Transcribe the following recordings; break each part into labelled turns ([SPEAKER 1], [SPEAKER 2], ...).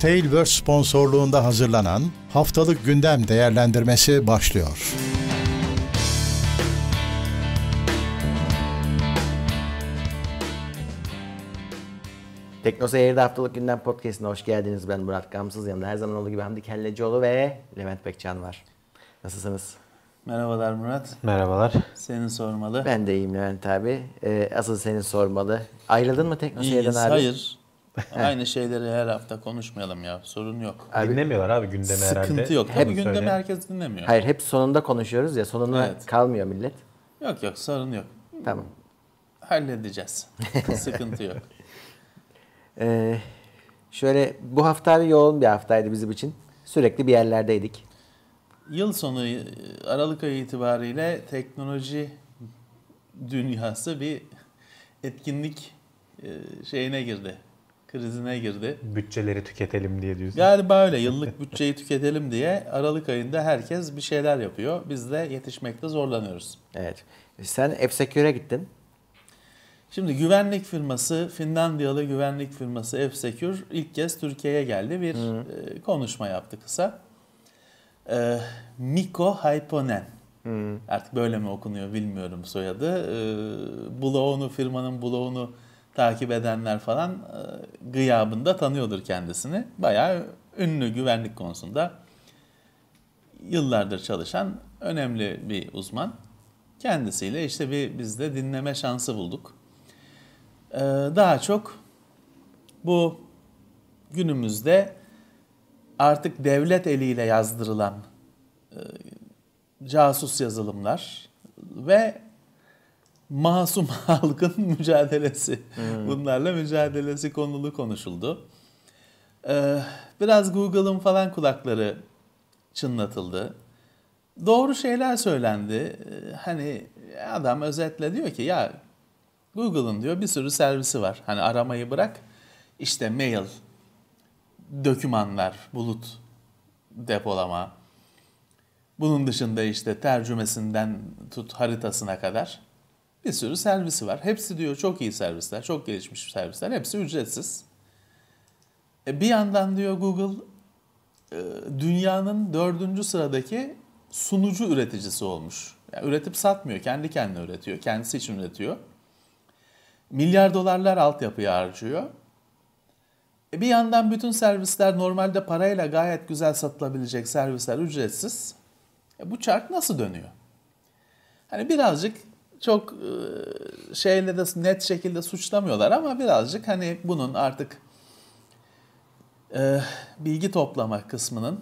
[SPEAKER 1] Tailverse sponsorluğunda hazırlanan Haftalık Gündem Değerlendirmesi başlıyor. Tekno Haftalık Gündem podcast'ine hoş geldiniz. Ben Murat Gamsız. Yanında her zaman olduğu gibi Hamdi Kellecioğlu ve Levent Bekcan var. Nasılsınız? Merhabalar Murat. Merhabalar. Senin sormalı. Ben de iyiyim Levent abi. Ee, asıl senin sormalı. Ayrıldın mı Teknoseyir'den Seyir'den abi? Hayır.
[SPEAKER 2] Aynı şeyleri her hafta konuşmayalım ya. Sorun yok. Abi, Dinlemiyorlar abi gündemi sıkıntı herhalde. Sıkıntı yok. Hep gündemi söyle. herkes dinlemiyor.
[SPEAKER 1] Hayır hep sonunda konuşuyoruz ya. Sonuna evet. kalmıyor millet.
[SPEAKER 2] Yok yok sorun yok. Tamam. Halledeceğiz. sıkıntı yok.
[SPEAKER 1] Ee, şöyle bu hafta bir yoğun bir haftaydı bizim için. Sürekli bir yerlerdeydik.
[SPEAKER 2] Yıl sonu e, Aralık ayı itibariyle teknoloji dünyası bir etkinlik e, şeyine girdi krizine girdi.
[SPEAKER 3] Bütçeleri tüketelim diye diyorsun. Galiba
[SPEAKER 2] öyle yıllık bütçeyi tüketelim diye Aralık ayında herkes bir şeyler yapıyor. Biz de yetişmekte zorlanıyoruz. Evet. Sen F-Secure'e gittin. Şimdi güvenlik firması, Finlandiyalı güvenlik firması F-Secure ilk kez Türkiye'ye geldi. Bir Hı. E, konuşma yaptı kısa. Ee, Mikko Hyponen. Hı. Artık böyle mi okunuyor bilmiyorum soyadı. Ee, bloğunu, firmanın bloğunu takip edenler falan e, gıyabında tanıyordur kendisini. Bayağı ünlü güvenlik konusunda yıllardır çalışan önemli bir uzman. Kendisiyle işte bir biz de dinleme şansı bulduk. E, daha çok bu günümüzde artık devlet eliyle yazdırılan e, casus yazılımlar ve masum halkın mücadelesi, hmm. bunlarla mücadelesi konulu konuşuldu. Ee, biraz Google'ın falan kulakları çınlatıldı. Doğru şeyler söylendi. Ee, hani adam özetle diyor ki ya Google'ın diyor bir sürü servisi var. Hani aramayı bırak işte mail, dokümanlar, bulut depolama. Bunun dışında işte tercümesinden tut haritasına kadar bir sürü servisi var. Hepsi diyor çok iyi servisler, çok gelişmiş servisler. Hepsi ücretsiz. E bir yandan diyor Google e, dünyanın dördüncü sıradaki sunucu üreticisi olmuş. Yani üretip satmıyor, kendi kendine üretiyor, kendisi için üretiyor. Milyar dolarlar altyapıya harcıyor. E bir yandan bütün servisler normalde parayla gayet güzel satılabilecek servisler ücretsiz. E bu çark nasıl dönüyor? Hani birazcık çok e, şeyle de net şekilde suçlamıyorlar ama birazcık hani bunun artık e, bilgi toplama kısmının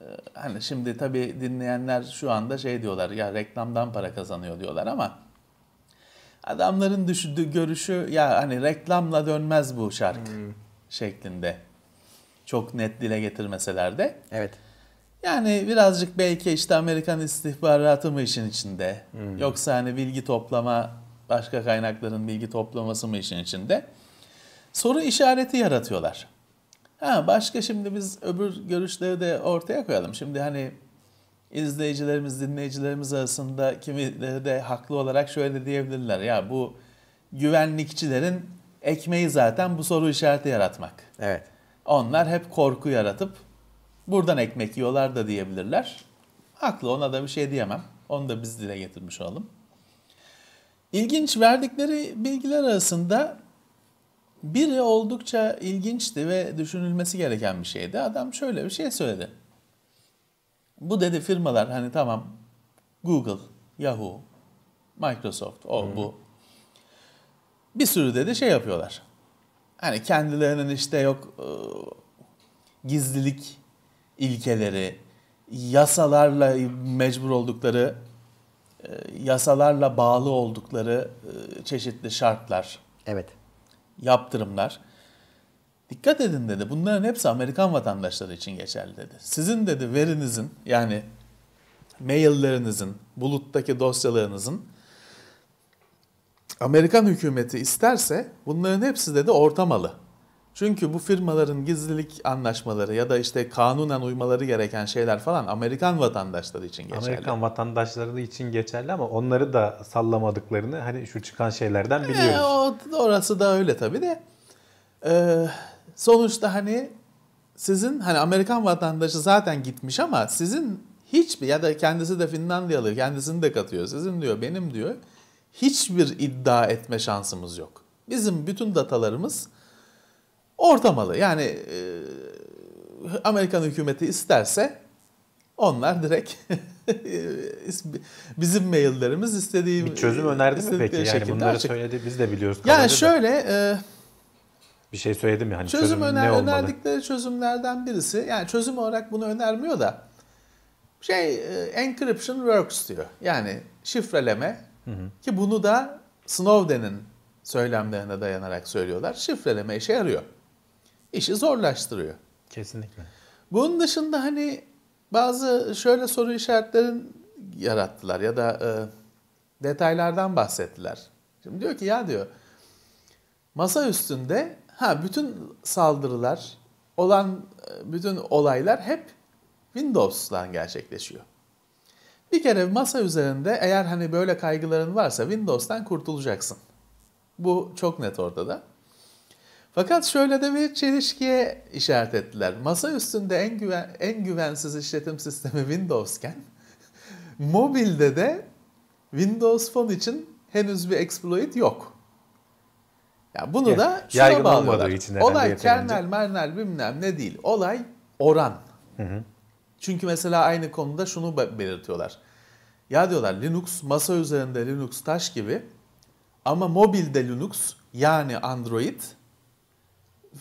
[SPEAKER 2] e, hani şimdi tabii dinleyenler şu anda şey diyorlar ya reklamdan para kazanıyor diyorlar ama adamların düşündüğü görüşü ya hani reklamla dönmez bu şarkı hmm. şeklinde çok net dile getirmeseler de. Evet. Yani birazcık belki işte Amerikan istihbaratı mı işin içinde? Hmm. Yoksa hani bilgi toplama, başka kaynakların bilgi toplaması mı işin içinde? Soru işareti yaratıyorlar. Ha başka şimdi biz öbür görüşleri de ortaya koyalım. Şimdi hani izleyicilerimiz, dinleyicilerimiz arasında kimileri de haklı olarak şöyle diyebilirler. Ya bu güvenlikçilerin ekmeği zaten bu soru işareti yaratmak. Evet. Onlar hep korku yaratıp buradan ekmek yiyorlar da diyebilirler. Haklı ona da bir şey diyemem. Onu da biz dile getirmiş olalım. İlginç verdikleri bilgiler arasında biri oldukça ilginçti ve düşünülmesi gereken bir şeydi. Adam şöyle bir şey söyledi. Bu dedi firmalar hani tamam Google, Yahoo, Microsoft o hmm. bu bir sürü dedi şey yapıyorlar. Hani kendilerinin işte yok e, gizlilik ilkeleri, yasalarla mecbur oldukları, e, yasalarla bağlı oldukları e, çeşitli şartlar. Evet. Yaptırımlar. Dikkat edin dedi. Bunların hepsi Amerikan vatandaşları için geçerli dedi. Sizin dedi verinizin yani maillerinizin, buluttaki dosyalarınızın Amerikan hükümeti isterse bunların hepsi dedi ortamalı. Çünkü bu firmaların gizlilik anlaşmaları ya da işte kanunen uymaları gereken şeyler falan Amerikan vatandaşları için geçerli. Amerikan vatandaşları için geçerli ama onları da sallamadıklarını hani şu çıkan şeylerden e, biliyoruz. E, o, orası da öyle tabii de. Ee, sonuçta hani sizin hani Amerikan vatandaşı zaten gitmiş ama sizin hiçbir ya da kendisi de Finlandiyalı kendisini de katıyor. Sizin diyor benim diyor hiçbir iddia etme şansımız yok. Bizim bütün datalarımız ortamalı. Yani e, Amerikan hükümeti isterse onlar direkt bizim maillerimiz istediği bir çözüm önerdi mi peki? Yani bunları açık. söyledi biz de biliyoruz. Yani şöyle e, bir şey söyledim yani çözüm, çözüm öner, ne önerdikleri çözümlerden birisi. Yani çözüm olarak bunu önermiyor da şey e, encryption works diyor. Yani şifreleme hı hı. ki bunu da Snowden'in söylemlerine dayanarak söylüyorlar. Şifreleme işe yarıyor işi zorlaştırıyor. Kesinlikle. Bunun dışında hani bazı şöyle soru işaretlerin yarattılar ya da e, detaylardan bahsettiler. Şimdi diyor ki ya diyor masa üstünde ha bütün saldırılar olan e, bütün olaylar hep Windows'dan gerçekleşiyor. Bir kere masa üzerinde eğer hani böyle kaygıların varsa Windows'tan kurtulacaksın. Bu çok net ortada. Fakat şöyle de bir çelişkiye işaret ettiler. Masa üstünde en, güven, en güvensiz işletim sistemi Windows'ken mobilde de Windows Phone için henüz bir exploit yok. Ya bunu yani, da şuna bağlıyorlar. Için Olay kernel, mernel bilmem ne değil. Olay oran. Hı hı. Çünkü mesela aynı konuda şunu belirtiyorlar. Ya diyorlar Linux masa üzerinde Linux taş gibi ama mobilde Linux yani Android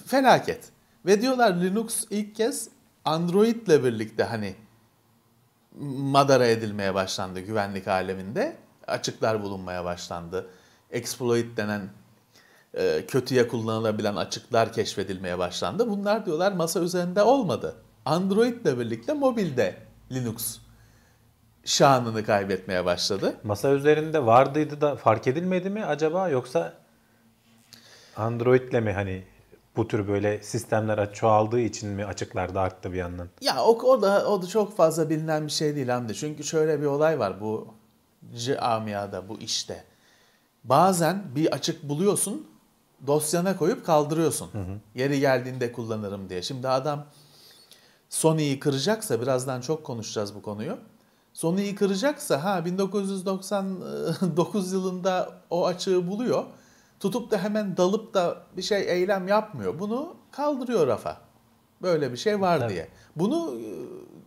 [SPEAKER 2] felaket. Ve diyorlar Linux ilk kez Android ile birlikte hani madara edilmeye başlandı güvenlik aleminde. Açıklar bulunmaya başlandı. Exploit denen e, kötüye kullanılabilen açıklar keşfedilmeye başlandı. Bunlar diyorlar masa üzerinde olmadı. Android ile birlikte mobilde Linux şanını kaybetmeye
[SPEAKER 3] başladı. Masa üzerinde vardıydı da fark edilmedi mi acaba yoksa Android ile mi hani bu tür böyle sistemler çoğaldığı için mi açıklar da arttı bir yandan?
[SPEAKER 2] Ya o, o da o da çok fazla bilinen bir şey değil Hamdi. Çünkü şöyle bir olay var bu camiada bu işte. Bazen bir açık buluyorsun dosyana koyup kaldırıyorsun. Hı hı. Yeri geldiğinde kullanırım diye. Şimdi adam Sony'yi kıracaksa birazdan çok konuşacağız bu konuyu. Sony'yi kıracaksa ha 1999 e, yılında o açığı buluyor tutup da hemen dalıp da bir şey eylem yapmıyor. Bunu kaldırıyor rafa. Böyle bir şey var evet. diye. Bunu e,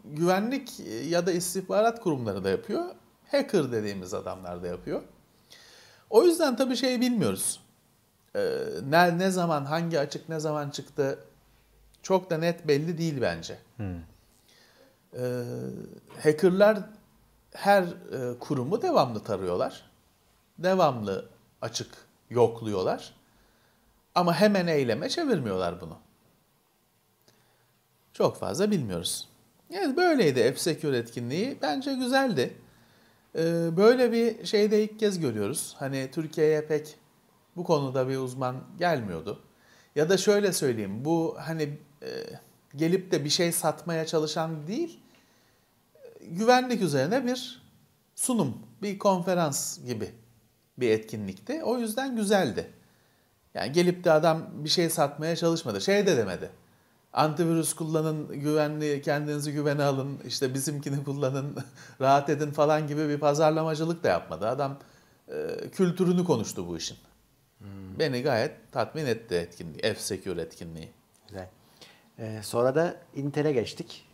[SPEAKER 2] güvenlik ya da istihbarat kurumları da yapıyor. Hacker dediğimiz adamlar da yapıyor. O yüzden tabii şeyi bilmiyoruz. E, ne, ne zaman, hangi açık ne zaman çıktı çok da net belli değil bence. Hmm. E, hackerlar her kurumu devamlı tarıyorlar. Devamlı açık yokluyorlar. Ama hemen eyleme çevirmiyorlar bunu. Çok fazla bilmiyoruz. Yani böyleydi F-Secure etkinliği. Bence güzeldi. Ee, böyle bir şeyde ilk kez görüyoruz. Hani Türkiye'ye pek bu konuda bir uzman gelmiyordu. Ya da şöyle söyleyeyim. Bu hani e, gelip de bir şey satmaya çalışan değil, güvenlik üzerine bir sunum, bir konferans gibi bir etkinlikti. O yüzden güzeldi. Yani gelip de adam bir şey satmaya çalışmadı. Şey de demedi. Antivirüs kullanın, güvenli, kendinizi güvene alın, işte bizimkini kullanın, rahat edin falan gibi bir pazarlamacılık da yapmadı. Adam e, kültürünü konuştu bu işin. Hmm. Beni gayet tatmin etti etkinliği, F-Secure etkinliği. Güzel. Ee, sonra da Intel'e geçtik.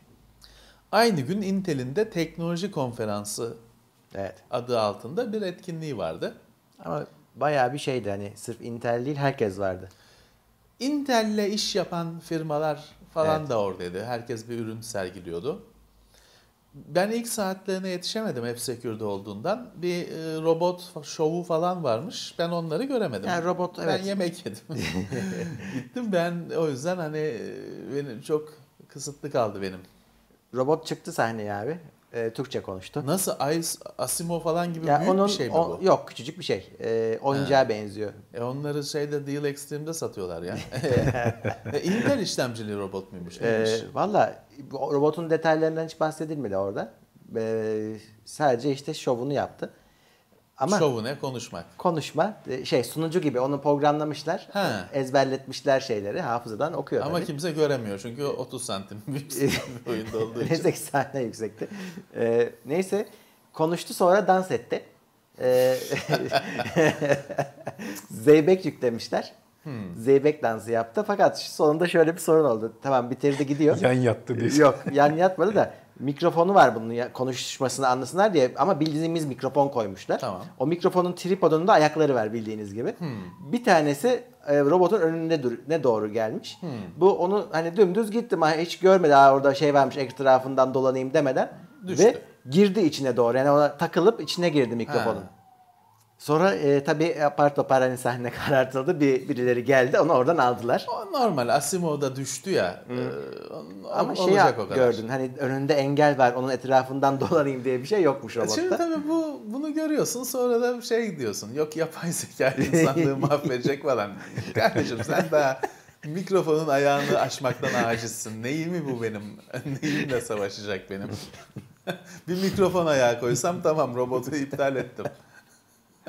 [SPEAKER 2] Aynı gün Intel'in de teknoloji konferansı evet. adı altında bir etkinliği vardı. Ama bayağı bir şeydi hani sırf Intel değil herkes vardı. Intel'le iş yapan firmalar falan evet. da oradaydı. Herkes bir ürün sergiliyordu. Ben ilk saatlerine yetişemedim hep Secure'da olduğundan. Bir e, robot şovu falan varmış. Ben onları göremedim. Yani robot evet. Ben yemek yedim. Gittim ben o yüzden hani e, benim çok kısıtlı kaldı benim. Robot çıktı sahneye abi e, Türkçe konuştu. Nasıl Ais Asimo
[SPEAKER 1] falan gibi ya büyük onun, bir şey mi o, bu?
[SPEAKER 2] Yok küçücük bir şey. E, oyuncağa ha. benziyor. E onları şeyde Deal Extreme'de satıyorlar ya. E, Intel işlemcili robot muymuş? E, Valla
[SPEAKER 1] robotun detaylarından hiç bahsedilmedi orada. E, sadece işte şovunu yaptı. Ama ne? konuşmak. Konuşma e, şey sunucu gibi onu programlamışlar. He. Ezberletmişler şeyleri hafızadan okuyor. Ama tabii.
[SPEAKER 2] kimse göremiyor çünkü 30 santim bir oyunda olduğu için. Neyse ki
[SPEAKER 1] sahne yüksekti. Ee, neyse konuştu sonra dans etti. Ee, Zeybek yüklemişler. Hmm. Zeybek dansı yaptı fakat sonunda şöyle bir sorun oldu. Tamam bitirdi gidiyor. yan yattı diye. Yok yan yatmadı da mikrofonu var bunun ya, konuşmasını anlasınlar diye ama bildiğimiz mikrofon koymuşlar. Tamam. O mikrofonun tripodunda ayakları var bildiğiniz gibi. Hmm. Bir tanesi e, robotun önüne dur ne doğru gelmiş. Hmm. Bu onu hani dümdüz gittim ama hiç görmedi ha orada şey varmış etrafından dolanayım demeden Düştü. ve girdi içine doğru. Yani ona takılıp içine girdi mikrofonun. Ha. Sonra e, tabii aparto Parani sahne karartıldı. Bir, birileri geldi onu oradan aldılar. O normal Asimov da düştü ya. Hmm. E, Ama o, şey olacak o kadar. gördün hani önünde engel var onun etrafından dolanayım diye bir şey yokmuş robotta. E, şimdi
[SPEAKER 2] tabii bu, bunu görüyorsun sonra da şey diyorsun yok yapay zeka insanlığı mahvedecek falan. Kardeşim sen daha mikrofonun ayağını açmaktan acizsin. mi bu benim? Neyimle savaşacak benim? bir mikrofon ayağı koysam tamam robotu iptal ettim.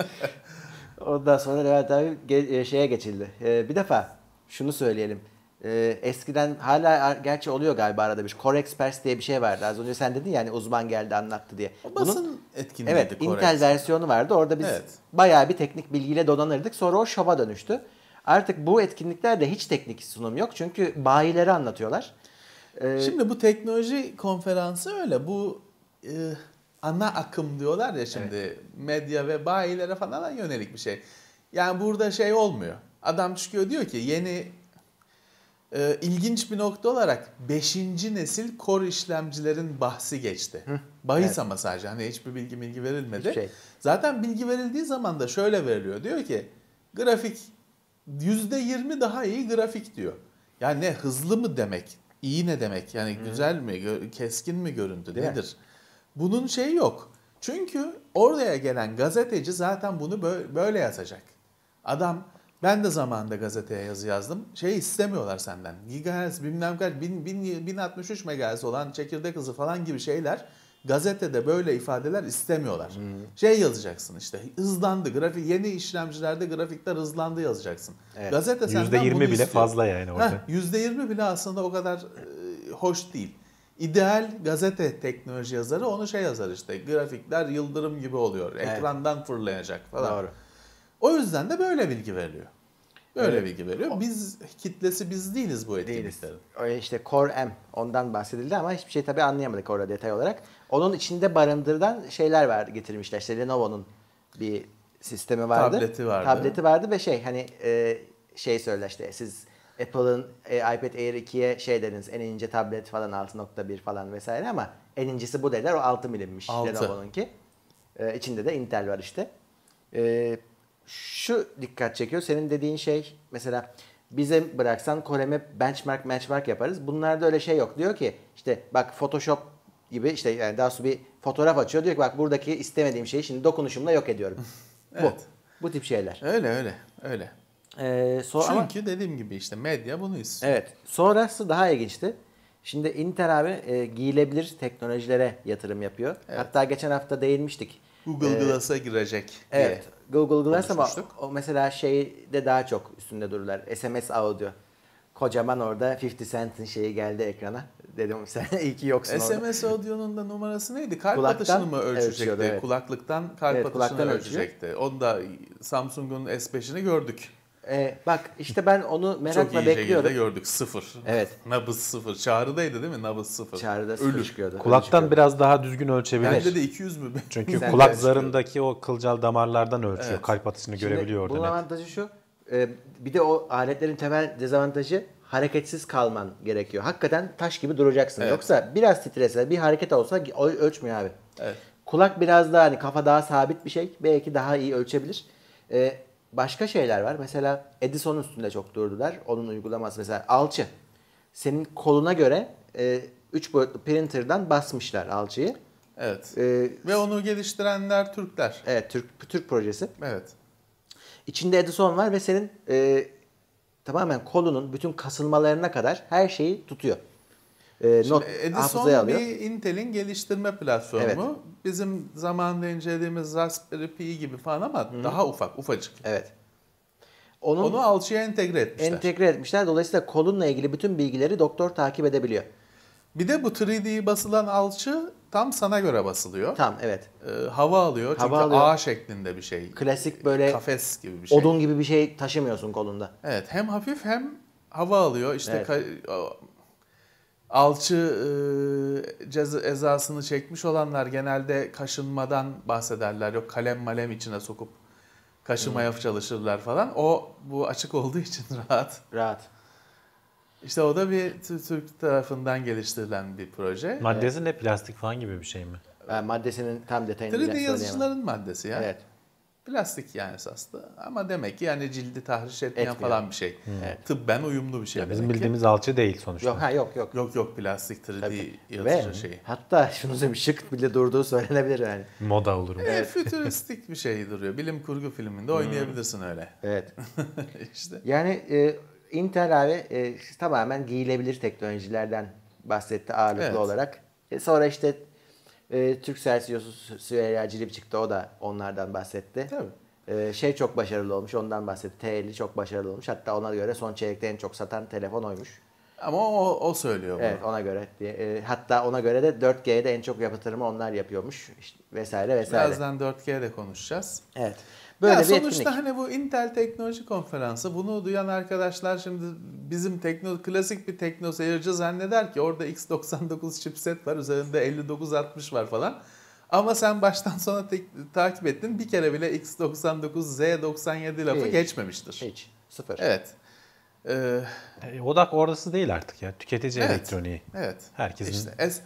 [SPEAKER 2] Ondan sonra Levent abi ge- e, şeye geçildi.
[SPEAKER 1] Ee, bir defa şunu söyleyelim. Ee, eskiden hala gerçi oluyor galiba arada bir. Corexpress diye bir şey vardı. Az önce sen dedin yani uzman geldi anlattı diye. O basın Bunun, etkinliğiydi Evet Corex. Intel versiyonu vardı. Orada biz evet. bayağı bir teknik bilgiyle donanırdık. Sonra o şova dönüştü. Artık bu etkinliklerde hiç teknik sunum yok. Çünkü bayileri anlatıyorlar. Ee, Şimdi bu
[SPEAKER 2] teknoloji konferansı öyle. Bu e, ana akım diyorlar ya şimdi evet. medya ve bayilere falan yönelik bir şey. Yani burada şey olmuyor. Adam çıkıyor diyor ki yeni e, ilginç bir nokta olarak 5. nesil kor işlemcilerin bahsi geçti. Hı. Bahis evet. ama sadece hani hiçbir bilgi bilgi verilmedi. şey. Zaten bilgi verildiği zaman da şöyle veriliyor. Diyor ki grafik %20 daha iyi grafik diyor. Yani ne hızlı mı demek? İyi ne demek? Yani Hı. güzel mi? Keskin mi görüntü? Değil nedir? Mi? Bunun şeyi yok. Çünkü oraya gelen gazeteci zaten bunu böyle yazacak. Adam ben de zamanında gazeteye yazı yazdım. Şey istemiyorlar senden. Gigahertz bilmem kaç 1000, 1000, 1063 megahertz olan çekirdek hızı falan gibi şeyler gazetede böyle ifadeler istemiyorlar. Hmm. Şey yazacaksın işte hızlandı grafik yeni işlemcilerde grafikler hızlandı yazacaksın. Evet. Gazete senden %20 bile istiyor. fazla yani orada. Heh, %20 bile aslında o kadar e, hoş değil ideal gazete teknoloji yazarı onu şey yazar işte grafikler yıldırım gibi oluyor. Evet. Ekrandan fırlayacak falan. Doğru. O yüzden de böyle bilgi veriyor. Böyle evet. bilgi veriyor. Biz kitlesi biz değiliz bu etkinliklerin. Değiliz. İşte Core M ondan
[SPEAKER 1] bahsedildi ama hiçbir şey tabii anlayamadık orada detay olarak. Onun içinde barındırılan şeyler var getirmişler. İşte Lenovo'nun bir sistemi vardı. Tableti vardı. Tableti vardı ve şey hani e, şey söyler işte siz Apple'ın e, iPad Air 2'ye şey dediniz en ince tablet falan 6.1 falan vesaire ama en incisi bu dediler o 6 milimmiş 6. Lenovo'nunki. E, içinde de Intel var işte. E, şu dikkat çekiyor senin dediğin şey mesela bize bıraksan Korem'e benchmark benchmark yaparız. Bunlarda öyle şey yok. Diyor ki işte bak Photoshop gibi işte yani daha sonra bir fotoğraf açıyor. Diyor ki bak buradaki istemediğim şeyi şimdi dokunuşumla yok ediyorum. evet. Bu. Bu tip şeyler.
[SPEAKER 2] Öyle öyle öyle. Ee,
[SPEAKER 1] sonra Çünkü ama, dediğim gibi işte medya bunu istiyor. Evet. Sonrası daha ilginçti. Şimdi Inter abi e, giyilebilir teknolojilere yatırım yapıyor. Evet. Hatta geçen hafta değinmiştik. Google ee, Glass'a
[SPEAKER 2] girecek. Evet. Google Glass ama
[SPEAKER 1] o mesela şeyde daha çok üstünde dururlar. SMS audio. Kocaman orada 50 Cent'in şeyi geldi ekrana. Dedim sen iyi ki yoksun SMS
[SPEAKER 2] orada. audio'nun da numarası neydi? Kalp kulaktan atışını mı ölçecekti? Evet. Kulaklıktan kalp evet, atışını kulaktan ölçecekti. Ölçüyor. Onu da Samsung'un S5'ini gördük. Ee, bak
[SPEAKER 1] işte ben onu merakla bekliyorum. Çok iyi bekliyorum.
[SPEAKER 2] gördük sıfır. Evet. Nabız sıfır. Çağrı'daydı değil mi? Nabız sıfır. Çağrı'da sıfır Ölü. çıkıyordu. Kulaktan Ölü biraz
[SPEAKER 3] daha düzgün ölçebilir. Bence de 200 mü? Çünkü Sen kulak zarındaki o kılcal damarlardan ölçüyor. Evet. Kalp atışını Şimdi görebiliyor orada. Bunun
[SPEAKER 1] avantajı şu. E, bir de o aletlerin temel dezavantajı hareketsiz kalman gerekiyor. Hakikaten taş gibi duracaksın. Evet. Yoksa biraz titrese, bir hareket olsa ölçmüyor abi. Evet. Kulak biraz daha hani kafa daha sabit bir şey. Belki daha iyi ölçebilir. E, başka şeyler var. Mesela Edison üstünde çok durdular. Onun uygulaması mesela alçı. Senin koluna göre 3 e, boyutlu printer'dan basmışlar alçıyı. Evet. Ee, Ve onu geliştirenler Türkler. Evet, Türk Türk projesi. Evet. İçinde Edison var ve senin e, tamamen kolunun bütün kasılmalarına kadar her şeyi tutuyor. E, not, Edison bir
[SPEAKER 2] Intel'in geliştirme platformu. Evet. Bizim zamanında incelediğimiz Raspberry Pi gibi falan ama Hı. daha ufak, ufacık. Evet. Onun, Onu alçıya
[SPEAKER 1] entegre etmişler. Entegre etmişler. Dolayısıyla kolunla ilgili bütün bilgileri doktor takip edebiliyor. Bir de
[SPEAKER 2] bu 3D basılan alçı tam sana göre basılıyor. Tam evet. Ee, hava alıyor hava çünkü alıyor. ağ şeklinde bir şey. Klasik böyle kafes gibi bir şey. Odun gibi bir şey taşımıyorsun kolunda. Evet hem hafif hem hava alıyor. İşte evet alçı e, ezasını çekmiş olanlar genelde kaşınmadan bahsederler. Yok kalem malem içine sokup kaşımaya hmm. çalışırlar falan. O bu açık olduğu için rahat. Rahat. İşte o da bir Türk tarafından geliştirilen bir proje. Maddesi evet. ne plastik falan gibi bir şey mi? maddesinin tam detayını 3D yazıcıların maddesi ya. Evet. Plastik yani esaslı ama demek ki yani cildi tahriş etmeyen Etmiyor. falan bir şey. Hmm. Evet. Tıbben uyumlu bir şey. Ya bizim demek ki. bildiğimiz alçı değil sonuçta. Yok ha yok yok. Yok yok plastik 3D Tabii. şey
[SPEAKER 1] hatta şunu söyleyeyim şık bile durduğu söylenebilir yani.
[SPEAKER 2] Moda olur mu? E, fütüristik bir şey duruyor. Bilim kurgu filminde hmm. oynayabilirsin öyle. Evet. işte. Yani
[SPEAKER 1] e, Intel abi e, tamamen giyilebilir teknolojilerden bahsetti ağırlıklı Evet. olarak. E, sonra işte e, Türksel CEO'su Süheyla Cilip çıktı. O da onlardan bahsetti. Tabii. E, şey çok başarılı olmuş. Ondan bahsetti. t çok başarılı olmuş. Hatta ona göre son çeyrekte en çok satan telefon oymuş. Ama o, o söylüyor bunu. Evet ona göre. E, hatta ona göre de 4G'de en çok yatırımı onlar yapıyormuş. İşte vesaire vesaire.
[SPEAKER 2] Birazdan 4G'de konuşacağız. Evet. Böyle ya bir sonuçta etkinlik. hani bu Intel Teknoloji Konferansı bunu duyan arkadaşlar şimdi bizim tekno, klasik bir tekno seyirci zanneder ki orada X99 chipset var üzerinde 5960 var falan. Ama sen baştan sona tek, takip ettin bir kere bile X99 Z97 lafı hiç, geçmemiştir. Hiç sıfır. Evet. Ee, e, odak orası değil artık ya tüketici evet,
[SPEAKER 3] elektroniği. Evet.
[SPEAKER 2] Herkesin. İşte, es,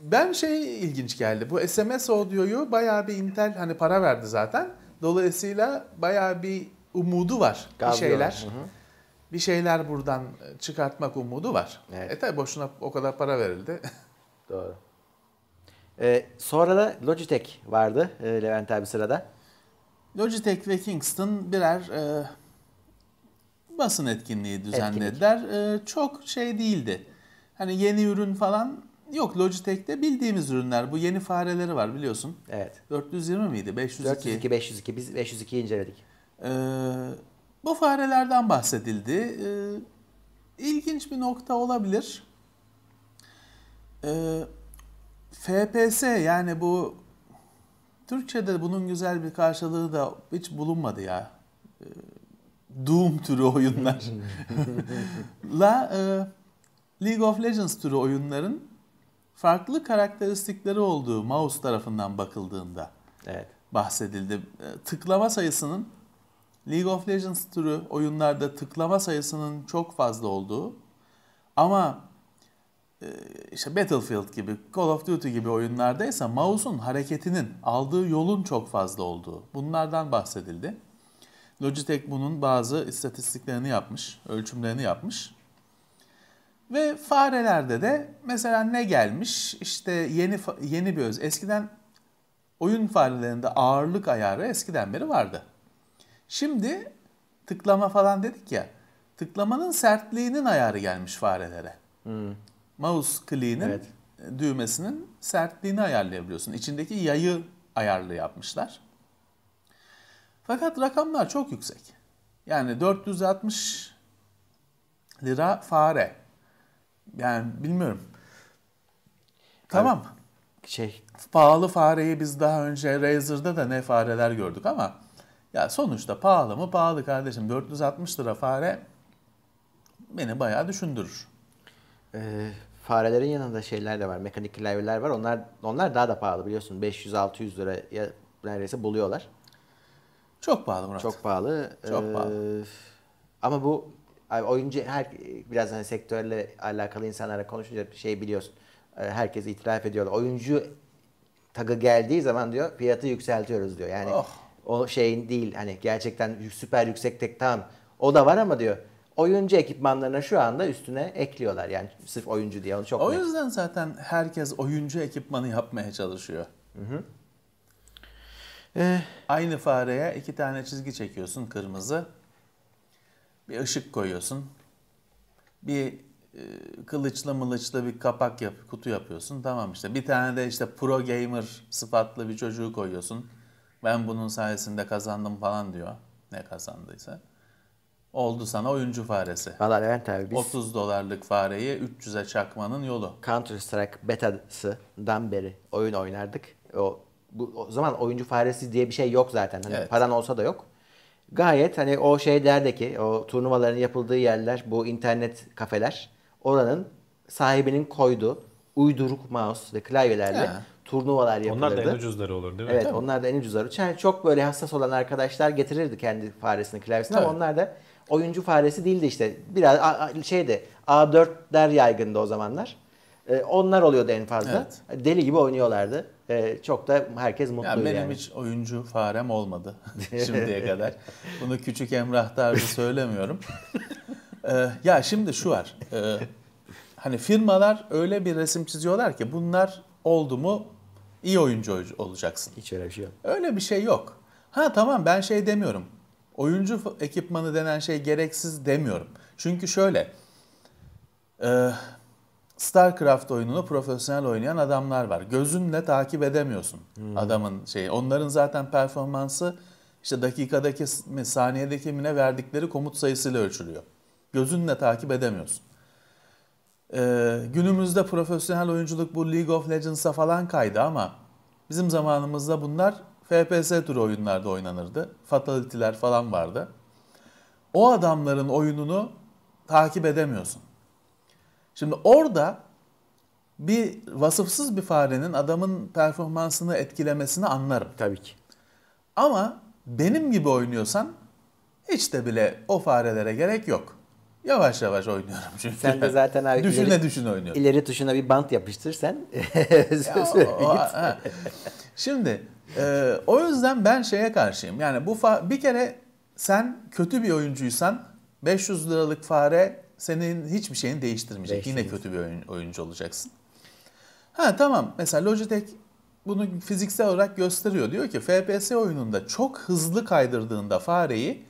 [SPEAKER 2] ben şey ilginç geldi. Bu SMS audio'yu bayağı bir Intel hani para verdi zaten. Dolayısıyla bayağı bir umudu var Gaz bir şeyler. Hı hı. Bir şeyler buradan çıkartmak umudu var. Evet. E tabi boşuna o kadar para verildi.
[SPEAKER 1] Doğru. Ee, sonra da Logitech vardı e, Levent abi sırada.
[SPEAKER 2] Logitech ve Kingston birer e, basın etkinliği düzenlediler. Etkinlik. E, çok şey değildi. Hani yeni ürün falan Yok Logitech'te bildiğimiz ürünler. Bu yeni fareleri var biliyorsun. Evet. 420 miydi? 502. 402, 502. Biz 502'yi inceledik. Ee, bu farelerden bahsedildi. Ee, ilginç bir nokta olabilir. Ee, FPS yani bu Türkçe'de bunun güzel bir karşılığı da hiç bulunmadı ya. Ee, Doom türü oyunlar. La e, League of Legends türü oyunların farklı karakteristikleri olduğu mouse tarafından bakıldığında evet. bahsedildi. E, tıklama sayısının League of Legends türü oyunlarda tıklama sayısının çok fazla olduğu ama e, işte Battlefield gibi, Call of Duty gibi oyunlarda ise mouse'un hareketinin aldığı yolun çok fazla olduğu. Bunlardan bahsedildi. Logitech bunun bazı istatistiklerini yapmış, ölçümlerini yapmış. Ve farelerde de mesela ne gelmiş? İşte yeni yeni bir öz. Eskiden oyun farelerinde ağırlık ayarı eskiden beri vardı. Şimdi tıklama falan dedik ya. Tıklamanın sertliğinin ayarı gelmiş farelere. Hmm. Mouse kliğinin evet. düğmesinin sertliğini ayarlayabiliyorsun. İçindeki yayı ayarlı yapmışlar. Fakat rakamlar çok yüksek. Yani 460 lira fare. Yani bilmiyorum. Tamam. Abi, şey. Pahalı fareyi biz daha önce Razer'da da ne fareler gördük ama ya sonuçta pahalı mı pahalı kardeşim. 460 lira fare beni bayağı düşündürür. Ee, farelerin yanında şeyler
[SPEAKER 1] de var. Mekanik klavyeler var. Onlar onlar daha da pahalı biliyorsun. 500-600 liraya neredeyse buluyorlar. Çok pahalı Murat. Çok pahalı. Çok ee, pahalı. ama bu oyuncu her biraz hani sektörle alakalı insanlara konuşunca şey biliyorsun. Ee, herkes itiraf ediyor. Oyuncu tagı geldiği zaman diyor fiyatı yükseltiyoruz diyor. Yani oh. o şeyin değil hani gerçekten süper yüksek tek tam o da var ama diyor oyuncu ekipmanlarına şu anda üstüne ekliyorlar yani sırf oyuncu diye onu çok.
[SPEAKER 2] O net. yüzden zaten herkes oyuncu ekipmanı yapmaya çalışıyor. Hı hı. Ee, Aynı fareye iki tane çizgi çekiyorsun kırmızı bir ışık koyuyorsun. Bir e, kılıçlı mılıçlı bir kapak yap, kutu yapıyorsun. Tamam işte bir tane de işte pro gamer sıfatlı bir çocuğu koyuyorsun. Ben bunun sayesinde kazandım falan diyor. Ne kazandıysa. Oldu sana oyuncu faresi. Valla Levent abi biz... 30 dolarlık fareyi 300'e çakmanın yolu. Counter Strike
[SPEAKER 1] betasından beri oyun oynardık. O, bu, o zaman oyuncu faresi diye bir şey yok zaten. Hani evet. Paran olsa da yok gayet hani o şey derdeki o turnuvaların yapıldığı yerler bu internet kafeler oranın sahibinin koyduğu uyduruk mouse ve klavyelerle ha. turnuvalar yapılırdı. Onlar da en
[SPEAKER 3] ucuzları olur değil mi? Evet değil mi?
[SPEAKER 1] onlar da en ucuzları. Yani çok böyle hassas olan arkadaşlar getirirdi kendi faresini klavyesini Tabii. ama onlar da oyuncu faresi değildi işte. Biraz şeyde A4'ler yaygındı o zamanlar. Ee, onlar oluyordu en fazla. Evet. Deli gibi oynuyorlardı e, çok da herkes mutlu yani. Benim yani.
[SPEAKER 2] hiç oyuncu farem olmadı şimdiye kadar. Bunu küçük Emrah Darbi söylemiyorum. ee, ya şimdi şu var. E, hani firmalar öyle bir resim çiziyorlar ki bunlar oldu mu iyi oyuncu olacaksın. Hiç öyle bir şey yok. Öyle bir şey yok. Ha tamam ben şey demiyorum. Oyuncu ekipmanı denen şey gereksiz demiyorum. Çünkü şöyle... E, StarCraft oyununu profesyonel oynayan adamlar var. Gözünle takip edemiyorsun hmm. adamın şeyi. Onların zaten performansı işte dakikadaki mi saniyedeki mi ne verdikleri komut sayısıyla ölçülüyor. Gözünle takip edemiyorsun. Ee, günümüzde profesyonel oyunculuk bu League of Legends'a falan kaydı ama bizim zamanımızda bunlar FPS tür oyunlarda oynanırdı. Fatality'ler falan vardı. O adamların oyununu takip edemiyorsun. Şimdi orada bir vasıfsız bir farenin adamın performansını etkilemesini anlarım. Tabii ki. Ama benim gibi oynuyorsan hiç de bile o farelere gerek yok. Yavaş yavaş oynuyorum çünkü. Sen de zaten abi düşüne ileri, düşüne oynuyorum. İleri tuşuna bir bant yapıştır sen. ya, o, o, Şimdi e, o yüzden ben şeye karşıyım. Yani bu fa- bir kere sen kötü bir oyuncuysan 500 liralık fare senin hiçbir şeyini değiştirmeyecek. Yine kötü bir oyun, oyuncu olacaksın. Ha tamam mesela Logitech bunu fiziksel olarak gösteriyor. Diyor ki FPS oyununda çok hızlı kaydırdığında fareyi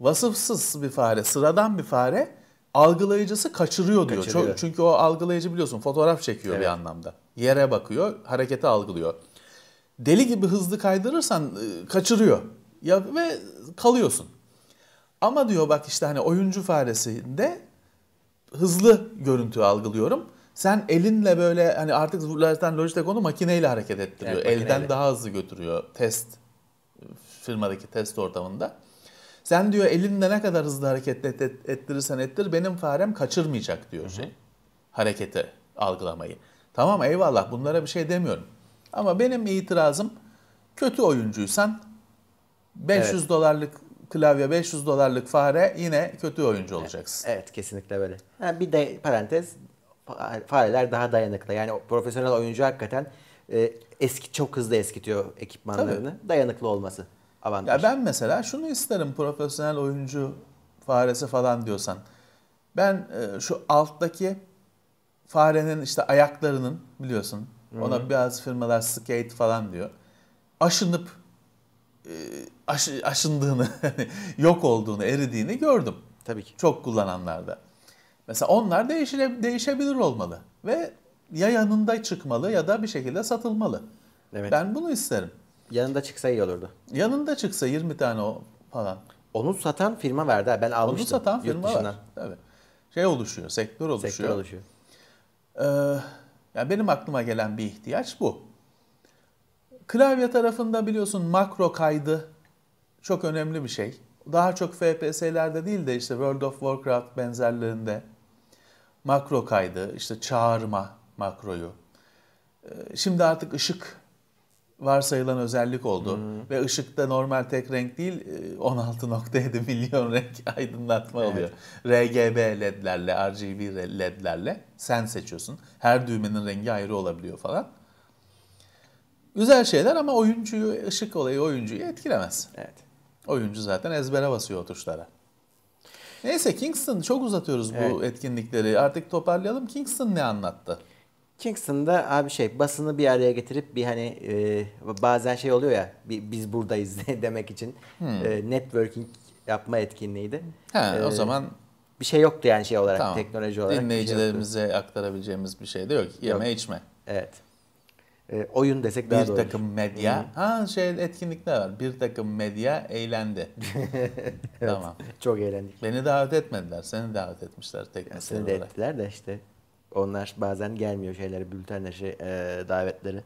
[SPEAKER 2] vasıfsız bir fare, sıradan bir fare algılayıcısı kaçırıyor diyor. Kaçırıyor. Çok, çünkü o algılayıcı biliyorsun fotoğraf çekiyor evet. bir anlamda. Yere bakıyor, hareketi algılıyor. Deli gibi hızlı kaydırırsan e, kaçırıyor. Ya ve kalıyorsun. Ama diyor bak işte hani oyuncu faresinde hızlı görüntü algılıyorum. Sen elinle böyle hani artık zaten Logitech onu makineyle hareket ettiriyor. Evet, Elden daha hızlı götürüyor test firmadaki test ortamında. Sen diyor elinle ne kadar hızlı hareket et, ettirirsen ettir benim farem kaçırmayacak diyor Hı-hı. şey. Hareketi algılamayı. Tamam eyvallah bunlara bir şey demiyorum. Ama benim itirazım kötü oyuncuysan 500 evet. dolarlık klavye 500 dolarlık fare yine kötü oyuncu
[SPEAKER 1] olacaksın. Evet, evet kesinlikle böyle. Yani bir de parantez fareler daha dayanıklı. Yani profesyonel oyuncu hakikaten e, eski çok hızlı eskitiyor ekipmanlarını. Tabii. Dayanıklı olması
[SPEAKER 2] avantaj. Ya ben mesela şunu isterim profesyonel oyuncu faresi falan diyorsan. Ben e, şu alttaki farenin işte ayaklarının biliyorsun Hı-hı. ona biraz firmalar skate falan diyor. Aşınıp e, aş, aşındığını, hani yok olduğunu, eridiğini gördüm. Tabii ki. Çok kullananlarda. Mesela onlar değişile, değişebilir olmalı ve ya yanında çıkmalı ya da bir şekilde satılmalı. Evet. Ben bunu isterim. Yanında çıksa iyi olurdu. Yanında çıksa 20 tane o falan. Onu satan firma verdi. Ben almıştım. Onu satan firma var. Tabii. Şey oluşuyor, sektör oluşuyor. Sektör oluşuyor. Ee, yani benim aklıma gelen bir ihtiyaç bu. Klavye tarafında biliyorsun makro kaydı çok önemli bir şey. Daha çok FPS'lerde değil de işte World of Warcraft benzerlerinde makro kaydı, işte çağırma makroyu. Ee, şimdi artık ışık varsayılan özellik oldu. Hmm. Ve ışıkta normal tek renk değil 16.7 e, milyon renk aydınlatma evet. oluyor. RGB ledlerle, RGB ledlerle sen seçiyorsun. Her düğmenin rengi ayrı olabiliyor falan. Güzel şeyler ama oyuncuyu, ışık olayı oyuncuyu etkilemez. Evet. Oyuncu zaten ezbere basıyor o tuşlara. Neyse Kingston çok uzatıyoruz evet. bu etkinlikleri. Artık toparlayalım. Kingston ne anlattı? Kingston'da
[SPEAKER 1] abi şey basını bir araya getirip bir hani e, bazen şey oluyor ya bir, biz buradayız demek için hmm. e, networking yapma etkinliğiydi. Ha, ee, o zaman bir şey yoktu yani şey olarak tamam. teknoloji olarak. Şey Dinleyicilerimize şey aktarabileceğimiz bir şey de yok. Yeme yok. içme. Evet e, oyun desek daha bir doğru. takım medya. Hı-hı. Hmm.
[SPEAKER 2] Ha şey etkinlikler var. Bir takım medya eğlendi. evet, tamam. Çok eğlendik. Beni davet etmediler.
[SPEAKER 1] Seni davet etmişler teknik Seni de ettiler de işte onlar bazen gelmiyor şeyleri, bültenleri, şey, e, davetleri.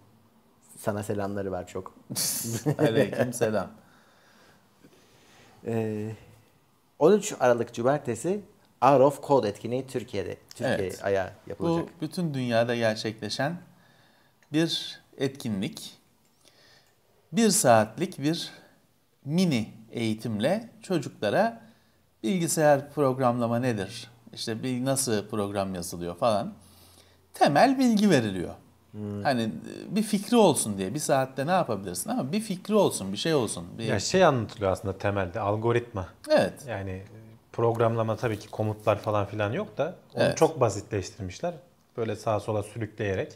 [SPEAKER 1] Sana selamları var çok. Aleyküm selam. Ee, 13 Aralık Cumartesi Hour of Code etkinliği Türkiye'de. Türkiye evet. ayağı yapılacak.
[SPEAKER 2] Bu bütün dünyada gerçekleşen bir etkinlik. Bir saatlik bir mini eğitimle çocuklara bilgisayar programlama nedir? İşte bir nasıl program yazılıyor falan. Temel bilgi veriliyor. Hmm. Hani e, bir fikri olsun diye bir saatte ne yapabilirsin ama bir fikri olsun, bir şey olsun. Bir... Ya şey anlatılıyor aslında temelde algoritma. Evet. Yani e, programlama tabii ki
[SPEAKER 3] komutlar falan filan yok da onu evet. çok basitleştirmişler. Böyle sağa sola sürükleyerek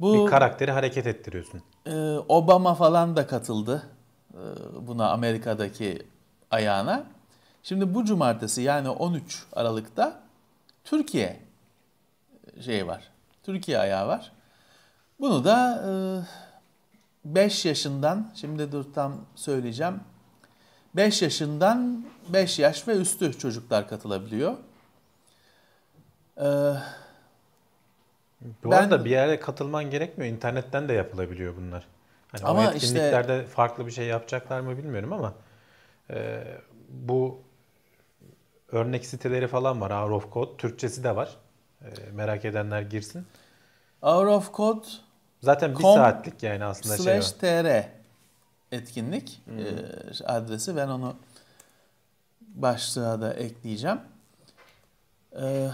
[SPEAKER 2] bu, bir karakteri
[SPEAKER 3] hareket ettiriyorsun.
[SPEAKER 2] E, Obama falan da katıldı e, buna Amerika'daki ayağına. Şimdi bu cumartesi yani 13 Aralık'ta Türkiye şey var. Türkiye ayağı var. Bunu da e, yaşından şimdi dur tam söyleyeceğim. 5 yaşından 5 yaş ve üstü çocuklar katılabiliyor. Ee, bu ben, arada bir yere
[SPEAKER 3] katılman gerekmiyor. İnternetten de yapılabiliyor bunlar. Hani ama o etkinliklerde işte, farklı bir şey yapacaklar mı bilmiyorum ama e, bu örnek siteleri falan var. Hour of Code. Türkçesi de var. E, merak edenler girsin.
[SPEAKER 2] Hour of Code Zaten bir saatlik yani aslında şey var. tr etkinlik hmm. e, adresi. Ben onu başlığa da ekleyeceğim. Eee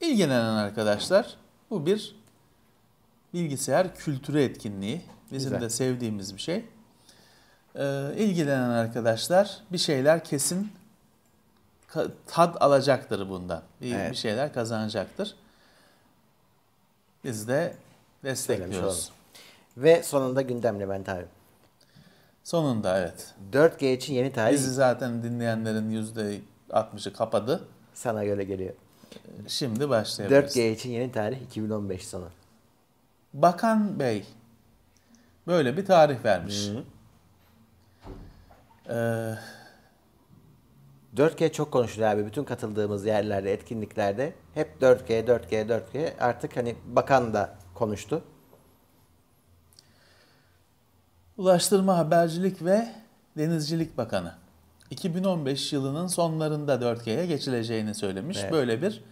[SPEAKER 2] İlgilenen arkadaşlar bu bir bilgisayar kültürü etkinliği. Bizim Güzel. de sevdiğimiz bir şey. Ee, ilgilenen arkadaşlar bir şeyler kesin tad alacaktır bundan. Bir, evet. bir şeyler kazanacaktır. Biz de destekliyoruz. Ve sonunda gündem ben abi. Sonunda evet. 4G için yeni tarih. Bizi zaten dinleyenlerin %60'ı kapadı. Sana göre geliyor. Şimdi başlayabiliriz. 4G için yeni tarih 2015 sonu. Bakan Bey böyle bir tarih vermiş. Hı. Ee, 4G çok konuşuluyor abi.
[SPEAKER 1] Bütün katıldığımız yerlerde, etkinliklerde hep 4G, 4G, 4G. Artık hani bakan
[SPEAKER 2] da konuştu. Ulaştırma, Habercilik ve Denizcilik Bakanı 2015 yılının sonlarında 4G'ye geçileceğini söylemiş. Evet. Böyle bir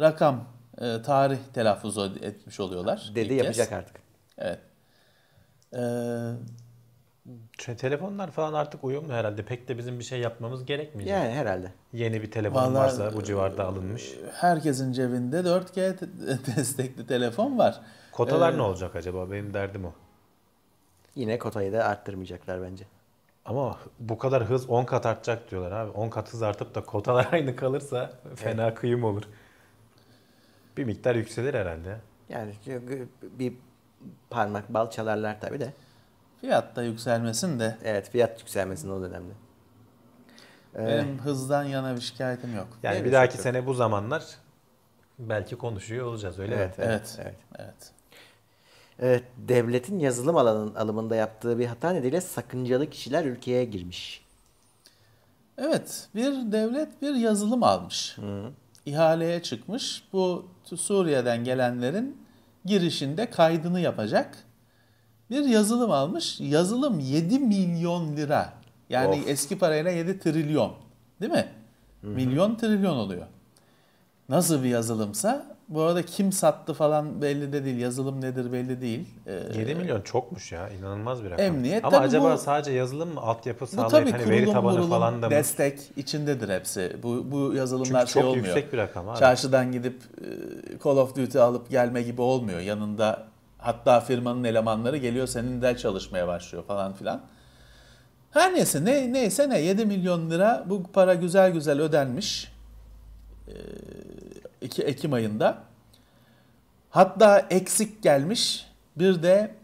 [SPEAKER 2] rakam, e, tarih telaffuz etmiş oluyorlar. Dedi yapacak kez. artık. Evet.
[SPEAKER 3] Ee, telefonlar falan artık uyumlu herhalde. Pek de bizim bir şey yapmamız gerekmeyecek. Yani
[SPEAKER 2] herhalde. Yeni bir telefon varsa bu civarda alınmış. E, herkesin cebinde 4G destekli telefon
[SPEAKER 3] var. Kotalar ee, ne olacak acaba? Benim derdim o. Yine kotayı da arttırmayacaklar bence. Ama bu kadar hız 10 kat artacak diyorlar abi. 10 kat hız artıp da kotalar aynı kalırsa fena evet. kıyım olur. Bir miktar yükselir herhalde.
[SPEAKER 1] Yani bir parmak bal çalarlar tabii de. Fiyat da yükselmesin de. Evet fiyat yükselmesin o dönemde. Ee, Benim
[SPEAKER 2] ee, hızdan yana bir şikayetim yok. Yani Değil bir dahaki yok. sene bu
[SPEAKER 1] zamanlar
[SPEAKER 3] belki konuşuyor olacağız öyle evet, mi? Evet, evet, evet. evet
[SPEAKER 1] e, devletin yazılım alanın alımında yaptığı bir hata nedeniyle sakıncalı
[SPEAKER 2] kişiler ülkeye girmiş. Evet, bir devlet bir yazılım almış. Hı. İhaleye çıkmış. Bu Suriye'den gelenlerin girişinde kaydını yapacak. Bir yazılım almış. Yazılım 7 milyon lira. Yani of. eski parayla 7 trilyon. Değil mi? Hı-hı. Milyon trilyon oluyor. Nasıl bir yazılımsa bu arada kim sattı falan belli de değil. Yazılım nedir belli değil. Ee, 7 milyon çokmuş ya. inanılmaz bir rakam. Emniyet Ama acaba bu, sadece
[SPEAKER 3] yazılım mı altyapı sağlayıp tabii, hani kurulum, veri tabanı kurulum, falan da mı?
[SPEAKER 2] destek içindedir hepsi. Bu, bu yazılımlar Çünkü şey olmuyor. Çünkü çok yüksek bir rakam abi. Çarşıdan gidip e, Call of Duty alıp gelme gibi olmuyor. Yanında hatta firmanın elemanları geliyor senin de çalışmaya başlıyor falan filan. Her neyse ne, neyse ne 7 milyon lira bu para güzel güzel ödenmiş. Ee, 2 Ekim ayında. Hatta eksik gelmiş bir de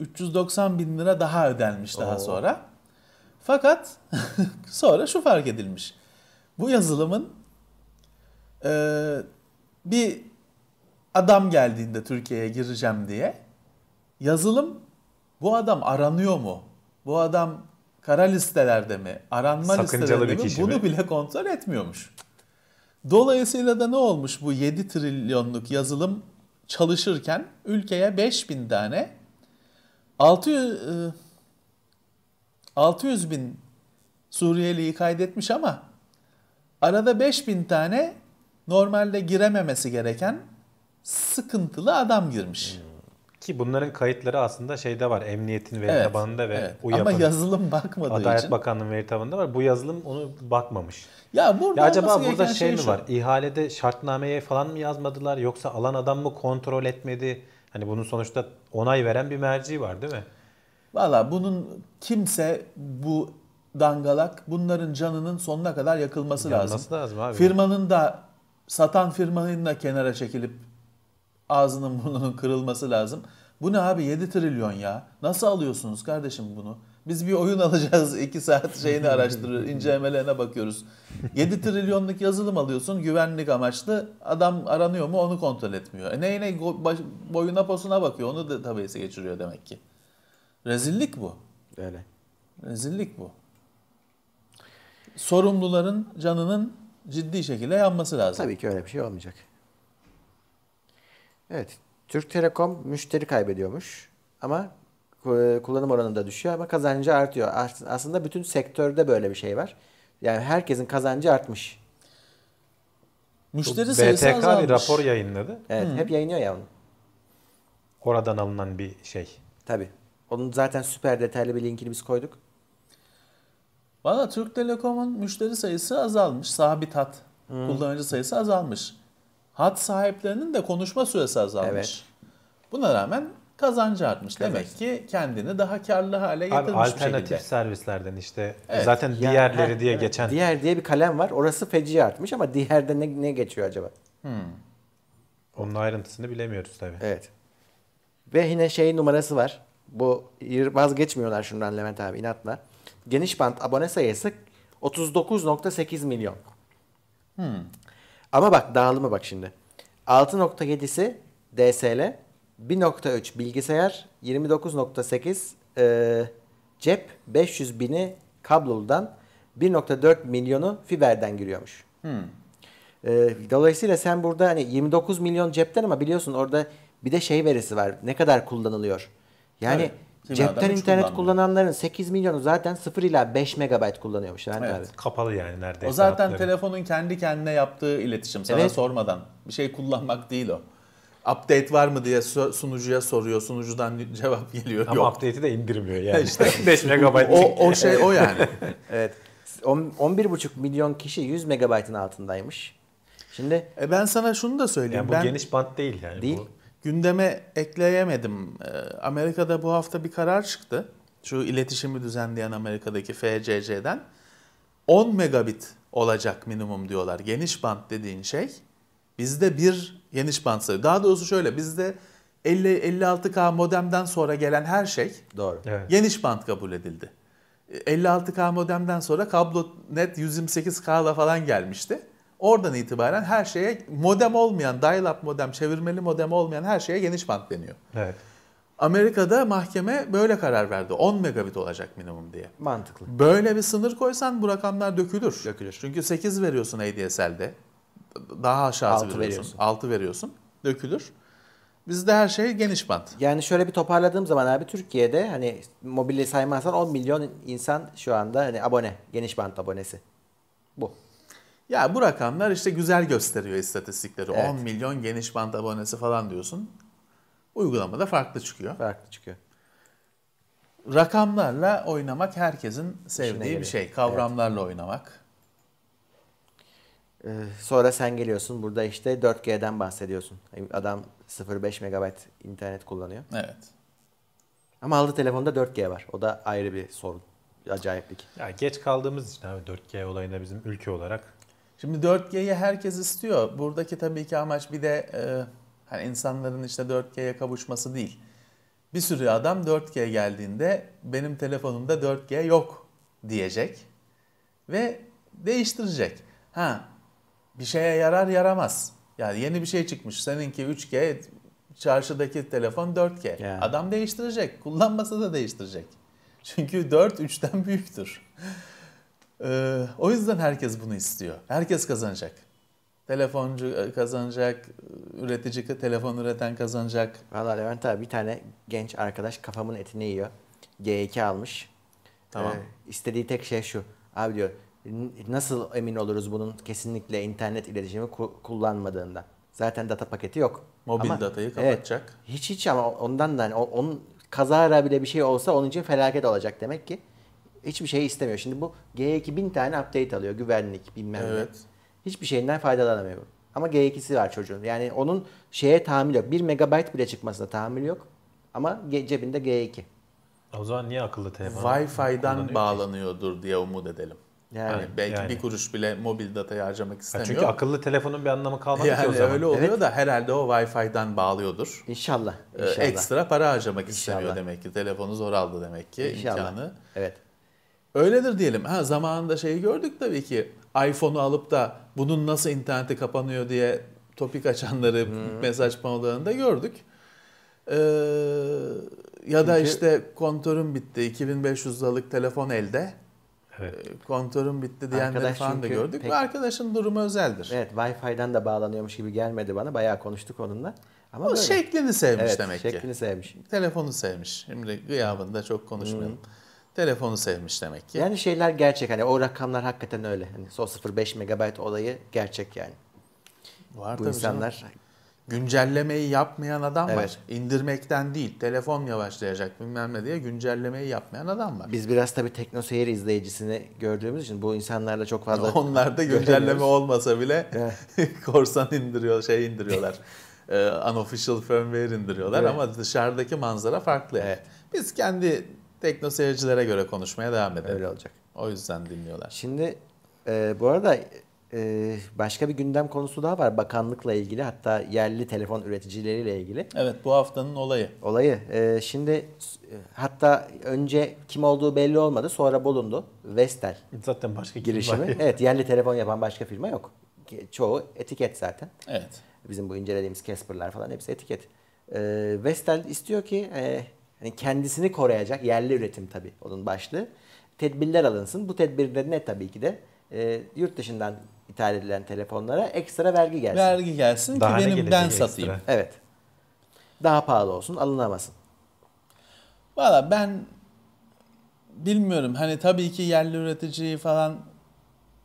[SPEAKER 2] 390 bin lira daha ödenmiş daha Oo. sonra. Fakat sonra şu fark edilmiş. Bu yazılımın e, bir adam geldiğinde Türkiye'ye gireceğim diye yazılım bu adam aranıyor mu? Bu adam kara listelerde mi? Aranma Sakıncalı listelerde mi? Bunu mi? bile kontrol etmiyormuş. Dolayısıyla da ne olmuş bu 7 trilyonluk yazılım çalışırken ülkeye 5000 tane 600, 600 e, bin Suriyeliyi kaydetmiş ama arada 5000 tane normalde girememesi gereken sıkıntılı adam girmiş.
[SPEAKER 3] Ki bunların kayıtları aslında şeyde var. Emniyetin veri evet, tabanında ve evet. UYAP'ın. Ama yazılım bakmadığı Adalet için. Bakanlığı'nın veri tabanında var. Bu yazılım onu bakmamış. Ya, burada ya acaba burada şey, şey mi şu. var? İhalede şartnameye falan mı yazmadılar yoksa alan adam mı kontrol etmedi? Hani bunun sonuçta onay veren bir merci var değil mi?
[SPEAKER 2] Valla bunun kimse bu dangalak bunların canının sonuna kadar yakılması Yanması lazım. lazım abi. Firmanın da satan firmanın da kenara çekilip ağzının burnunun kırılması lazım. Bu ne abi 7 trilyon ya. Nasıl alıyorsunuz kardeşim bunu? Biz bir oyun alacağız 2 saat şeyini araştırır, incelemelerine bakıyoruz. 7 trilyonluk yazılım alıyorsun güvenlik amaçlı. Adam aranıyor mu onu kontrol etmiyor. E neyine boyuna posuna bakıyor onu da tabeyse geçiriyor demek ki. Rezillik bu. Öyle. Rezillik bu. Sorumluların canının ciddi şekilde yanması lazım. Tabii ki öyle bir şey olmayacak. Evet. Türk
[SPEAKER 1] Telekom müşteri kaybediyormuş ama e, kullanım oranı da düşüyor ama kazancı artıyor. Aslında bütün sektörde böyle bir şey var. Yani herkesin kazancı artmış.
[SPEAKER 2] Müşteri sayısı BTK azalmış. bir rapor yayınladı. Evet, Hı. hep
[SPEAKER 1] yayınlıyor ya onu. Oradan alınan bir şey. Tabii. Onun zaten süper detaylı bir linkini biz koyduk.
[SPEAKER 2] Valla Türk Telekom'un müşteri sayısı azalmış. Sabit hat Hı. kullanıcı sayısı azalmış hat sahiplerinin de konuşma süresi azalmış. Evet. Buna rağmen kazancı artmış. Demek ki kendini daha karlı hale getirmiş Abi, alternatif şekilde.
[SPEAKER 3] servislerden işte evet. zaten yani, diğerleri diye evet. geçen. Diğer diye bir kalem var. Orası feci artmış ama diğerde ne, ne geçiyor acaba? Hmm. Onun ayrıntısını bilemiyoruz tabii. Evet.
[SPEAKER 1] Ve yine şey numarası var. Bu vazgeçmiyorlar şundan Levent abi inatla. Geniş band abone sayısı 39.8 milyon. Hmm. Ama bak dağılımı bak şimdi. 6.7'si DSL, 1.3 bilgisayar, 29.8 e, cep, 500 bini kabloludan, 1.4 milyonu fiberden giriyormuş. Hmm. E, dolayısıyla sen burada hani 29 milyon cepten ama biliyorsun orada bir de şey verisi var. Ne kadar kullanılıyor. Yani evet. Cepten internet kullananların 8 milyonu zaten 0 ila 5 megabayt kullanıyormuş. Evet. Abi.
[SPEAKER 3] Kapalı yani neredeyse.
[SPEAKER 1] O zaten hatları.
[SPEAKER 2] telefonun kendi kendine yaptığı iletişim sana evet. sormadan. Bir şey kullanmak değil o update var mı diye sunucuya soruyor. Sunucudan cevap geliyor. Ama Yok. update'i de indirmiyor yani. İşte 5 megabayt. O, o şey o yani. evet. 11,5
[SPEAKER 1] milyon kişi 100 megabaytın altındaymış.
[SPEAKER 2] Şimdi e ben sana şunu da söyleyeyim. Yani bu ben, geniş
[SPEAKER 3] band değil yani. Değil.
[SPEAKER 2] Bu gündeme ekleyemedim. Ee, Amerika'da bu hafta bir karar çıktı. Şu iletişimi düzenleyen Amerika'daki FCC'den 10 megabit olacak minimum diyorlar. Geniş bant dediğin şey bizde bir geniş bant sayıyor. Daha doğrusu şöyle bizde 50 56K modemden sonra gelen her şey doğru. Evet. Geniş bant kabul edildi. 56K ee, modemden sonra kablo net 128K'la falan gelmişti. Oradan itibaren her şeye modem olmayan, dial-up modem, çevirmeli modem olmayan her şeye geniş bant deniyor. Evet. Amerika'da mahkeme böyle karar verdi. 10 megabit olacak minimum diye. Mantıklı. Böyle bir sınır koysan bu rakamlar dökülür. Dökülür. Çünkü 8 veriyorsun ADSL'de. Daha aşağısı 6 veriyorsun. veriyorsun. 6 veriyorsun. Dökülür. Bizde her
[SPEAKER 1] şey geniş band. Yani şöyle bir toparladığım zaman abi Türkiye'de hani mobilya saymazsan 10 milyon
[SPEAKER 2] insan şu anda hani abone. Geniş band abonesi. Bu. Ya bu rakamlar işte güzel gösteriyor istatistikleri. Evet. 10 milyon geniş band abonesi falan diyorsun. Uygulamada farklı çıkıyor. Farklı çıkıyor. Rakamlarla oynamak herkesin sevdiği bir şey. Kavramlarla evet. oynamak.
[SPEAKER 1] Ee, sonra sen geliyorsun burada işte 4G'den bahsediyorsun. Adam 0.5 MB internet kullanıyor. Evet. Ama aldığı telefonda 4G var. O da ayrı bir sorun.
[SPEAKER 2] Acayiplik. Ya geç kaldığımız için abi 4G olayında bizim ülke olarak Şimdi 4G'yi herkes istiyor. Buradaki tabii ki amaç bir de e, hani insanların işte 4G'ye kavuşması değil. Bir sürü adam 4G geldiğinde benim telefonumda 4G yok diyecek ve değiştirecek. Ha bir şeye yarar yaramaz. Yani yeni bir şey çıkmış. Seninki 3G, çarşıdaki telefon 4G. Yani. Adam değiştirecek. Kullanmasa da değiştirecek. Çünkü 4 3'ten büyüktür. Ee, o yüzden herkes bunu istiyor. Herkes kazanacak. Telefoncu e, kazanacak, üretici telefon üreten kazanacak. Valla Levent abi bir tane genç arkadaş kafamın etini yiyor. G2 almış.
[SPEAKER 1] Tamam. Ee, istediği tek şey şu. Abi diyor nasıl emin oluruz bunun kesinlikle internet iletişimi ku- kullanmadığından? Zaten data paketi yok. Mobil ama, datayı kapatacak. Evet, hiç hiç ama ondan da hani onun kazara bile bir şey olsa onun için felaket olacak demek ki. Hiçbir şey istemiyor. Şimdi bu G2 bin tane update alıyor. Güvenlik bilmem evet. Hiçbir şeyinden faydalanamıyor. Ama G2'si var çocuğun. Yani onun şeye tahammül yok. 1 megabyte bile çıkmasına tahammül yok. Ama cebinde G2.
[SPEAKER 2] O zaman niye akıllı telefon? Wi-Fi'den bağlanıyordur diye umut edelim. Yani, yani belki yani. bir kuruş bile mobil datayı harcamak istemiyor. Ya çünkü
[SPEAKER 3] akıllı telefonun bir anlamı kalmadı yani ki o zaman. Öyle oluyor evet. da
[SPEAKER 2] herhalde o Wi-Fi'den bağlıyordur. İnşallah. Ee, inşallah. Ee, ekstra para harcamak inşallah. istemiyor demek ki. Telefonu zor aldı demek ki inşallah. imkanı. Evet. Öyledir diyelim. Ha zamanında şeyi gördük tabii ki iPhone'u alıp da bunun nasıl interneti kapanıyor diye topik açanları hmm. mesaj panolarında gördük. Ee, ya Çünkü... da işte kontörüm bitti 2500 liralık telefon elde. Evet. Ee, kontörüm bitti diyenleri Arkadaş falan da gördük. Pek... arkadaşın durumu özeldir.
[SPEAKER 1] Evet Wi-Fi'den de bağlanıyormuş gibi gelmedi bana. Bayağı konuştuk onunla. Ama o böyle. şeklini sevmiş evet, demek şeklini ki. şeklini sevmiş. Telefonu sevmiş. Şimdi gıyabında çok konuşmayalım. Hmm. Telefonu sevmiş demek ki. Yani şeyler gerçek hani o rakamlar hakikaten öyle. Hani son 0.5 megabayt olayı gerçek
[SPEAKER 2] yani. Var Bu insanlar canım. güncellemeyi yapmayan adam evet. var. İndirmekten değil, telefon yavaşlayacak bilmem ne diye güncellemeyi yapmayan adam var. Biz biraz tabii
[SPEAKER 1] teknoseyir izleyicisini gördüğümüz için bu insanlarla çok fazla Onlar da güncelleme olmasa bile
[SPEAKER 2] korsan indiriyor, şey indiriyorlar. Ee, unofficial firmware indiriyorlar evet. ama dışarıdaki manzara farklı. Evet. Biz kendi tekno seyircilere göre konuşmaya devam edelim. Öyle olacak. O yüzden dinliyorlar. Şimdi e, bu arada e, başka
[SPEAKER 1] bir gündem konusu daha var bakanlıkla ilgili hatta yerli telefon üreticileriyle ilgili. Evet bu haftanın olayı. Olayı. E, şimdi e, hatta önce kim olduğu belli olmadı sonra bulundu. Vestel. Zaten başka girişimi. Var. Evet yerli telefon yapan başka firma yok. Çoğu etiket zaten. Evet. Bizim bu incelediğimiz Casper'lar falan hepsi etiket. E, Vestel istiyor ki e, yani kendisini koruyacak yerli üretim tabii onun başlığı. Tedbirler alınsın. Bu tedbirler ne tabii ki de e, yurt dışından ithal edilen telefonlara ekstra vergi gelsin. Vergi gelsin Daha ki benim ben satayım. Ekstra. Evet. Daha pahalı olsun, alınamasın.
[SPEAKER 2] Valla ben bilmiyorum. Hani tabii ki yerli üreticiyi falan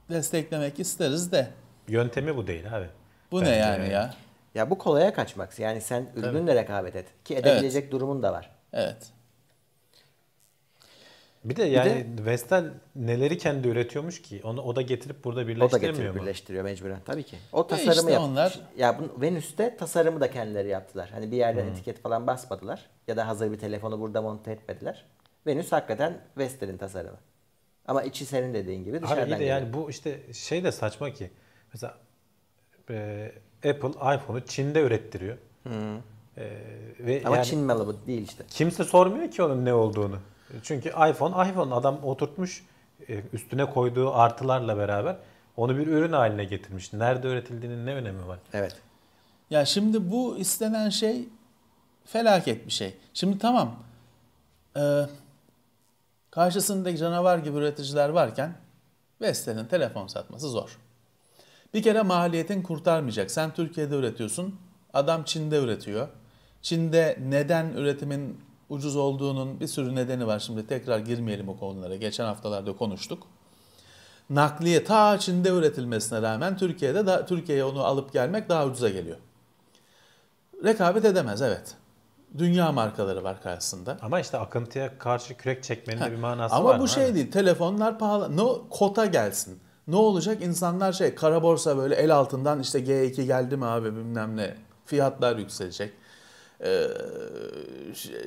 [SPEAKER 2] desteklemek isteriz de.
[SPEAKER 1] Yöntemi bu değil abi. Bu Bence ne yani, yani ya? Ya bu kolaya kaçmak. Yani sen ürünle rekabet et. Ki edebilecek evet. durumun da var.
[SPEAKER 2] Evet.
[SPEAKER 3] Bir de yani bir de, Vestel neleri kendi üretiyormuş ki? Onu o da getirip burada birleştirmiyor mu? O da getirip birleştiriyor mecburen tabii ki. O e
[SPEAKER 1] tasarımı işte yapmış. Onlar... Ya bunu Venüs'te tasarımı da kendileri yaptılar. Hani bir yerden hmm. etiket falan basmadılar ya da hazır bir telefonu burada monte etmediler. Venüs hakikaten Vestel'in tasarımı. Ama içi senin dediğin gibi dışarıdan Abi de yani
[SPEAKER 3] bu işte şey de saçma ki. Mesela e, Apple iPhone'u Çin'de ürettiriyor. Hmm. Ee, ve Ama yani, Çin malı değil işte. Kimse sormuyor ki onun ne olduğunu. Çünkü iPhone, iPhone adam oturtmuş e, üstüne koyduğu artılarla beraber onu bir ürün haline getirmiş. Nerede üretildiğinin ne önemi var? Evet.
[SPEAKER 2] Ya şimdi bu istenen şey felaket bir şey. Şimdi tamam e, karşısındaki canavar gibi üreticiler varken Vestel'in telefon satması zor. Bir kere maliyetin kurtarmayacak. Sen Türkiye'de üretiyorsun, adam Çin'de üretiyor. Çin'de neden üretimin ucuz olduğunun bir sürü nedeni var. Şimdi tekrar girmeyelim o konulara. Geçen haftalarda konuştuk. Nakliye ta Çin'de üretilmesine rağmen Türkiye'de da Türkiye'ye onu alıp gelmek daha ucuza geliyor. Rekabet edemez evet. Dünya markaları var karşısında. Ama işte akıntıya karşı kürek çekmenin ha. bir manası Ama var. Ama bu şey abi? değil. Telefonlar pahalı. No kota gelsin. Ne olacak? İnsanlar şey kara borsa böyle el altından işte G2 geldi mi abi bilmem ne. Fiyatlar yükselecek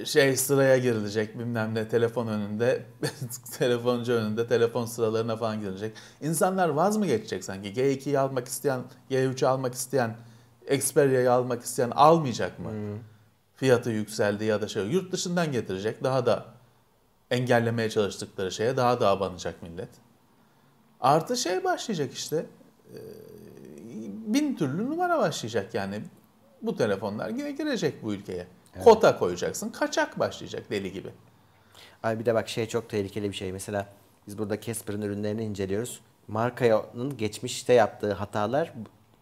[SPEAKER 2] şey sıraya girilecek bilmem ne telefon önünde telefoncu önünde telefon sıralarına falan girilecek. İnsanlar vaz mı geçecek sanki? G2'yi almak isteyen, G3'ü almak isteyen, Xperia'yı almak isteyen almayacak mı? Hmm. Fiyatı yükseldi ya da şey yurt dışından getirecek. Daha da engellemeye çalıştıkları şeye daha da abanacak millet. Artı şey başlayacak işte. Bin türlü numara başlayacak yani bu telefonlar yine girecek bu ülkeye. Evet. Kota koyacaksın. Kaçak başlayacak deli gibi. Ay bir de bak şey çok tehlikeli bir şey. Mesela
[SPEAKER 1] biz burada Casper'ın ürünlerini inceliyoruz. Markanın geçmişte yaptığı hatalar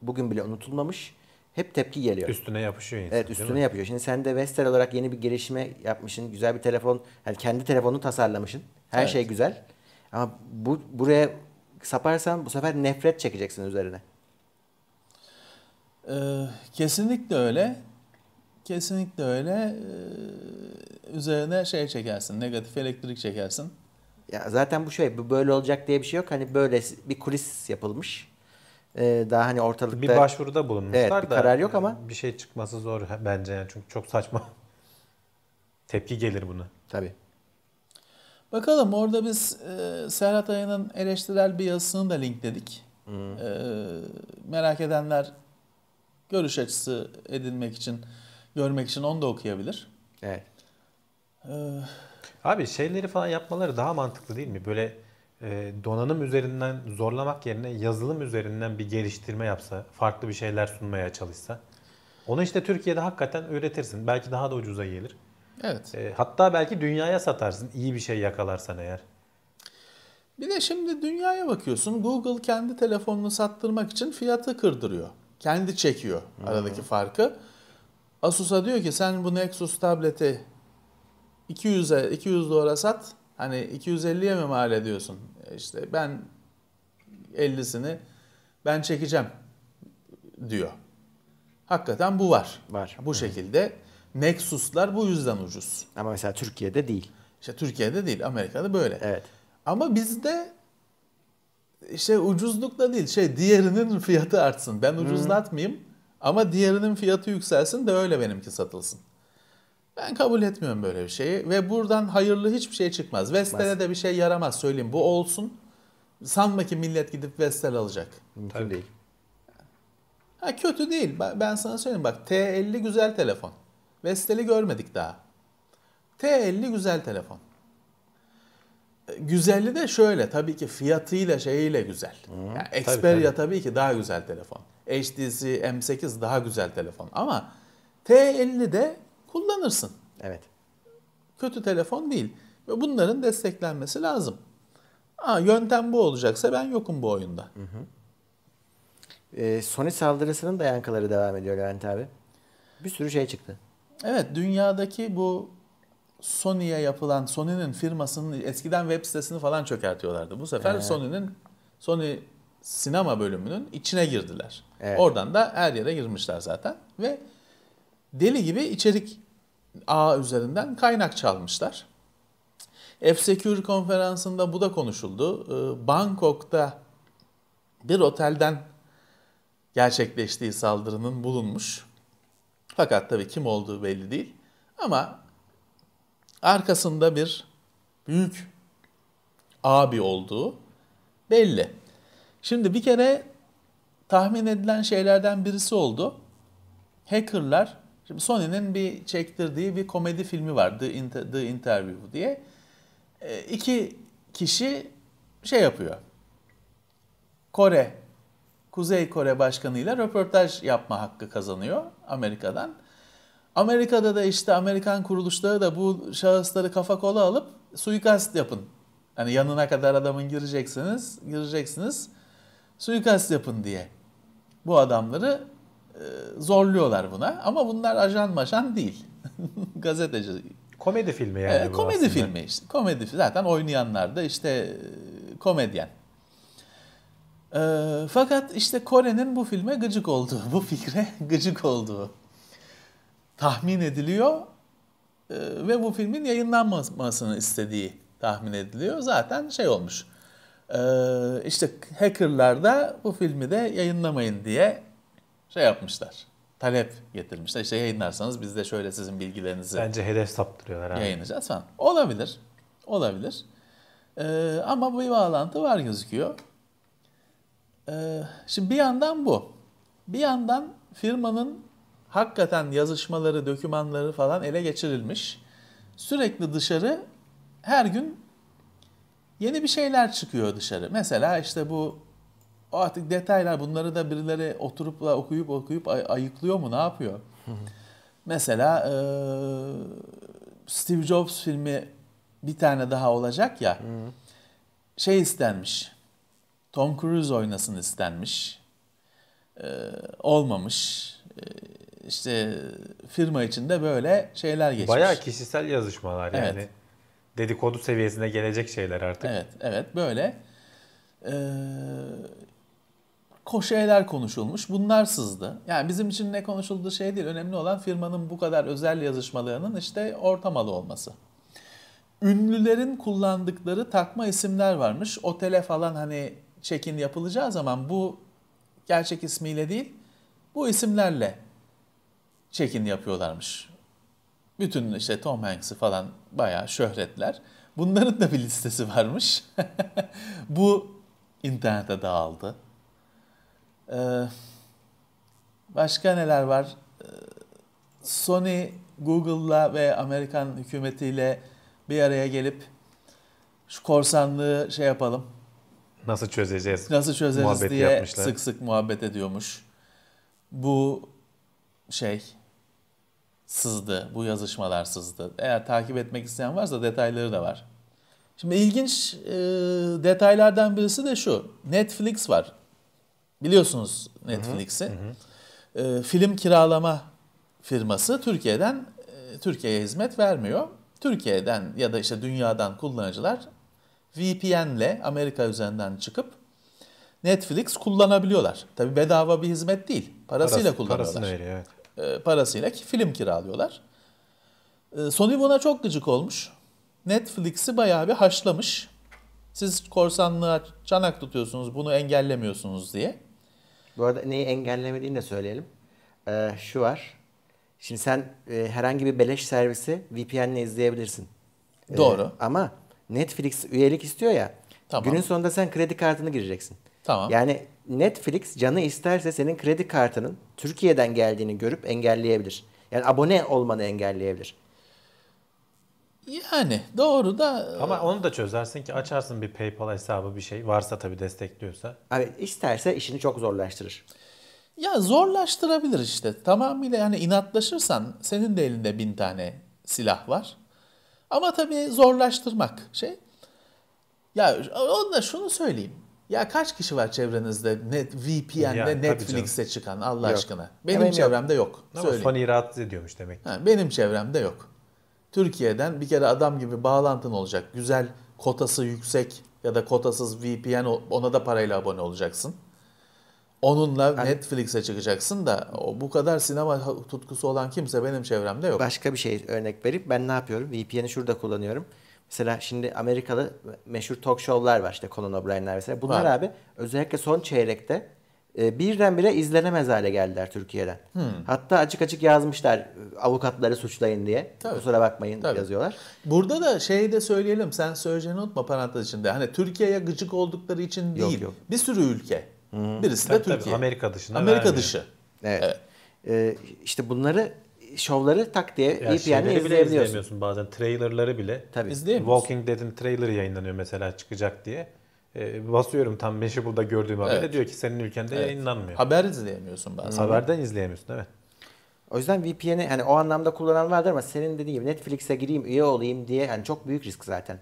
[SPEAKER 1] bugün bile unutulmamış. Hep tepki geliyor. Üstüne yapışıyor insan. Evet üstüne yapışıyor. Şimdi sen de Vestel olarak yeni bir girişime yapmışsın. Güzel bir telefon. Yani kendi telefonunu tasarlamışsın. Her evet. şey güzel. Ama bu buraya saparsan bu sefer nefret çekeceksin üzerine.
[SPEAKER 2] Ee, kesinlikle öyle. Kesinlikle öyle. Ee, üzerine şey çekersin, negatif elektrik çekersin. Ya
[SPEAKER 1] zaten bu şey bu böyle olacak diye bir şey yok. Hani böyle bir kulis yapılmış. Ee, daha hani
[SPEAKER 3] ortalıkta bir başvuruda bulunmuşlar evet, bir da karar yok ama bir şey çıkması zor bence yani çünkü çok saçma. Tepki gelir buna. Tabii.
[SPEAKER 2] Bakalım orada biz e, Serhat Aya'nın eleştirel bir yazısını da linkledik. Hmm. E, merak edenler görüş açısı edinmek için, görmek için onu da okuyabilir. Evet. Ee... Abi şeyleri falan yapmaları daha mantıklı değil mi?
[SPEAKER 3] Böyle e, donanım üzerinden zorlamak yerine yazılım üzerinden bir geliştirme yapsa, farklı bir şeyler sunmaya çalışsa. Onu işte Türkiye'de hakikaten üretirsin. Belki daha da ucuza gelir. Evet. E, hatta belki dünyaya satarsın iyi bir şey yakalarsan eğer.
[SPEAKER 2] Bir de şimdi dünyaya bakıyorsun. Google kendi telefonunu sattırmak için fiyatı kırdırıyor. Kendi çekiyor aradaki hmm. farkı. Asus'a diyor ki sen bu Nexus tableti 200'e 200 dolara sat. Hani 250'ye mi mal ediyorsun? İşte ben 50'sini ben çekeceğim diyor. Hakikaten bu var. Var. Bu evet. şekilde Nexus'lar bu yüzden ucuz. Ama mesela Türkiye'de değil. İşte Türkiye'de değil, Amerika'da böyle. Evet. Ama bizde şey ucuzlukla değil şey diğerinin fiyatı artsın. Ben hmm. ucuzlatmayayım ama diğerinin fiyatı yükselsin de öyle benimki satılsın. Ben kabul etmiyorum böyle bir şeyi ve buradan hayırlı hiçbir şey çıkmaz. Vestel'e de bir şey yaramaz söyleyeyim. Bu olsun. Sanma ki millet gidip Vestel alacak. Mümkün değil. Ha kötü değil. Ben sana söyleyeyim bak T50 güzel telefon. Vestel'i görmedik daha. T50 güzel telefon. Güzeli de şöyle tabii ki fiyatıyla şeyiyle güzel. Hı, yani Xperia tabii, tabii. tabii ki daha güzel telefon. HTC M8 daha güzel telefon ama t de kullanırsın. Evet. Kötü telefon değil ve bunların desteklenmesi lazım. Ha, yöntem bu olacaksa ben yokum bu oyunda. Hı hı. Ee,
[SPEAKER 1] Sony saldırısının da devam ediyor Levent abi. Bir sürü şey çıktı.
[SPEAKER 2] Evet dünyadaki bu Sony'ye yapılan Sony'nin firmasının eskiden web sitesini falan çökertiyorlardı. Bu sefer evet. Sony'nin Sony sinema bölümünün içine girdiler. Evet. Oradan da her yere girmişler zaten ve deli gibi içerik ağ üzerinden kaynak çalmışlar. F-Secure konferansında bu da konuşuldu. Ee, Bangkok'ta bir otelden gerçekleştiği saldırının bulunmuş. Fakat tabii kim olduğu belli değil. Ama arkasında bir büyük abi olduğu belli. Şimdi bir kere tahmin edilen şeylerden birisi oldu. Hackerlar, şimdi Sony'nin bir çektirdiği bir komedi filmi var The, Inter- The Interview diye. E, iki kişi şey yapıyor. Kore, Kuzey Kore başkanıyla röportaj yapma hakkı kazanıyor Amerika'dan. Amerika'da da işte Amerikan kuruluşları da bu şahısları kafa kola alıp suikast yapın. Hani yanına kadar adamın gireceksiniz, gireceksiniz suikast yapın diye. Bu adamları e, zorluyorlar buna ama bunlar ajan maşan değil. Gazeteci. Komedi filmi yani. E, komedi aslında. filmi işte. Komedi zaten oynayanlar da işte e, komedyen. E, fakat işte Kore'nin bu filme gıcık olduğu, bu fikre gıcık olduğu tahmin ediliyor e, ve bu filmin yayınlanmasını istediği tahmin ediliyor. Zaten şey olmuş. İşte işte hackerlar da bu filmi de yayınlamayın diye şey yapmışlar. Talep getirmişler. İşte yayınlarsanız biz de şöyle sizin bilgilerinizi Bence hedef saptırıyorlar abi. yayınlayacağız falan. Olabilir. Olabilir. E, ama bu bir bağlantı var gözüküyor. E, şimdi bir yandan bu. Bir yandan firmanın hakikaten yazışmaları, dokümanları falan ele geçirilmiş. Sürekli dışarı her gün yeni bir şeyler çıkıyor dışarı. Mesela işte bu o artık detaylar bunları da birileri oturup da okuyup okuyup ay- ayıklıyor mu ne yapıyor? Mesela e, Steve Jobs filmi bir tane daha olacak ya. şey istenmiş. Tom Cruise oynasın istenmiş. E, olmamış. E, işte firma içinde böyle şeyler geçmiş. Bayağı
[SPEAKER 3] kişisel yazışmalar evet. yani.
[SPEAKER 2] Dedikodu seviyesine gelecek şeyler artık. Evet, evet böyle e, ee, şeyler konuşulmuş. Bunlar sızdı. Yani bizim için ne konuşulduğu şey değil. Önemli olan firmanın bu kadar özel yazışmalarının işte ortamalı olması. Ünlülerin kullandıkları takma isimler varmış. Otele falan hani check-in yapılacağı zaman bu gerçek ismiyle değil bu isimlerle check-in yapıyorlarmış. Bütün işte Tom Hanks'i falan bayağı şöhretler. Bunların da bir listesi varmış. Bu internete dağıldı. Ee, başka neler var? Ee, Sony Google'la ve Amerikan hükümetiyle bir araya gelip şu korsanlığı şey yapalım. Nasıl çözeceğiz? Nasıl çözeceğiz diye yapmışlar. sık sık muhabbet ediyormuş. Bu şey sızdı. Bu yazışmalar sızdı. Eğer takip etmek isteyen varsa detayları da var. Şimdi ilginç e, detaylardan birisi de şu. Netflix var. Biliyorsunuz Netflix'i. E, film kiralama firması Türkiye'den e, Türkiye'ye hizmet vermiyor. Türkiye'den ya da işte dünyadan kullanıcılar VPN'le Amerika üzerinden çıkıp Netflix kullanabiliyorlar. Tabi bedava bir hizmet değil. Parasıyla Parası, kullanıyorlar. Parasını veriyor evet e, parasıyla film kiralıyorlar. E, Sony buna çok gıcık olmuş. Netflix'i bayağı bir haşlamış. Siz korsanlığa çanak tutuyorsunuz, bunu engellemiyorsunuz diye. Bu arada neyi
[SPEAKER 1] engellemediğini de söyleyelim. Ee, şu var. Şimdi sen e, herhangi bir beleş servisi VPN ile izleyebilirsin. Ee, Doğru. ama Netflix üyelik istiyor ya. Tamam. Günün sonunda sen kredi kartını gireceksin. Tamam. Yani Netflix canı isterse senin kredi kartının Türkiye'den geldiğini görüp engelleyebilir. Yani abone olmanı engelleyebilir.
[SPEAKER 2] Yani doğru da... Ama
[SPEAKER 3] onu da çözersin ki açarsın bir
[SPEAKER 2] PayPal hesabı bir şey varsa tabii destekliyorsa. Abi isterse işini çok zorlaştırır. Ya zorlaştırabilir işte. Tamamıyla yani inatlaşırsan senin de elinde bin tane silah var. Ama tabii zorlaştırmak şey. Ya onu da şunu söyleyeyim. Ya kaç kişi var çevrenizde net VPN'de, ya, Netflix'e çıkan Allah yok. aşkına? Benim Hemen çevremde yok. yok. Ama Sony rahatsız
[SPEAKER 3] ediyormuş demek.
[SPEAKER 2] Ha, benim çevremde yok. Türkiye'den bir kere adam gibi bağlantın olacak. Güzel kotası yüksek ya da kotasız VPN ona da parayla abone olacaksın. Onunla yani, Netflix'e çıkacaksın da o bu kadar sinema tutkusu olan kimse benim çevremde yok. Başka bir şey
[SPEAKER 1] örnek verip ben ne yapıyorum? VPN'i şurada kullanıyorum. Mesela şimdi Amerikalı meşhur talk show'lar var işte Conan O'Brien'ler vesaire. Bunlar var. abi özellikle son çeyrekte e, birdenbire izlenemez hale geldiler Türkiye'den. Hmm. Hatta açık açık yazmışlar e, avukatları suçlayın diye. Tabii.
[SPEAKER 2] Kusura bakmayın Tabii. yazıyorlar. Burada da şeyi de söyleyelim sen söyleyeceğini unutma parantez içinde. Hani Türkiye'ye gıcık oldukları için değil. Yok, Bir sürü ülke.
[SPEAKER 3] Hmm. Birisi tabii, de Türkiye. Tabii, Amerika dışında Amerika
[SPEAKER 2] vermiyor. dışı.
[SPEAKER 1] Evet. evet. Ee, işte bunları şovları tak diye yani VPN'le izleyemiyorsun
[SPEAKER 3] bazen. Trailerları bile. Tabii. Walking Dead'in trailerı yayınlanıyor mesela çıkacak diye. E, basıyorum tam meşi burada gördüğüm haberde evet. diyor ki senin ülkende evet. yayınlanmıyor. Haber izleyemiyorsun bazen. Haberden izleyemiyorsun evet. O yüzden VPN'i
[SPEAKER 1] hani o anlamda kullanan vardır ama senin dediğin gibi Netflix'e gireyim, üye olayım diye hani çok büyük risk zaten.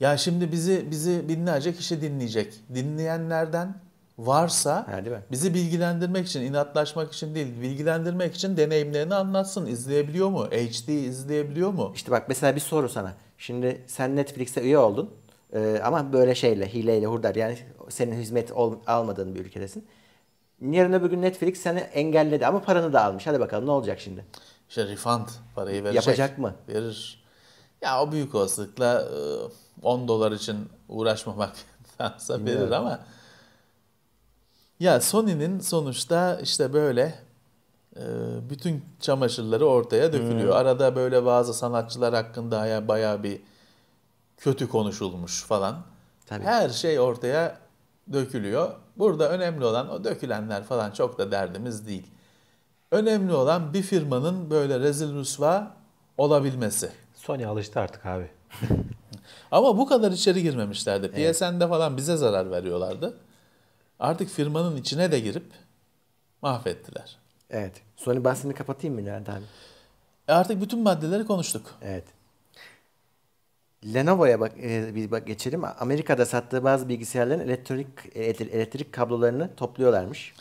[SPEAKER 2] Ya şimdi bizi bizi binlerce kişi dinleyecek. Dinleyenlerden varsa ha, bizi bilgilendirmek için, inatlaşmak için değil, bilgilendirmek için deneyimlerini anlatsın. İzleyebiliyor mu? HD izleyebiliyor mu? İşte bak mesela bir soru sana. Şimdi sen Netflix'e üye oldun
[SPEAKER 1] ee, ama böyle şeyle, hileyle, hurdar yani senin hizmet ol, almadığın bir ülkedesin. Yarın öbür gün Netflix seni engelledi ama paranı da almış. Hadi bakalım ne olacak şimdi?
[SPEAKER 2] İşte refund parayı verecek. Yapacak mı? Verir. Ya o büyük olasılıkla 10 e, dolar için uğraşmamak verir ama... Ya Sony'nin sonuçta işte böyle e, bütün çamaşırları ortaya dökülüyor. Hmm. Arada böyle bazı sanatçılar hakkında ya baya bir kötü konuşulmuş falan. Tabii. Her şey ortaya dökülüyor. Burada önemli olan o dökülenler falan çok da derdimiz değil. Önemli olan bir firmanın böyle rezil rüsva olabilmesi. Sony alıştı artık abi. Ama bu kadar içeri girmemişlerdi. Evet. PSN'de falan bize zarar veriyorlardı artık firmanın içine de girip mahvettiler. Evet. Sonra ben seni kapatayım mı Levent E
[SPEAKER 1] artık bütün maddeleri konuştuk. Evet. Lenovo'ya bak, e, bir bak geçelim. Amerika'da sattığı bazı bilgisayarların elektronik e, elektrik kablolarını topluyorlarmış.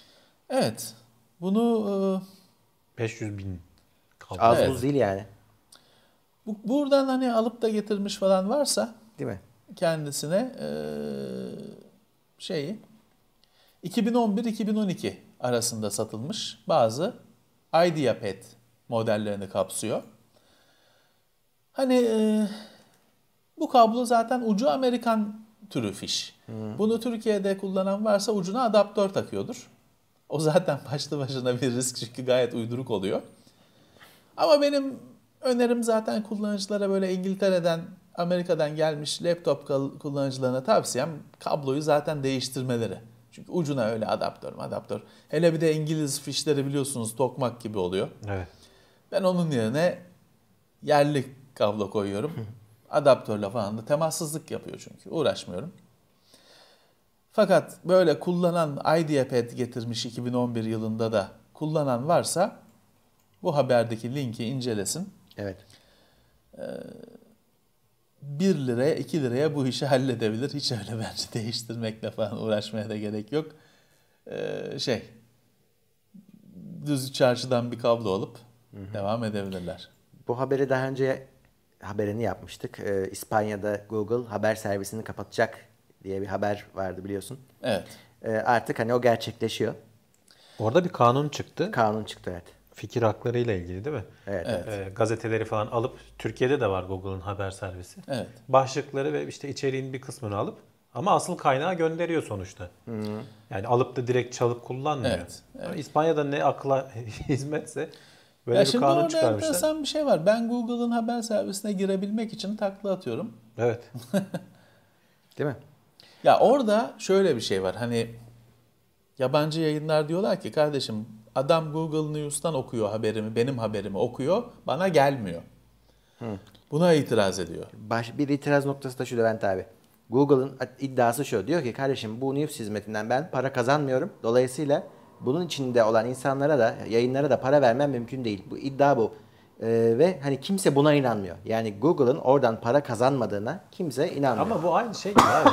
[SPEAKER 2] Evet. Bunu e,
[SPEAKER 3] 500 bin
[SPEAKER 2] kablo. Az evet. değil yani. Bu, buradan hani alıp da getirmiş falan varsa değil mi? Kendisine e, şeyi 2011-2012 arasında satılmış bazı Idea Pet modellerini kapsıyor. Hani e, bu kablo zaten ucu Amerikan türü fiş. Hmm. Bunu Türkiye'de kullanan varsa ucuna adaptör takıyordur. O zaten başlı başına bir risk çünkü gayet uyduruk oluyor. Ama benim önerim zaten kullanıcılara böyle İngiltere'den, Amerika'dan gelmiş laptop kullanıcılarına tavsiyem kabloyu zaten değiştirmeleri. Çünkü ucuna öyle adaptör adaptör. Hele bir de İngiliz fişleri biliyorsunuz tokmak gibi oluyor. Evet. Ben onun yerine yerli kablo koyuyorum. Adaptörle falan da temassızlık yapıyor çünkü. Uğraşmıyorum. Fakat böyle kullanan IdeaPad getirmiş 2011 yılında da kullanan varsa bu haberdeki linki incelesin. Evet. Ee, 1 liraya 2 liraya bu işi halledebilir. Hiç öyle bence değiştirmekle falan uğraşmaya da gerek yok. Ee, şey düz çarşıdan bir kablo alıp Hı-hı. devam edebilirler.
[SPEAKER 1] Bu haberi daha önce haberini yapmıştık. Ee, İspanya'da Google haber servisini kapatacak diye bir haber vardı biliyorsun. Evet. Ee, artık hani o gerçekleşiyor.
[SPEAKER 3] Orada bir kanun çıktı. Kanun çıktı evet fikir hakları ile ilgili değil mi? Evet. E, gazeteleri falan alıp Türkiye'de de var Google'ın haber servisi. Evet. Başlıkları ve işte içeriğin bir kısmını alıp ama asıl kaynağı gönderiyor sonuçta. Hı. Yani alıp da direkt çalıp kullanmıyor. Evet, evet. İspanya'da ne akla hizmetse böyle ya bir şimdi kanun çıkarmışlar. Şimdi
[SPEAKER 2] enteresan bir şey var. Ben Google'ın haber servisine girebilmek için takla atıyorum. Evet. Değil mi? Ya orada şöyle bir şey var. Hani yabancı yayınlar diyorlar ki kardeşim Adam Google News'tan okuyor haberimi, benim haberimi okuyor, bana gelmiyor. Hı. Buna itiraz ediyor. Baş, bir itiraz noktası da şu Levent
[SPEAKER 1] abi. Google'ın iddiası şu. Diyor ki kardeşim bu news hizmetinden ben para kazanmıyorum. Dolayısıyla bunun içinde olan insanlara da yayınlara da para vermem mümkün değil. Bu iddia bu. Ee, ve hani kimse buna inanmıyor. Yani Google'ın oradan para kazanmadığına kimse inanmıyor. Ama
[SPEAKER 3] bu aynı şey abi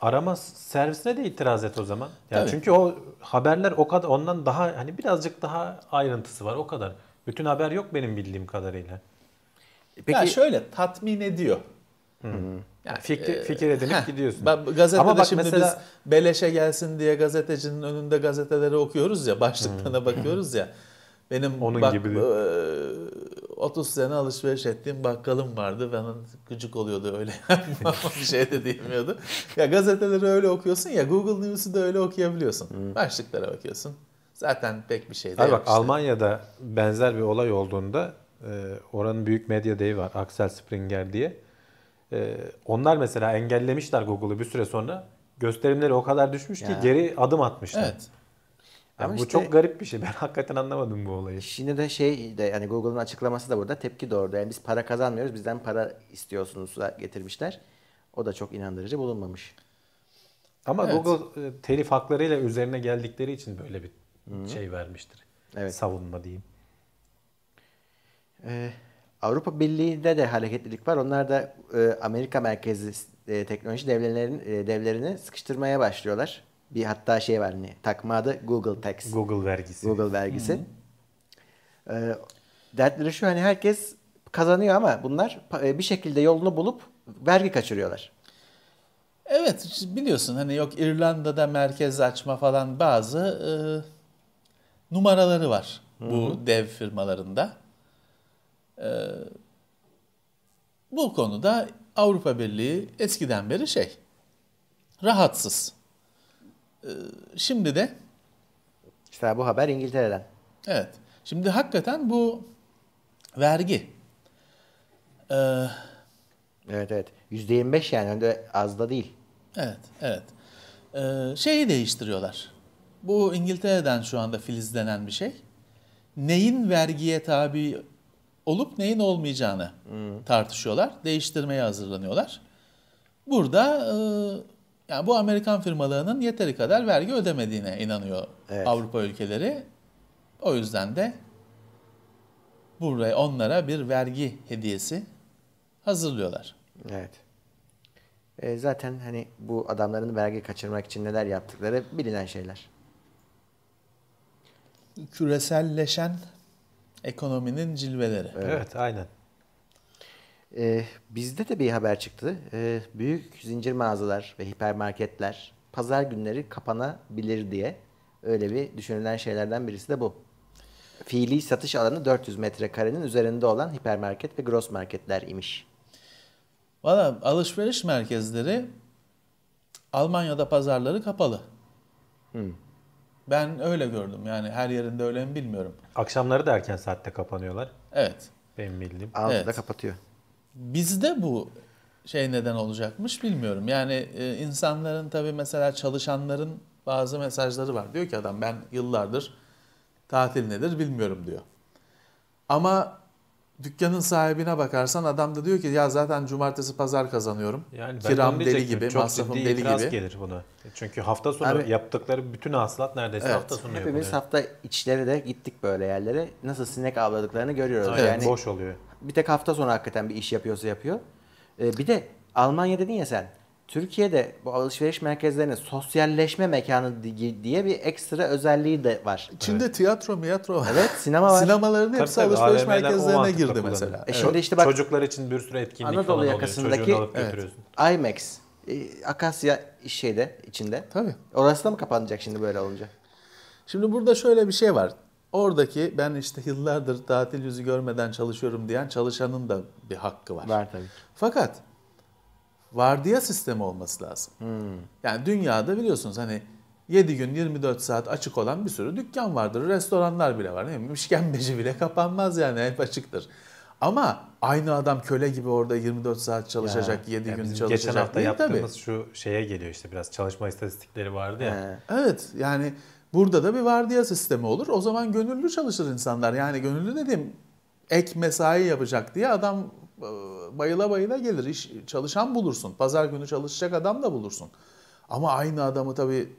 [SPEAKER 3] arama servisine de itiraz et o zaman. Yani Tabii. çünkü o haberler o kadar ondan daha hani birazcık daha ayrıntısı var o kadar. Bütün haber yok benim bildiğim
[SPEAKER 2] kadarıyla. E peki ya şöyle tatmin ediyor. Hı. Yani fikir, e, fikir edinip heh, gidiyorsun. Ben, gazetede Ama bak şimdi mesela... biz beleşe gelsin diye gazetecinin önünde gazeteleri okuyoruz ya, başlıklarına bakıyoruz ya. Benim Onun bak gibi. E, 30 sene alışveriş ettiğim bakkalım vardı. Ben gıcık oluyordu öyle ama bir şey de diyemiyordu. Ya gazeteleri öyle okuyorsun ya Google News'u da öyle okuyabiliyorsun. Hmm. Başlıklara bakıyorsun. Zaten pek bir şey değil. Hayır, bak işte.
[SPEAKER 3] Almanya'da benzer bir olay olduğunda e, oranın büyük medya devi var Axel Springer diye. E, onlar mesela engellemişler Google'ı bir süre sonra. Gösterimleri o kadar düşmüş ki yani. geri adım atmışlar. Evet. Yani bu işte, çok garip bir şey. Ben hakikaten anlamadım bu olayı. Şimdi de şey de yani Google'ın açıklaması
[SPEAKER 1] da burada tepki doğurdu. Yani biz para kazanmıyoruz. Bizden para istiyorsunuz getirmişler. O da çok
[SPEAKER 3] inandırıcı bulunmamış. Ama evet. Google e, telif haklarıyla üzerine geldikleri için böyle bir Hı-hı. şey vermiştir. Evet. Savunma diyeyim.
[SPEAKER 1] Ee, Avrupa Birliği'nde de hareketlilik var. Onlar da e, Amerika merkezli e, teknoloji devlerinin e, devlerini sıkıştırmaya başlıyorlar. Bir hatta şey var hani takma adı Google Tax. Google vergisi. Google vergisi. Hı Ee, dertleri şu hani herkes kazanıyor ama bunlar e, bir şekilde yolunu bulup vergi kaçırıyorlar.
[SPEAKER 2] Evet biliyorsun hani yok İrlanda'da merkez açma falan bazı e, numaraları var Hı-hı. bu dev firmalarında. E, bu konuda Avrupa Birliği eskiden beri şey rahatsız. Ee, şimdi de... İşte bu haber İngiltere'den. Evet. Şimdi hakikaten bu
[SPEAKER 1] vergi. Ee, evet evet. Yüzde 25 yani de
[SPEAKER 2] az da değil. Evet evet. Ee, şeyi değiştiriyorlar. Bu İngiltere'den şu anda filizlenen bir şey. Neyin vergiye tabi olup neyin olmayacağını hmm. tartışıyorlar. Değiştirmeye hazırlanıyorlar. Burada e, yani bu Amerikan firmalarının yeteri kadar vergi ödemediğine inanıyor evet. Avrupa ülkeleri. O yüzden de buraya onlara bir vergi hediyesi hazırlıyorlar. Evet.
[SPEAKER 1] E, zaten hani bu adamların vergi kaçırmak için neler yaptıkları bilinen şeyler.
[SPEAKER 2] Küreselleşen ekonominin cilveleri. Evet, evet
[SPEAKER 3] aynen.
[SPEAKER 1] Ee, bizde de bir haber çıktı. Ee, büyük zincir mağazalar ve hipermarketler pazar günleri kapanabilir diye öyle bir düşünülen şeylerden birisi de bu. Fiili satış alanı 400 metrekarenin üzerinde
[SPEAKER 2] olan hipermarket ve gross marketler imiş. Valla alışveriş merkezleri Almanya'da pazarları kapalı. Hmm. Ben öyle gördüm yani her yerinde öyle mi bilmiyorum. Akşamları da erken saatte kapanıyorlar. Evet. Benim bildiğim. Altı evet. da kapatıyor bizde bu şey neden olacakmış bilmiyorum. Yani e, insanların tabii mesela çalışanların bazı mesajları var. Diyor ki adam ben yıllardır tatil nedir bilmiyorum diyor. Ama dükkanın sahibine bakarsan adam da diyor ki ya zaten cumartesi pazar kazanıyorum. Yani Kiram deli gibi, çok masrafım deli gibi. gelir
[SPEAKER 3] buna. E, çünkü hafta sonu Abi, yaptıkları bütün hasılat neredeyse evet, hafta sonu yapılıyor. Hepimiz
[SPEAKER 1] hafta içleri de gittik böyle yerlere. Nasıl sinek avladıklarını görüyoruz. Aynen, yani boş oluyor. Bir tek hafta sonra hakikaten bir iş yapıyorsa yapıyor. Ee, bir de Almanya dedin ya sen. Türkiye'de bu alışveriş merkezlerine sosyalleşme mekanı diye bir ekstra özelliği de var.
[SPEAKER 2] İçinde evet. tiyatro, miyatro var. Evet, sinema var. Sinemaların hepsi tabii, tabii, alışveriş merkezlerine girdi
[SPEAKER 1] kullanıyor. mesela. E şimdi işte bak
[SPEAKER 3] çocuklar için bir sürü etkinlik Anadolu falan yakasındaki Evet.
[SPEAKER 1] IMAX,
[SPEAKER 2] e, Akasya şeyde içinde. Tabii. Orası da mı kapanacak şimdi böyle olunca? Şimdi burada şöyle bir şey var. Oradaki ben işte yıllardır tatil yüzü görmeden çalışıyorum diyen çalışanın da bir hakkı var. Var tabii. Fakat vardiya sistemi olması lazım. Hmm. Yani dünyada biliyorsunuz hani 7 gün 24 saat açık olan bir sürü dükkan vardır. Restoranlar bile var. Değil mi? İşkembeci bile kapanmaz yani hep açıktır. Ama aynı adam köle gibi orada 24 saat çalışacak, ya, 7 yani gün çalışacak. Geçen hafta yaptığımız
[SPEAKER 3] tabii. şu şeye geliyor işte biraz çalışma istatistikleri vardı ya. He.
[SPEAKER 2] Evet yani Burada da bir vardiya sistemi olur. O zaman gönüllü çalışır insanlar. Yani gönüllü dediğim ek mesai yapacak diye adam e, bayıla bayıla gelir. İş, çalışan bulursun. Pazar günü çalışacak adam da bulursun. Ama aynı adamı tabii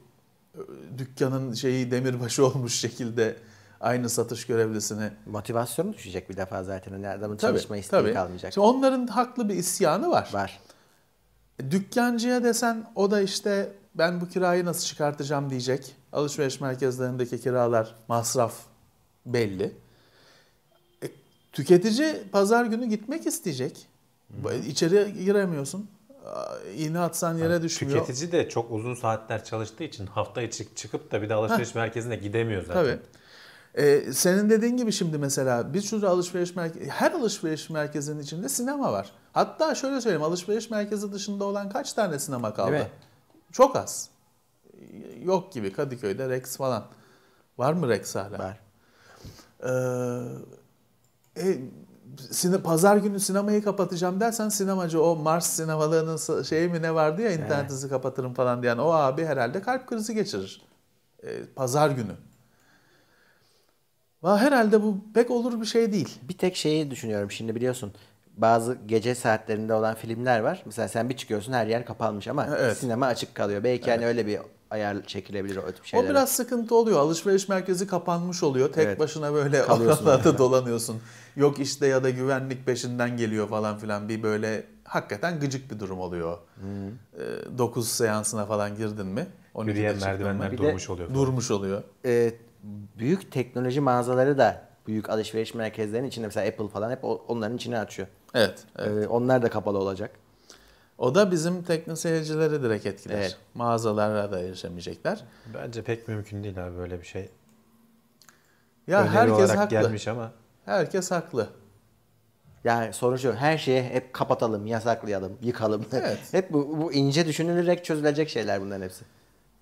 [SPEAKER 2] e, dükkanın şeyi demirbaşı olmuş şekilde aynı satış görevlisini. Motivasyonu düşecek bir defa zaten. Hani adamın tabii, çalışma isteği tabii. kalmayacak. Şimdi onların haklı bir isyanı var. Var. E, dükkancıya desen o da işte ben bu kirayı nasıl çıkartacağım diyecek. Alışveriş merkezlerindeki kiralar, masraf belli. E, tüketici pazar günü gitmek isteyecek. Hı. İçeri giremiyorsun. İğne atsan yere yani düşmüyor.
[SPEAKER 3] Tüketici de çok uzun saatler çalıştığı için hafta içi çıkıp da bir de alışveriş Heh. merkezine gidemiyor zaten. Tabii.
[SPEAKER 2] Ee, senin dediğin gibi şimdi mesela bir sürü alışveriş merkezi, her alışveriş merkezinin içinde sinema var. Hatta şöyle söyleyeyim alışveriş merkezi dışında olan kaç tane sinema kaldı? Çok az yok gibi Kadıköy'de Rex falan. Var mı Rex hala? Var. Ee, e, sine, pazar günü sinemayı kapatacağım dersen sinemacı o Mars sinemalarının şeyi mi ne vardı ya internetinizi evet. kapatırım falan diyen o abi herhalde kalp krizi geçirir. Ee, pazar günü. Herhalde bu pek olur bir şey değil. Bir tek şeyi
[SPEAKER 1] düşünüyorum şimdi biliyorsun bazı gece saatlerinde olan filmler var. Mesela sen bir çıkıyorsun her yer kapanmış ama evet. sinema açık kalıyor. Belki hani evet. hani öyle bir ayar çekilebilir o tip şeyler. O biraz
[SPEAKER 2] sıkıntı oluyor. Alışveriş merkezi kapanmış oluyor. Tek evet. başına böyle oralarda dolanıyorsun. Yok işte ya da güvenlik peşinden geliyor falan filan. Bir böyle hakikaten gıcık bir durum oluyor. Hmm. 9 ee, seansına falan girdin mi? Yürüyen merdivenler durmuş oluyor. Falan. Durmuş oluyor.
[SPEAKER 1] E, büyük teknoloji mağazaları da büyük alışveriş merkezlerinin içinde mesela Apple falan hep
[SPEAKER 2] onların içine açıyor. Evet. evet. E, onlar da kapalı olacak. O da bizim tekne seyircileri direkt etkiler. Evet. Mağazalara da erişemeyecekler. Bence pek mümkün değil abi böyle bir şey. Ya Öneri herkes haklı. gelmiş ama. Herkes haklı.
[SPEAKER 1] Yani sorun şu her şeyi hep kapatalım, yasaklayalım, yıkalım. Evet. hep bu, bu ince düşünülerek çözülecek şeyler bunların hepsi.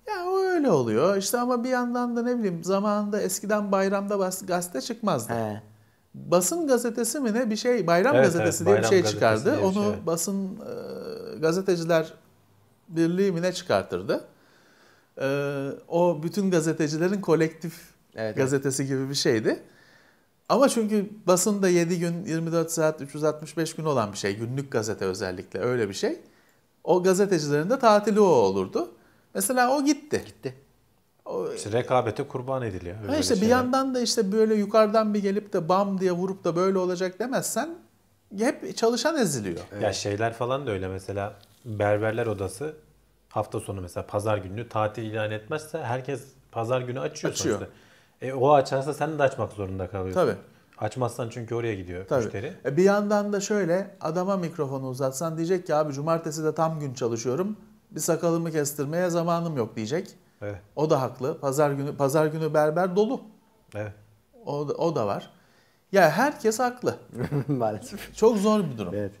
[SPEAKER 2] Ya o öyle oluyor. İşte ama bir yandan da ne bileyim zamanında eskiden bayramda bas, gazete çıkmazdı. He. Basın gazetesi mi ne bir şey bayram evet, gazetesi evet, diye bayram bir şey çıkardı. Diye Onu şey. basın e, gazeteciler Birliği mi ne çıkartırdı? Ee, o bütün gazetecilerin kolektif evet, gazetesi evet. gibi bir şeydi. Ama çünkü basında 7 gün, 24 saat, 365 gün olan bir şey. Günlük gazete özellikle öyle bir şey. O gazetecilerin de tatili o olurdu. Mesela o gitti. Gitti. O, işte rekabete kurban
[SPEAKER 3] ediliyor. Ha işte şeyler. bir
[SPEAKER 2] yandan da işte böyle yukarıdan bir gelip de bam diye vurup da böyle olacak demezsen hep çalışan eziliyor.
[SPEAKER 3] Evet. Ya şeyler falan da öyle mesela berberler odası hafta sonu mesela pazar günü tatil ilan etmezse herkes pazar günü açıyor, açıyor. sonuçta. E, o açarsa sen de açmak zorunda kalıyorsun. Tabii. Açmazsan çünkü oraya gidiyor Tabii. müşteri.
[SPEAKER 2] E, bir yandan da şöyle adama mikrofonu uzatsan diyecek ki abi cumartesi de tam gün çalışıyorum. Bir sakalımı kestirmeye zamanım yok diyecek. Evet. O da haklı. Pazar günü pazar günü berber dolu. Evet. O o da var. Ya herkes haklı.
[SPEAKER 1] Maalesef. Çok zor bir durum. Evet.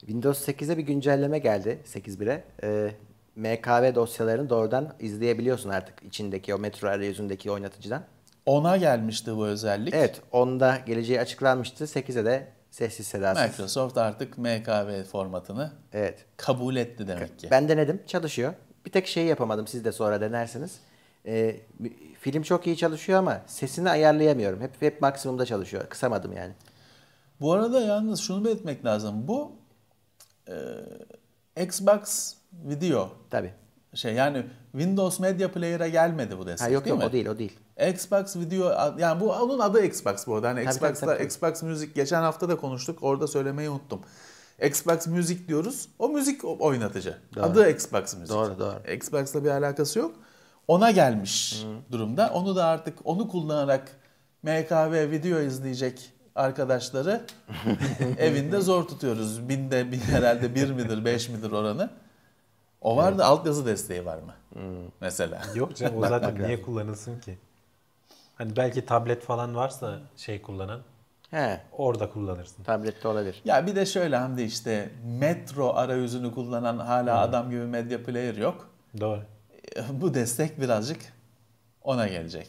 [SPEAKER 1] Windows 8'e bir güncelleme geldi 8.1'e. Ee, MKV dosyalarını doğrudan izleyebiliyorsun artık içindeki o Metro arayüzündeki oynatıcıdan. Ona gelmişti bu özellik. Evet, onda geleceği açıklanmıştı. 8'e de sessiz sedasız.
[SPEAKER 2] Microsoft artık MKV formatını
[SPEAKER 1] evet. kabul etti demek ki. Ben denedim, çalışıyor. Bir tek şeyi yapamadım, siz de sonra denersiniz. Ee, Film çok iyi çalışıyor ama sesini ayarlayamıyorum. Hep hep maksimumda çalışıyor. Kısamadım yani.
[SPEAKER 2] Bu arada yalnız şunu belirtmek lazım. Bu e, Xbox Video. tabi. Şey yani Windows Media Player'a gelmedi bu destek ha, yok, değil yok, mi? o değil o değil. Xbox Video yani bu onun adı Xbox bu arada. Hani Xbox'ta Xbox Music geçen hafta da konuştuk. Orada söylemeyi unuttum. Xbox Music diyoruz. O müzik oynatıcı. Doğru. Adı Xbox Music. Doğru doğru. Xbox'la bir alakası yok ona gelmiş Hı. durumda. Onu da artık onu kullanarak MKV video izleyecek arkadaşları evinde zor tutuyoruz. Binde bin herhalde bir midir beş midir oranı. O var evet. da altyazı desteği var mı? Hmm. Mesela. Yok canım o zaten niye
[SPEAKER 3] kullanılsın ki? Hani belki tablet falan varsa şey kullanan.
[SPEAKER 2] He. Orada kullanırsın. Tablette olabilir. Ya bir de şöyle Hamdi işte metro arayüzünü kullanan hala hmm. adam gibi medya player yok. Doğru bu destek birazcık ona gelecek.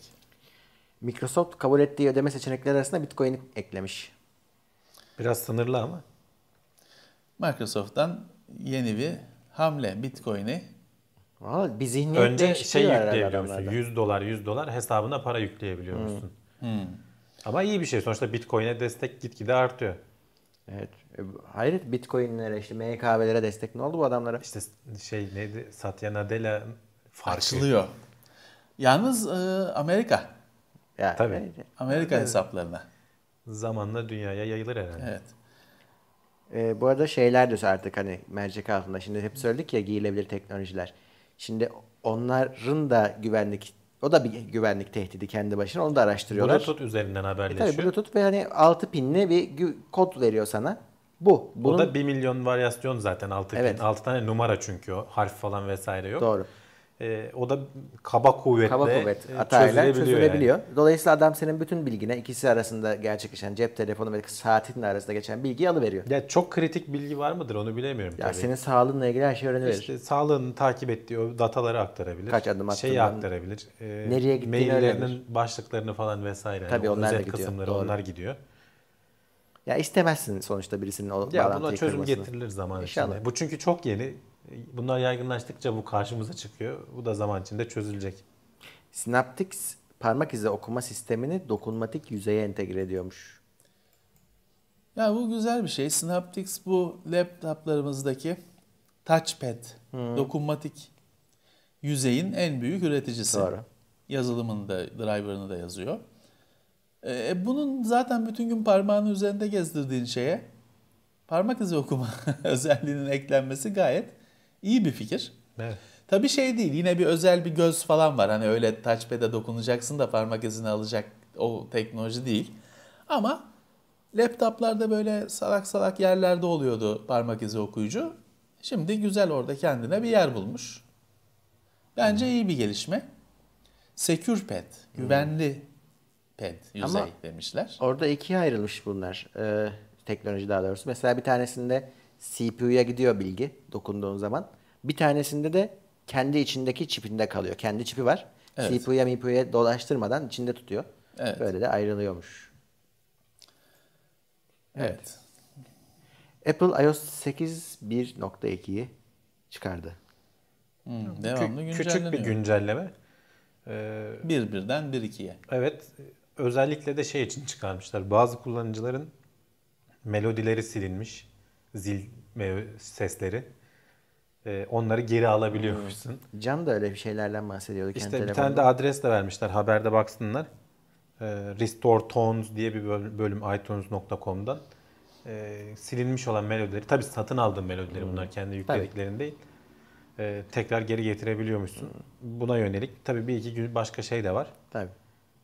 [SPEAKER 1] Microsoft kabul ettiği ödeme seçenekleri arasında Bitcoin'i eklemiş.
[SPEAKER 2] Biraz sınırlı ama. Microsoft'tan yeni bir hamle Bitcoin'i Valla bir zihniyet Önce şey yükleyebiliyor musun?
[SPEAKER 3] 100 dolar 100 dolar hesabına para yükleyebiliyorsun. Hmm. hmm. Ama iyi bir şey. Sonuçta Bitcoin'e destek gitgide artıyor. Evet. E, hayret Bitcoin'lere işte MKB'lere destek ne oldu bu adamlara? İşte şey neydi Satya Nadella farkı. Yalnız e, Amerika.
[SPEAKER 1] Yani, Tabii. Amerika evet.
[SPEAKER 3] hesaplarına. Zamanla dünyaya yayılır herhalde. Evet.
[SPEAKER 1] E, bu arada şeyler de artık hani mercek altında. Şimdi hep söyledik ya giyilebilir teknolojiler. Şimdi onların da güvenlik o da bir güvenlik tehdidi kendi başına. Onu da araştırıyorlar. Bluetooth üzerinden e, haberleşiyor. E tabii
[SPEAKER 3] Bluetooth ve hani 6 pinli bir kod veriyor sana. Bu. Bunun... O da 1 milyon varyasyon zaten 6 evet. pin. 6 tane numara çünkü o. Harf falan vesaire yok. Doğru. E, o da kaba kuvvetle kaba kuvvet, e, atayla çözülebiliyor. çözülebiliyor.
[SPEAKER 1] Yani. Dolayısıyla adam senin bütün bilgine ikisi arasında gerçekleşen cep telefonu ve
[SPEAKER 3] saatin arasında geçen bilgiyi alıveriyor. Ya çok kritik bilgi var mıdır onu bilemiyorum. Ya tabii. senin
[SPEAKER 1] sağlığınla ilgili her şeyi öğrenebilir. İşte
[SPEAKER 3] sağlığını takip ettiği o dataları aktarabilir. Kaç adım Şeyi aktarabilir. E, nereye gittiğini Maillerinin öğrenir. başlıklarını falan vesaire. Tabii yani onlar da gidiyor. kısımları Doğru. onlar gidiyor.
[SPEAKER 1] Ya istemezsin sonuçta birisinin o ya bağlantıyı buna çözüm kırmasını. getirilir zaman İnşallah. içinde. Bu çünkü çok yeni.
[SPEAKER 3] Bunlar yaygınlaştıkça bu karşımıza çıkıyor. Bu da zaman içinde çözülecek. Synaptics
[SPEAKER 1] parmak izi okuma sistemini dokunmatik yüzeye entegre ediyormuş.
[SPEAKER 2] Ya bu güzel bir şey. Synaptics bu laptoplarımızdaki touchpad, hmm. dokunmatik yüzeyin en büyük üreticisi. Doğru. Yazılımını da, driver'ını da yazıyor. E, e bunun zaten bütün gün parmağını üzerinde gezdirdiğin şeye parmak izi okuma özelliğinin eklenmesi gayet İyi bir fikir. Evet. Tabii şey değil yine bir özel bir göz falan var. Hani öyle touchpad'e dokunacaksın da parmak izini alacak o teknoloji değil. Ama laptoplarda böyle salak salak yerlerde oluyordu parmak izi okuyucu. Şimdi güzel orada kendine bir yer bulmuş. Bence hmm. iyi bir gelişme. Secure pad, hmm. güvenli hmm. pad yüzey Ama demişler. Orada ikiye ayrılmış bunlar.
[SPEAKER 1] Ee, teknoloji daha doğrusu. Mesela bir tanesinde CPU'ya gidiyor bilgi dokunduğun zaman. Bir tanesinde de kendi içindeki çipinde kalıyor. Kendi çipi var. Evet. CPU'ya MPU'ya dolaştırmadan içinde tutuyor. Evet. Böyle de ayrılıyormuş. Evet. evet. Apple iOS 8.1.2'yi çıkardı.
[SPEAKER 3] Hmm,
[SPEAKER 2] devamlı Kü- Küçük bir güncelleme. Ee, birden bir ikiye.
[SPEAKER 3] Evet. Özellikle de şey için çıkarmışlar. Bazı kullanıcıların melodileri silinmiş zil sesleri. Ee, onları geri alabiliyormuşsun.
[SPEAKER 1] Hmm. Cam da öyle bir şeylerden bahsediyordu. İşte kendi bir telefonda. tane de
[SPEAKER 3] adres de vermişler. Haberde baksınlar. E, Restore Tones diye bir bölüm iTunes.com'dan ee, silinmiş olan melodileri. Tabii satın aldığım melodileri bunlar. Hmm. Kendi yüklediklerin değil. tekrar geri getirebiliyormuşsun. Hmm. Buna yönelik. Tabii bir iki gün başka şey de var. Tabii.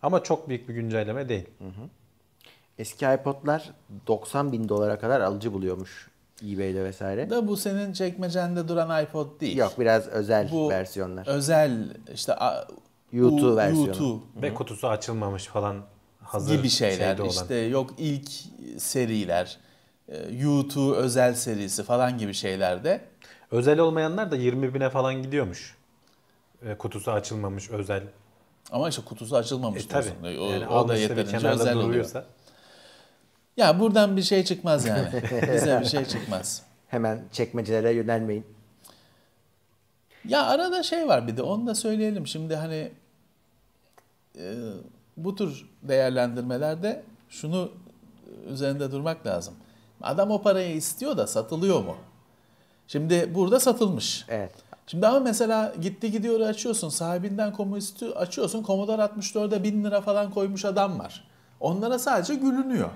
[SPEAKER 3] Ama çok büyük bir güncelleme değil. Hı hı.
[SPEAKER 1] Eski iPod'lar 90 bin dolara kadar alıcı buluyormuş eBay'de vesaire. Da bu senin çekmecende duran iPod değil. Yok biraz özel bu versiyonlar. Özel işte YouTube U, versiyonu. YouTube.
[SPEAKER 3] Ve kutusu açılmamış falan
[SPEAKER 2] hazır gibi şeyler. Olan. İşte yok ilk seriler, YouTube özel serisi falan gibi şeylerde. Özel
[SPEAKER 3] olmayanlar da 20 bine falan gidiyormuş. E, kutusu açılmamış özel. Ama işte
[SPEAKER 2] kutusu açılmamış. E, tabii. E, o, yani o da yeterince özel duruyorsa. Oluyor. Ya buradan bir şey çıkmaz yani. Bize bir şey
[SPEAKER 1] çıkmaz. Hemen çekmecelere yönelmeyin.
[SPEAKER 2] Ya arada şey var bir de onu da söyleyelim. Şimdi hani e, bu tür değerlendirmelerde şunu üzerinde durmak lazım. Adam o parayı istiyor da satılıyor mu? Şimdi burada satılmış. Evet. Şimdi ama mesela gitti gidiyor açıyorsun sahibinden komu açıyorsun Commodore 64'e bin lira falan koymuş adam var. Onlara sadece gülünüyor.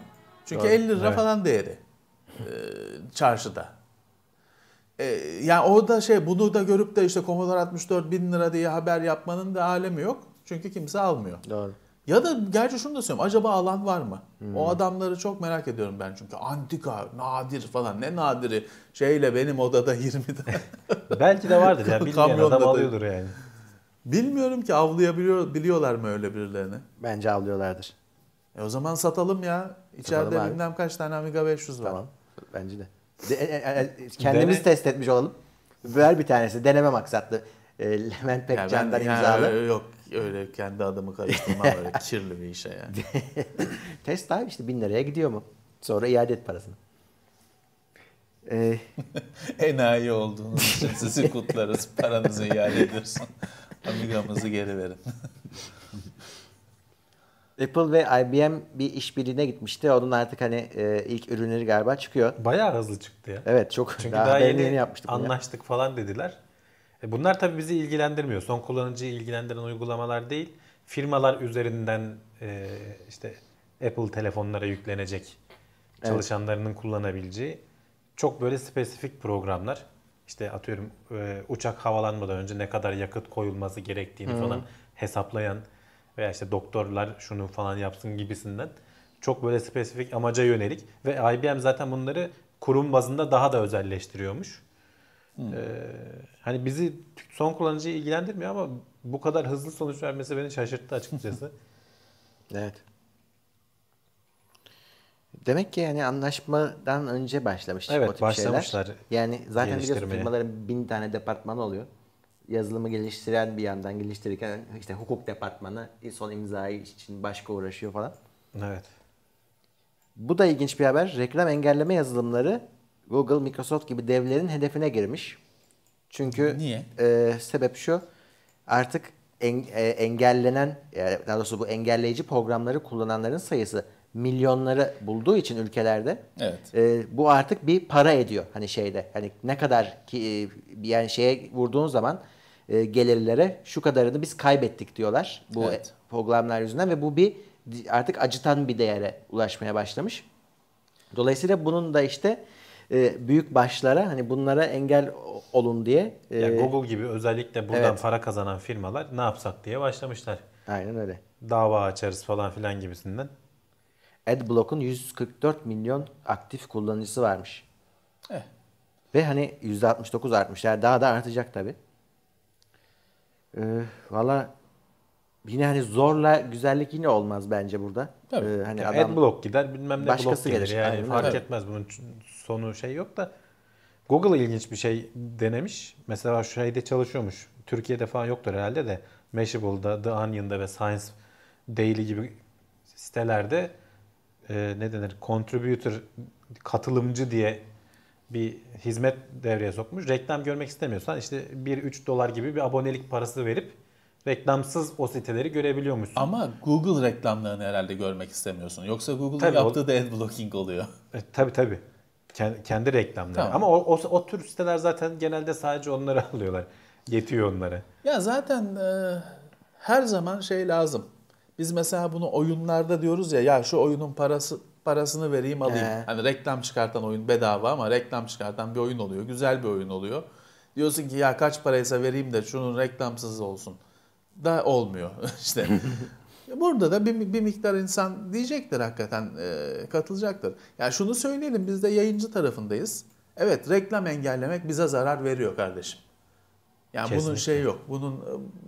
[SPEAKER 2] Çünkü Doğru. 50 lira evet. falan değeri e, çarşıda. E, yani o da şey bunu da görüp de işte Commodore 64 bin lira diye haber yapmanın da alemi yok. Çünkü kimse almıyor. Doğru. Ya da gerçi şunu da söylüyorum. Acaba alan var mı? Hmm. O adamları çok merak ediyorum ben çünkü. Antika, nadir falan. Ne nadiri? Şeyle benim odada 20'de. Belki de vardır ya. Bilmeyen adam alıyordur yani. Bilmiyorum ki avlayabiliyor biliyorlar mı öyle birilerini? Bence avlıyorlardır. E o zaman satalım ya. İçeride abi. bilmem kaç tane Amiga 500 var. Tamam. Bence de. de e, e, e, kendimiz Dene. test etmiş olalım.
[SPEAKER 1] Ver bir tanesi deneme maksatlı. E, Levent Pekcan'dan yani imzalı. Yani,
[SPEAKER 2] yok öyle kendi adımı
[SPEAKER 1] karıştırmam öyle kirli bir işe yani. test abi işte bin liraya gidiyor mu? Sonra iade et parasını. Ee...
[SPEAKER 2] Enayi olduğunuz için sizi kutlarız. Paranızı iade ediyorsun. Amigamızı geri verin.
[SPEAKER 1] Apple ve IBM bir işbirliğine gitmişti. Onun artık hani e, ilk ürünleri galiba çıkıyor. Bayağı hızlı çıktı ya. Evet çok. Çünkü daha, daha yeni, yeni yapmıştık. Anlaştık
[SPEAKER 3] ya. falan dediler. E bunlar tabii bizi ilgilendirmiyor. Son kullanıcıyı ilgilendiren uygulamalar değil. Firmalar üzerinden e, işte Apple telefonlara yüklenecek çalışanlarının evet. kullanabileceği çok böyle spesifik programlar. İşte atıyorum e, uçak havalanmadan önce ne kadar yakıt koyulması gerektiğini Hı-hı. falan hesaplayan veya işte doktorlar şunu falan yapsın gibisinden çok böyle spesifik amaca yönelik ve IBM zaten bunları kurum bazında daha da özelleştiriyormuş. Hmm. Ee, hani bizi son kullanıcıyı ilgilendirmiyor ama bu kadar hızlı sonuç vermesi beni şaşırttı açıkçası.
[SPEAKER 1] evet. Demek ki yani anlaşmadan önce başlamış evet, o tip başlamışlar şeyler. Yani zaten biliyorsun firmaların bin tane departmanı oluyor yazılımı geliştiren bir yandan geliştirirken işte hukuk departmanı e, son imzayı için başka uğraşıyor falan. Evet. Bu da ilginç bir haber. Reklam engelleme yazılımları Google, Microsoft gibi devlerin hedefine girmiş. Çünkü Niye? E, sebep şu. Artık en, e, engellenen, yani e, daha doğrusu bu engelleyici programları kullananların sayısı milyonları bulduğu için ülkelerde evet. e, bu artık bir para ediyor hani şeyde hani ne kadar ki e, yani şeye vurduğun zaman e, gelirlere şu kadarını biz kaybettik diyorlar bu evet. programlar yüzünden ve bu bir artık acıtan bir değere ulaşmaya başlamış. Dolayısıyla bunun da işte e, büyük başlara hani bunlara engel olun diye.
[SPEAKER 3] E, yani Google gibi özellikle buradan evet. para kazanan firmalar ne yapsak diye başlamışlar. Aynen öyle. Dava açarız falan filan gibisinden.
[SPEAKER 1] AdBlock'un 144 milyon aktif kullanıcısı varmış. Eh. Ve hani %69 artmış. Yani daha da artacak tabii. Ee, Valla yine hani zorla güzellik yine olmaz bence burada. Tabii. Ee, hani adam adblock gider bilmem ne başkası blok gelir. gelir. Yani Aynen,
[SPEAKER 3] fark evet. etmez bunun sonu şey yok da Google ilginç bir şey denemiş. Mesela şu şeyde çalışıyormuş. Türkiye'de falan yoktur herhalde de Mashable'da, The Onion'da ve Science Daily gibi sitelerde e, ne denir? Contributor, katılımcı diye bir hizmet devreye sokmuş. Reklam görmek istemiyorsan işte 1-3 dolar gibi bir abonelik parası verip reklamsız o siteleri görebiliyormuşsun.
[SPEAKER 2] Ama Google reklamlarını herhalde görmek istemiyorsun. Yoksa Google'ın yaptığı o... da adblocking oluyor.
[SPEAKER 3] E, tabii tabii. Kendi, kendi reklamları. Tamam. Ama o, o, o tür siteler zaten genelde sadece onları alıyorlar. Yetiyor onlara.
[SPEAKER 2] Ya zaten e, her zaman şey lazım. Biz mesela bunu oyunlarda diyoruz ya ya şu oyunun parası parasını vereyim alayım. Ee. Hani reklam çıkartan oyun bedava ama reklam çıkartan bir oyun oluyor. Güzel bir oyun oluyor. Diyorsun ki ya kaç paraysa vereyim de şunun reklamsız olsun. Da olmuyor işte. Burada da bir, bir miktar insan diyecektir hakikaten e, katılacaktır. Ya yani şunu söyleyelim biz de yayıncı tarafındayız. Evet reklam engellemek bize zarar veriyor kardeşim. Yani Kesinlikle. bunun şey yok. Bunun e,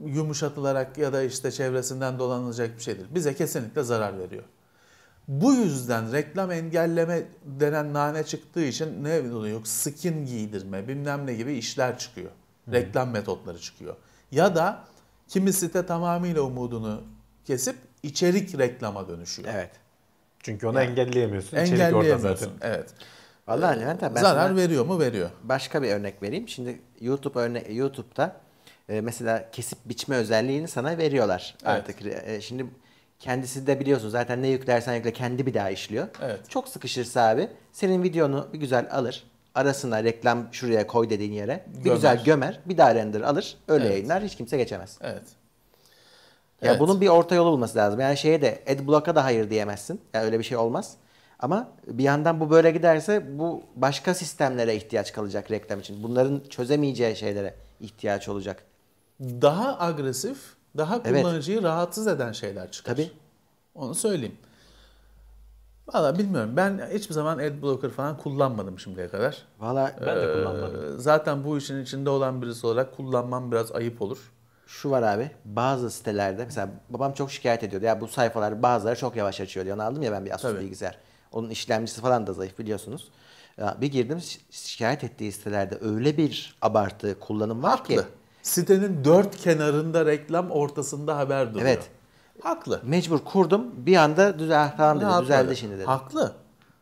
[SPEAKER 2] yumuşatılarak ya da işte çevresinden dolanılacak bir şeydir. Bize kesinlikle zarar veriyor. Bu yüzden reklam engelleme denen nane çıktığı için ne oluyor? Skin giydirme bilmem ne gibi işler çıkıyor. Reklam metotları çıkıyor. Ya da kimi site tamamıyla umudunu kesip içerik reklama dönüşüyor. Evet. Çünkü onu yani, engelleyemiyorsun. Engelleyemiyorsun. zaten. Evet. Valla Levent abi zarar veriyor mu? Veriyor. Başka bir örnek vereyim. Şimdi YouTube
[SPEAKER 1] örne YouTube'da e, mesela kesip biçme özelliğini sana veriyorlar evet. artık. E, şimdi Kendisi de biliyorsun zaten ne yüklersen yükle kendi bir daha işliyor. Evet. Çok sıkışırsa abi senin videonu bir güzel alır. Arasına reklam şuraya koy dediğin yere bir gömer. güzel gömer. Bir daha render alır. Öyle evet. yayınlar hiç kimse geçemez. Evet. Ya evet. bunun bir orta yolu olması lazım. Yani şeye de adblock'a da hayır diyemezsin. Yani öyle bir şey olmaz. Ama bir yandan bu böyle giderse bu başka sistemlere ihtiyaç kalacak reklam için. Bunların çözemeyeceği şeylere
[SPEAKER 2] ihtiyaç olacak. Daha agresif daha kullanıcıyı evet. rahatsız eden şeyler çıkar. Tabii. Onu söyleyeyim. Valla bilmiyorum. Ben hiçbir zaman adblocker falan kullanmadım şimdiye kadar. Valla ben de ee, kullanmadım. Zaten bu işin içinde olan birisi olarak kullanmam biraz ayıp olur. Şu var abi. Bazı sitelerde mesela babam çok
[SPEAKER 1] şikayet ediyordu. Ya bu sayfalar bazıları çok yavaş açıyor diyor. Onu aldım ya ben bir Asus Tabii. bilgisayar. Onun işlemcisi falan da zayıf biliyorsunuz. Ya bir girdim şikayet ettiği sitelerde öyle bir abartı
[SPEAKER 2] kullanım var Haklı. ki sitenin dört kenarında reklam ortasında haber duruyor. Evet. Haklı. Mecbur kurdum bir anda düzel, ah, tamam dedi, düzeldi şimdi dedi. Haklı.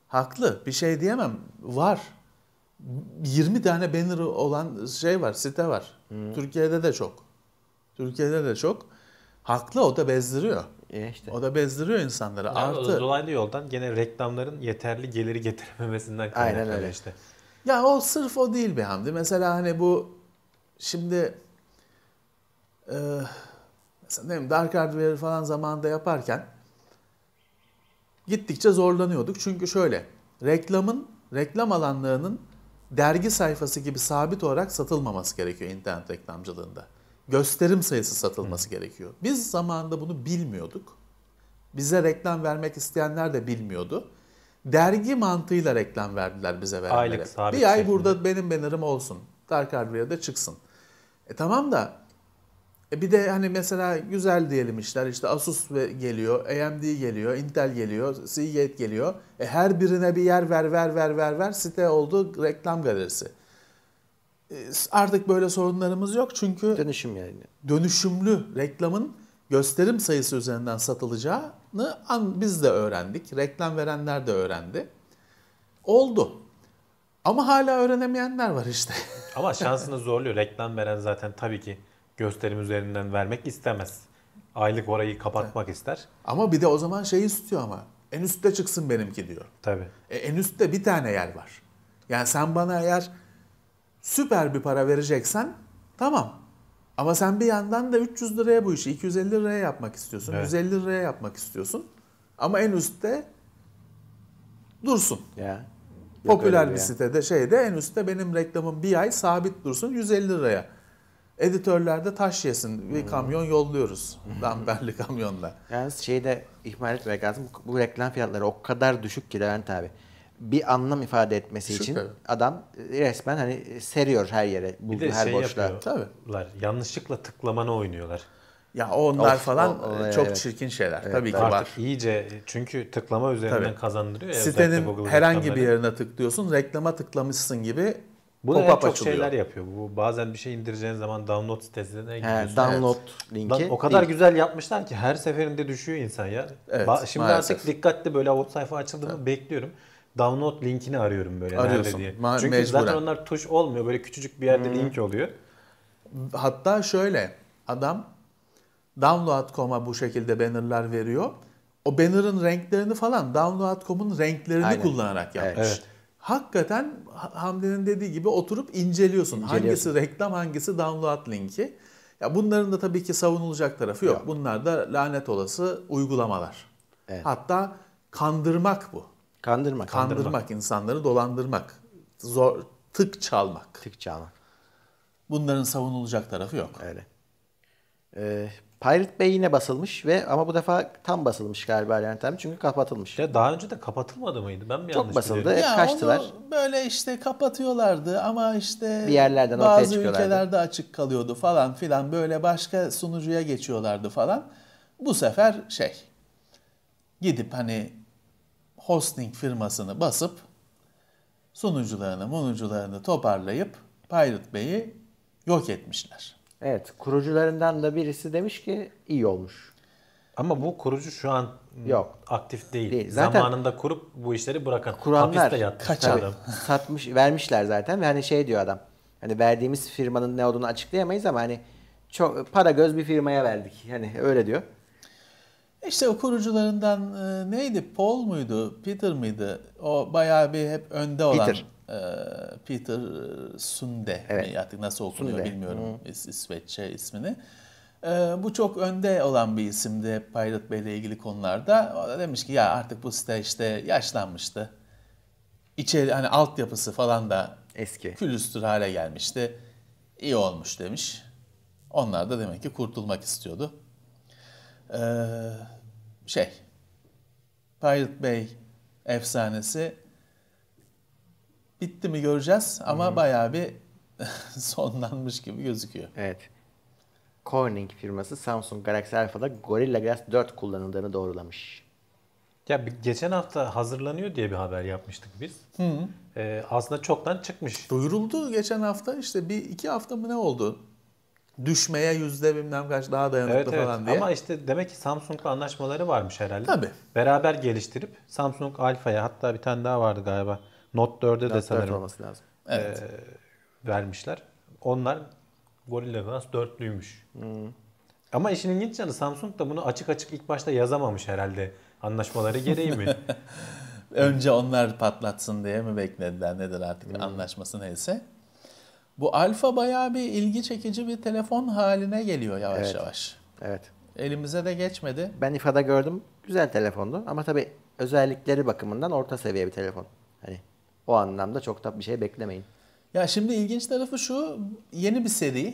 [SPEAKER 2] Haklı. Bir şey diyemem. Var. 20 tane banner olan şey var, site var. Hmm. Türkiye'de de çok. Türkiye'de de çok. Haklı o da bezdiriyor. E işte. O da bezdiriyor insanları. Yani Artı
[SPEAKER 3] dolaylı yoldan gene reklamların yeterli geliri getirememesinden kaynaklanıyor işte.
[SPEAKER 2] Ya o sırf o değil bir Hamdi. Mesela hani bu şimdi e, mesela ne bileyim Dark Hardware'ı falan zamanında yaparken gittikçe zorlanıyorduk. Çünkü şöyle reklamın reklam alanlarının dergi sayfası gibi sabit olarak satılmaması gerekiyor internet reklamcılığında. Gösterim sayısı satılması Hı. gerekiyor. Biz zamanında bunu bilmiyorduk. Bize reklam vermek isteyenler de bilmiyordu. Dergi mantığıyla reklam verdiler bize verenlere. Aylık sabit. Bir ay şeklinde. burada benim benirim olsun. Dark Hardware'da çıksın. E tamam da e, bir de hani mesela güzel diyelim işler işte Asus geliyor, AMD geliyor, Intel geliyor, Seagate geliyor. E her birine bir yer ver ver ver ver ver site oldu reklam galerisi. E artık böyle sorunlarımız yok çünkü dönüşüm yani. Dönüşümlü reklamın gösterim sayısı üzerinden satılacağını biz de öğrendik. Reklam verenler de öğrendi. Oldu. Ama hala öğrenemeyenler var işte.
[SPEAKER 3] Ama şansını zorluyor. Reklam veren zaten tabii ki gösterim üzerinden vermek istemez. Aylık orayı kapatmak
[SPEAKER 2] evet. ister. Ama bir de o zaman şeyi istiyor ama. En üstte çıksın benimki diyor. Tabii. E, en üstte bir tane yer var. Yani sen bana eğer süper bir para vereceksen tamam. Ama sen bir yandan da 300 liraya bu işi 250 liraya yapmak istiyorsun. Evet. 150 liraya yapmak istiyorsun. Ama en üstte dursun. Ya. Popüler bir ya. sitede şeyde en üstte benim reklamım bir ay sabit dursun 150 liraya editörlerde taş yesin. Bir hmm. kamyon yolluyoruz. Damperli kamyonla.
[SPEAKER 1] Yani şeyde ihmal etmek lazım. Bu reklam fiyatları o kadar düşük ki Levent abi. Bir anlam ifade etmesi Süper. için adam resmen hani seriyor her yere. bu bir de her şey boşluğa. Tabii.
[SPEAKER 3] Yanlışlıkla tıklamana oynuyorlar. Ya onlar of, falan o, o, çok evet. çirkin şeyler. Evet, Tabii ki artık var. Artık
[SPEAKER 2] iyice çünkü tıklama üzerinden Tabii. kazandırıyor ya. Sitenin herhangi reklamları. bir yerine tıklıyorsun, reklama tıklamışsın gibi bunu pop çok açılıyor. şeyler
[SPEAKER 3] yapıyor. Bu bazen bir şey indireceğin zaman download sitesine gidiyorsun. He, download evet. linki. o kadar link. güzel yapmışlar ki her seferinde düşüyor insan ya. Evet, ba- Şimdi maalesef. artık dikkatli böyle o sayfa açıldı evet. bekliyorum. Download linkini arıyorum böyle Arıyorsun. nerede diye. Ma- Çünkü mecburen. zaten
[SPEAKER 2] onlar tuş olmuyor. Böyle küçücük bir yerde hmm. link oluyor. Hatta şöyle adam download.com'a bu şekilde bannerlar veriyor. O banner'ın renklerini falan download.com'un renklerini Aynen. kullanarak yapmış. evet hakikaten Hamdi'nin dediği gibi oturup inceliyorsun. Hangisi reklam, hangisi download linki. Ya bunların da tabii ki savunulacak tarafı yok. yok. Bunlar da lanet olası uygulamalar. Evet. Hatta kandırmak bu. Kandırmak, kandırmak. Kandırmak insanları dolandırmak. Zor tık çalmak. Tık çalmak. Bunların savunulacak tarafı yok. Öyle. Ee, Pirate Bay yine basılmış ve ama
[SPEAKER 1] bu defa tam basılmış galiba Levent çünkü kapatılmış. Ya daha önce de
[SPEAKER 3] kapatılmadı mıydı? Ben mi Çok yanlış basıldı.
[SPEAKER 1] Biliyorum? Hep ya kaçtılar.
[SPEAKER 2] Onu böyle işte kapatıyorlardı ama işte bir yerlerden bazı ülkelerde açık kalıyordu falan filan böyle başka sunucuya geçiyorlardı falan. Bu sefer şey gidip hani hosting firmasını basıp sunucularını, monucularını toparlayıp Pirate Bay'i yok etmişler. Evet, kurucularından da birisi demiş ki iyi olmuş. Ama
[SPEAKER 1] bu kurucu şu an yok
[SPEAKER 3] aktif değil. değil. Zaten Zamanında kurup bu işleri bırakan. Kuranlar hapiste kaç adam.
[SPEAKER 1] satmış vermişler zaten ve hani şey diyor adam. Hani verdiğimiz firmanın ne olduğunu açıklayamayız ama hani çok para göz bir firmaya verdik. Hani
[SPEAKER 2] öyle diyor. İşte o kurucularından e, neydi? Paul muydu? Peter mıydı? O bayağı bir hep önde olan. Peter. E, Peter Sunde evet. mi artık nasıl okunuyor Sunde. bilmiyorum Hı. İsveççe ismini. Ee, bu çok önde olan bir isimdi Pirate Bay ile ilgili konularda. O da demiş ki ya artık bu site işte yaşlanmıştı. İçeri hani altyapısı falan da eski külüstür hale gelmişti. İyi olmuş demiş. Onlar da demek ki kurtulmak istiyordu. Ee, şey Pirate Bay efsanesi bitti mi göreceğiz ama hmm. bayağı bir sonlanmış
[SPEAKER 1] gibi gözüküyor. Evet. Corning firması Samsung Galaxy Alpha'da Gorilla Glass 4
[SPEAKER 3] kullanıldığını doğrulamış. Ya geçen hafta hazırlanıyor diye bir haber yapmıştık biz.
[SPEAKER 2] Hı. Ee, aslında çoktan çıkmış. Duyuruldu geçen hafta işte bir iki hafta mı ne oldu? Düşmeye yüzde bilmem kaç daha dayanıklı evet, falan evet. diye. Ama
[SPEAKER 3] işte demek ki Samsung'la anlaşmaları varmış herhalde. Tabii. Beraber geliştirip Samsung Alpha'ya hatta bir tane daha vardı galiba. Not 4'e Note de sanırım olması lazım. E, vermişler. Onlar GorillaGlass 4'lüymüş. Hmm. Ama işin ilginç yanı Samsung da bunu açık açık ilk
[SPEAKER 2] başta yazamamış herhalde anlaşmaları gereği mi? Önce onlar patlatsın diye mi beklediler nedir artık hmm. anlaşması neyse. Bu alfa bayağı bir ilgi çekici bir telefon haline geliyor yavaş evet. yavaş. Evet. Elimize de geçmedi. Ben
[SPEAKER 1] ifada gördüm. Güzel telefondu ama tabii özellikleri bakımından orta seviye bir telefon. Hani
[SPEAKER 2] o anlamda çok da
[SPEAKER 1] bir şey beklemeyin.
[SPEAKER 2] Ya şimdi ilginç tarafı şu yeni bir seri.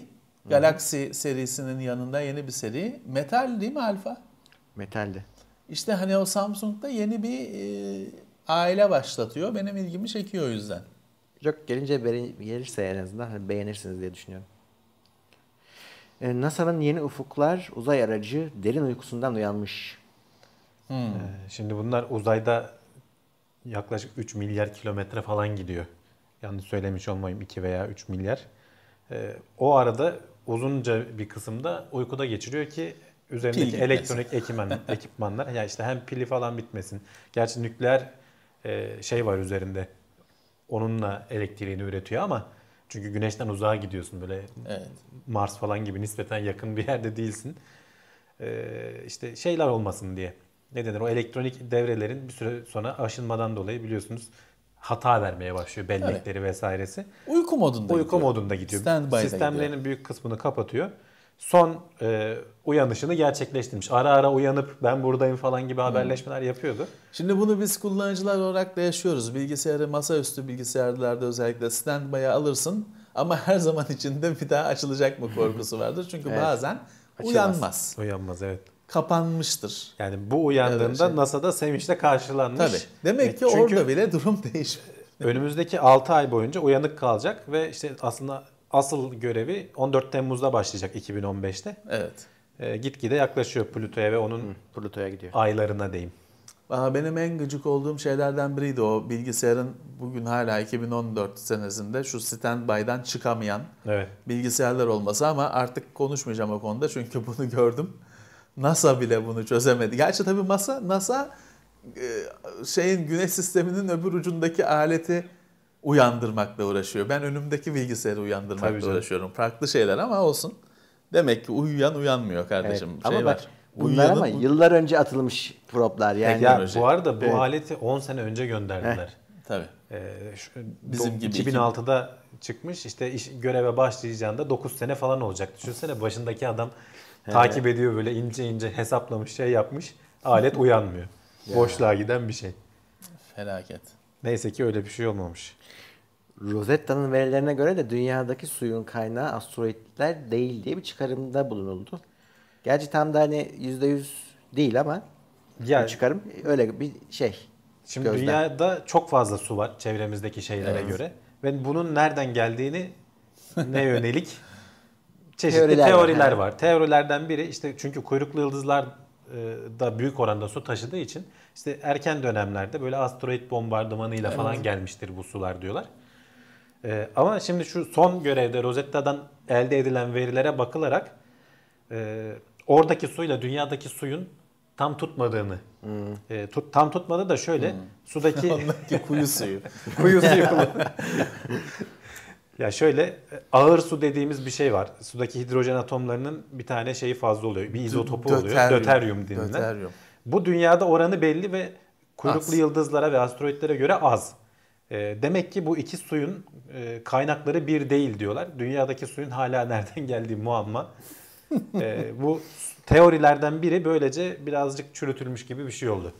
[SPEAKER 2] Galaxy Hı-hı. serisinin yanında yeni bir seri. Metal değil mi Alfa? Metaldi. İşte hani o Samsung'da yeni bir e, aile başlatıyor. Benim
[SPEAKER 1] ilgimi çekiyor o yüzden. Yok gelince gelirse en azından hani beğenirsiniz diye düşünüyorum. E, NASA'nın yeni ufuklar uzay aracı derin uykusundan uyanmış.
[SPEAKER 3] Hmm. Ee, şimdi bunlar uzayda yaklaşık 3 milyar kilometre falan gidiyor. Yanlış söylemiş olmayayım 2 veya 3 milyar. E, o arada uzunca bir kısımda uykuda geçiriyor ki üzerindeki Pil elektronik ekipman, ekipmanlar ya yani işte hem pili falan bitmesin. Gerçi nükleer e, şey var üzerinde. Onunla elektriğini üretiyor ama çünkü güneşten uzağa gidiyorsun böyle evet. Mars falan gibi nispeten yakın bir yerde değilsin. E, işte şeyler olmasın diye ne denir o elektronik devrelerin bir süre sonra aşınmadan dolayı biliyorsunuz hata vermeye başlıyor bellekleri evet. vesairesi. Uyku modunda Uyku gidiyor. modunda gidiyor. Sistemlerin gidiyor. büyük kısmını kapatıyor. Son e, uyanışını gerçekleştirmiş. Ara ara uyanıp
[SPEAKER 2] ben buradayım falan gibi hmm. haberleşmeler yapıyordu. Şimdi bunu biz kullanıcılar olarak da yaşıyoruz. Bilgisayarı masaüstü bilgisayarlarda özellikle standby'a alırsın ama her zaman içinde bir daha açılacak mı korkusu vardır. Çünkü evet. bazen Açılmaz. uyanmaz. Uyanmaz evet kapanmıştır.
[SPEAKER 3] Yani bu uyandığında şey. NASA'da sevinçle karşılanmış. Tabii. Demek ki e, Çünkü orada
[SPEAKER 2] bile durum değişmiş.
[SPEAKER 3] Önümüzdeki 6 ay boyunca uyanık kalacak ve işte aslında asıl görevi 14 Temmuz'da başlayacak 2015'te. Evet. E, gitgide yaklaşıyor Plüto'ya ve onun
[SPEAKER 2] Plüto'ya gidiyor. Aylarına deyim. Benim en gıcık olduğum şeylerden biriydi o bilgisayarın bugün hala 2014 senesinde şu standby'dan çıkamayan evet. bilgisayarlar olması ama artık konuşmayacağım o konuda çünkü bunu gördüm. NASA bile bunu çözemedi. Gerçi tabii NASA, NASA e, şeyin güneş sisteminin öbür ucundaki aleti uyandırmakla uğraşıyor. Ben önümdeki bilgisayarı uyandırmakla tabii uğraşıyorum. Farklı şeyler ama olsun. Demek ki uyuyan uyanmıyor kardeşim. Evet, şey ama var. bak Bunlar Uyanın, ama yıllar
[SPEAKER 1] önce atılmış proplar yani. Ya, bu arada bu evet.
[SPEAKER 2] aleti 10 sene önce gönderdiler. Heh. Tabii.
[SPEAKER 3] Ee, şu, Bizim gibi 2006'da çıkmış işte iş, göreve başlayacağında 9 sene falan olacak. Düşünsene başındaki adam Takip ediyor böyle ince ince hesaplamış şey yapmış. Alet uyanmıyor. Ya. Boşluğa giden bir şey. Felaket. Neyse ki
[SPEAKER 1] öyle bir şey olmamış. Rosetta'nın verilerine göre de dünyadaki suyun kaynağı asteroidler değil diye bir çıkarımda bulunuldu. Gerçi tam da hani %100 değil ama yani, bir çıkarım öyle bir şey. Şimdi gözden.
[SPEAKER 3] dünyada çok fazla su var çevremizdeki şeylere evet. göre. Ve bunun nereden geldiğini ne yönelik çeşitli teoriler, teoriler var. var. Teorilerden biri işte çünkü kuyruklu yıldızlar e, da büyük oranda su taşıdığı için işte erken dönemlerde böyle asteroid bombardımanıyla evet. falan gelmiştir bu sular diyorlar. E, ama şimdi şu son görevde Rosetta'dan elde edilen verilere bakılarak e, oradaki suyla dünyadaki suyun tam tutmadığını hmm. e, tut, tam tutmadı da şöyle hmm. sudaki kuyu suyu kuyu suyu Ya şöyle ağır su dediğimiz bir şey var. Sudaki hidrojen atomlarının bir tane şeyi fazla oluyor. Bir izotopu Döteryum. oluyor. Döteryum denilen. Döteryum. Bu dünyada oranı belli ve kuyruklu az. yıldızlara ve asteroitlere göre az. E, demek ki bu iki suyun e, kaynakları bir değil diyorlar. Dünyadaki suyun hala nereden geldiği muamma. e, bu teorilerden biri böylece birazcık çürütülmüş gibi bir şey oldu.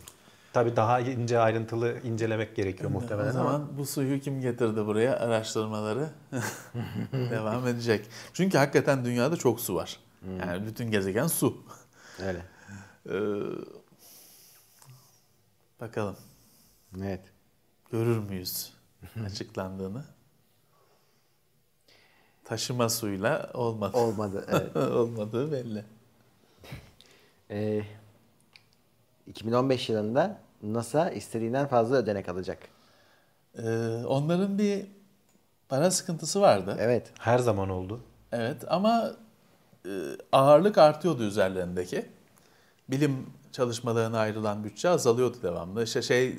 [SPEAKER 3] Tabii daha ince ayrıntılı incelemek gerekiyor muhtemelen. O zaman
[SPEAKER 2] bu suyu kim getirdi buraya araştırmaları devam edecek. Çünkü hakikaten dünyada çok su var. Hmm. Yani bütün gezegen su. Öyle. Ee, bakalım. Evet. Görür müyüz açıklandığını? Taşıma suyla olmadı. Olmadı. Evet. Olmadığı belli. Ee,
[SPEAKER 1] 2015 yılında NASA istediğinden fazla ödenek alacak. Ee,
[SPEAKER 2] onların bir para sıkıntısı vardı. Evet. Her zaman oldu. Evet ama e, ağırlık artıyordu üzerlerindeki. Bilim çalışmalarına ayrılan bütçe azalıyordu devamlı. İşte şey e,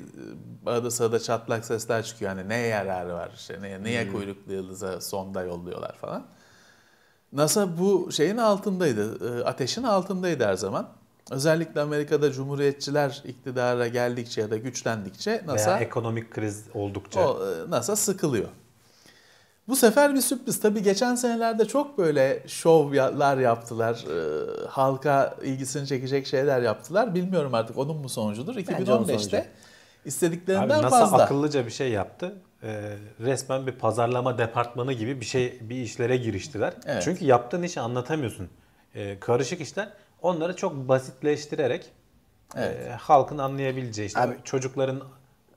[SPEAKER 2] arada sırada çatlak sesler çıkıyor. Hani neye yararı var? İşte neye, neye hmm. kuyruklu yıldızı sonda yolluyorlar falan. NASA bu şeyin altındaydı. E, ateşin altındaydı her zaman. Özellikle Amerika'da cumhuriyetçiler iktidara geldikçe ya da güçlendikçe NASA... Veya ekonomik kriz oldukça. O, e, NASA sıkılıyor. Bu sefer bir sürpriz. Tabii geçen senelerde çok böyle şovlar yaptılar. E, halka ilgisini çekecek şeyler yaptılar. Bilmiyorum artık onun mu sonucudur. 2015'te onun sonucu. istediklerinden Abi, NASA fazla. NASA akıllıca bir şey yaptı.
[SPEAKER 3] E, resmen bir pazarlama departmanı gibi bir şey bir işlere giriştiler. Evet. Çünkü yaptığın işi anlatamıyorsun. E, karışık işler onları çok basitleştirerek evet. e, halkın anlayabileceği işte Abi, çocukların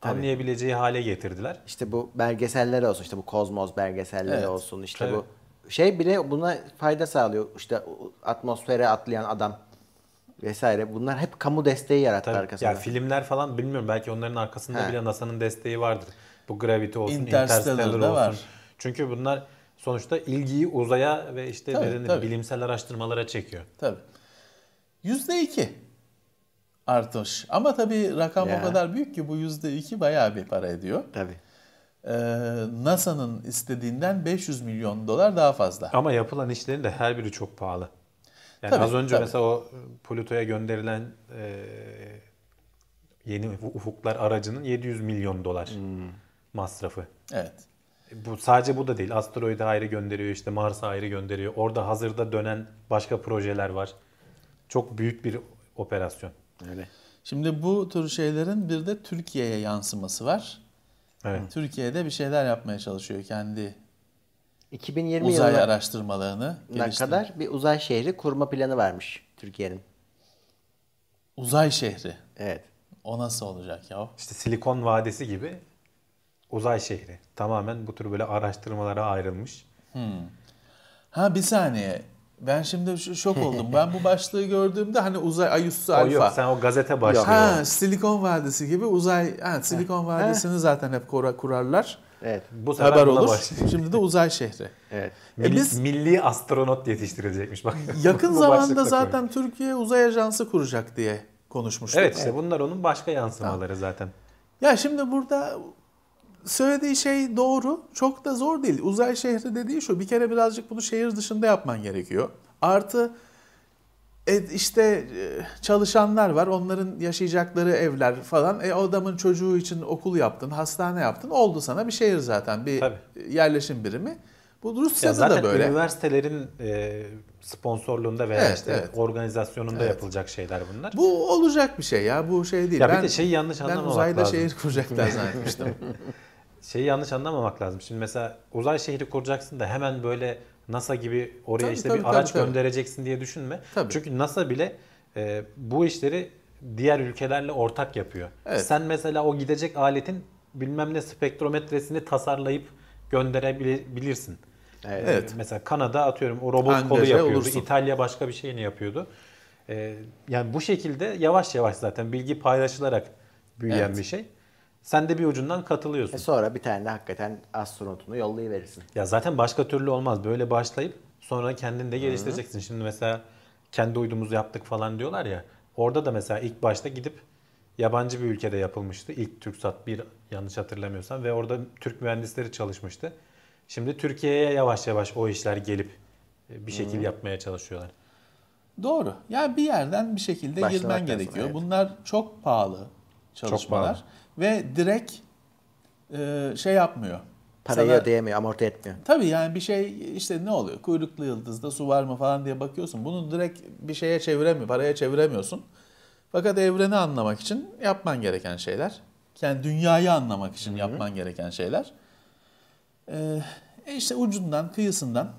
[SPEAKER 3] Tabii. anlayabileceği hale getirdiler.
[SPEAKER 1] İşte bu belgeseller olsun, işte bu Kozmos belgeselleri evet. olsun, işte Tabii. bu şey bile buna fayda sağlıyor. İşte atmosfere atlayan adam vesaire. Bunlar hep kamu desteği yarattı Tabii, arkasında. Ya
[SPEAKER 3] filmler falan bilmiyorum belki onların arkasında He. bile NASA'nın desteği vardır. Bu Gravity olsun, Interstellar, Interstellar olsun. Var. Çünkü bunlar sonuçta ilgiyi uzaya ve işte tabii, tabii. bilimsel araştırmalara çekiyor.
[SPEAKER 2] Tabii yüzde iki artış. Ama tabii rakam ya. o kadar büyük ki bu yüzde iki bayağı bir para ediyor. Tabii. Ee, NASA'nın istediğinden 500 milyon dolar daha fazla. Ama yapılan işlerin de her biri çok pahalı. Yani tabii, az önce tabii. mesela o Pluto'ya gönderilen e,
[SPEAKER 3] yeni ufuklar aracının 700 milyon dolar hmm. masrafı. Evet. E, bu sadece bu da değil. Asteroide ayrı gönderiyor, işte Mars'a ayrı gönderiyor. Orada hazırda dönen başka projeler var. Çok büyük bir operasyon.
[SPEAKER 2] Öyle. Şimdi bu tür şeylerin bir de Türkiye'ye yansıması var. Evet. Türkiye'de bir şeyler yapmaya çalışıyor kendi 2020 uzay araştırmalarını
[SPEAKER 1] ne kadar bir uzay şehri kurma planı varmış Türkiye'nin.
[SPEAKER 2] Uzay şehri. Evet. O nasıl olacak ya? İşte
[SPEAKER 3] Silikon Vadisi gibi uzay şehri. Tamamen bu tür böyle araştırmalara ayrılmış.
[SPEAKER 2] Hmm. Ha bir saniye. Ben şimdi şok oldum. Ben bu başlığı gördüğümde hani uzay ay üstü alfa. Yok sen o gazete başlığı. Ha, Silikon Vadisi gibi uzay. Ha, Silikon Vadisi'ni zaten hep kurarlar. Evet. Bu sefer haber olur. Başlayacak. Şimdi de uzay şehri. Evet. E milli, e biz, milli astronot yetiştirilecekmiş bak. Yakın zamanda zaten koymuş. Türkiye Uzay Ajansı kuracak diye konuşmuştuk. Evet işte bunlar onun başka yansımaları tamam. zaten. Ya şimdi burada söylediği şey doğru. Çok da zor değil. Uzay şehri dediği şu. Bir kere birazcık bunu şehir dışında yapman gerekiyor. Artı e, işte e, çalışanlar var. Onların yaşayacakları evler falan. E adamın çocuğu için okul yaptın, hastane yaptın. Oldu sana bir şehir zaten. Bir Tabii. yerleşim birimi. Bu Rusya'da zaten da böyle. Zaten üniversitelerin
[SPEAKER 3] e, sponsorluğunda veya evet, işte evet. organizasyonunda evet. yapılacak şeyler bunlar.
[SPEAKER 2] Bu olacak bir şey ya. Bu şey değil. Ya ben, bir de şeyi yanlış anlamamak lazım. Ben uzayda lazım. şehir kuracaklar zannetmiştim
[SPEAKER 3] şeyi yanlış anlamamak lazım. Şimdi mesela uzay şehri kuracaksın da hemen böyle NASA gibi oraya tabii, işte tabii, bir araç tabii. göndereceksin diye düşünme. Tabii. Çünkü NASA bile e, bu işleri diğer ülkelerle ortak yapıyor. Evet. Sen mesela o gidecek aletin bilmem ne spektrometresini tasarlayıp gönderebilirsin. Evet. evet. Mesela Kanada atıyorum o robot Angaja kolu yapıyordu. Olursun. İtalya başka bir şeyini yapıyordu. Ee, yani bu şekilde yavaş yavaş zaten bilgi paylaşılarak büyüyen evet. bir şey. Sen de bir ucundan katılıyorsun. E sonra bir tane de hakikaten astronotunu yollayıverirsin. Ya zaten başka türlü olmaz. Böyle başlayıp sonra kendini de geliştireceksin. Hı. Şimdi mesela kendi uydumuzu yaptık falan diyorlar ya. Orada da mesela ilk başta gidip yabancı bir ülkede yapılmıştı. İlk TürkSat bir yanlış hatırlamıyorsam ve orada Türk mühendisleri çalışmıştı. Şimdi Türkiye'ye yavaş yavaş o işler gelip e,
[SPEAKER 2] bir şekil hmm. yapmaya çalışıyorlar. Doğru. Yani bir yerden bir şekilde Başlamak girmen gerekiyor. evet. Bunlar çok pahalı çalışmalar. Çok pahalı ve direkt e, şey yapmıyor. Parayı sana,
[SPEAKER 1] ödeyemiyor, amorti etmiyor.
[SPEAKER 2] Tabii yani bir şey işte ne oluyor? Kuyruklu yıldızda su var mı falan diye bakıyorsun. Bunu direkt bir şeye çeviremiyor, paraya çeviremiyorsun. Fakat evreni anlamak için yapman gereken şeyler. Yani dünyayı anlamak için Hı-hı. yapman gereken şeyler. Ee, işte ucundan, kıyısından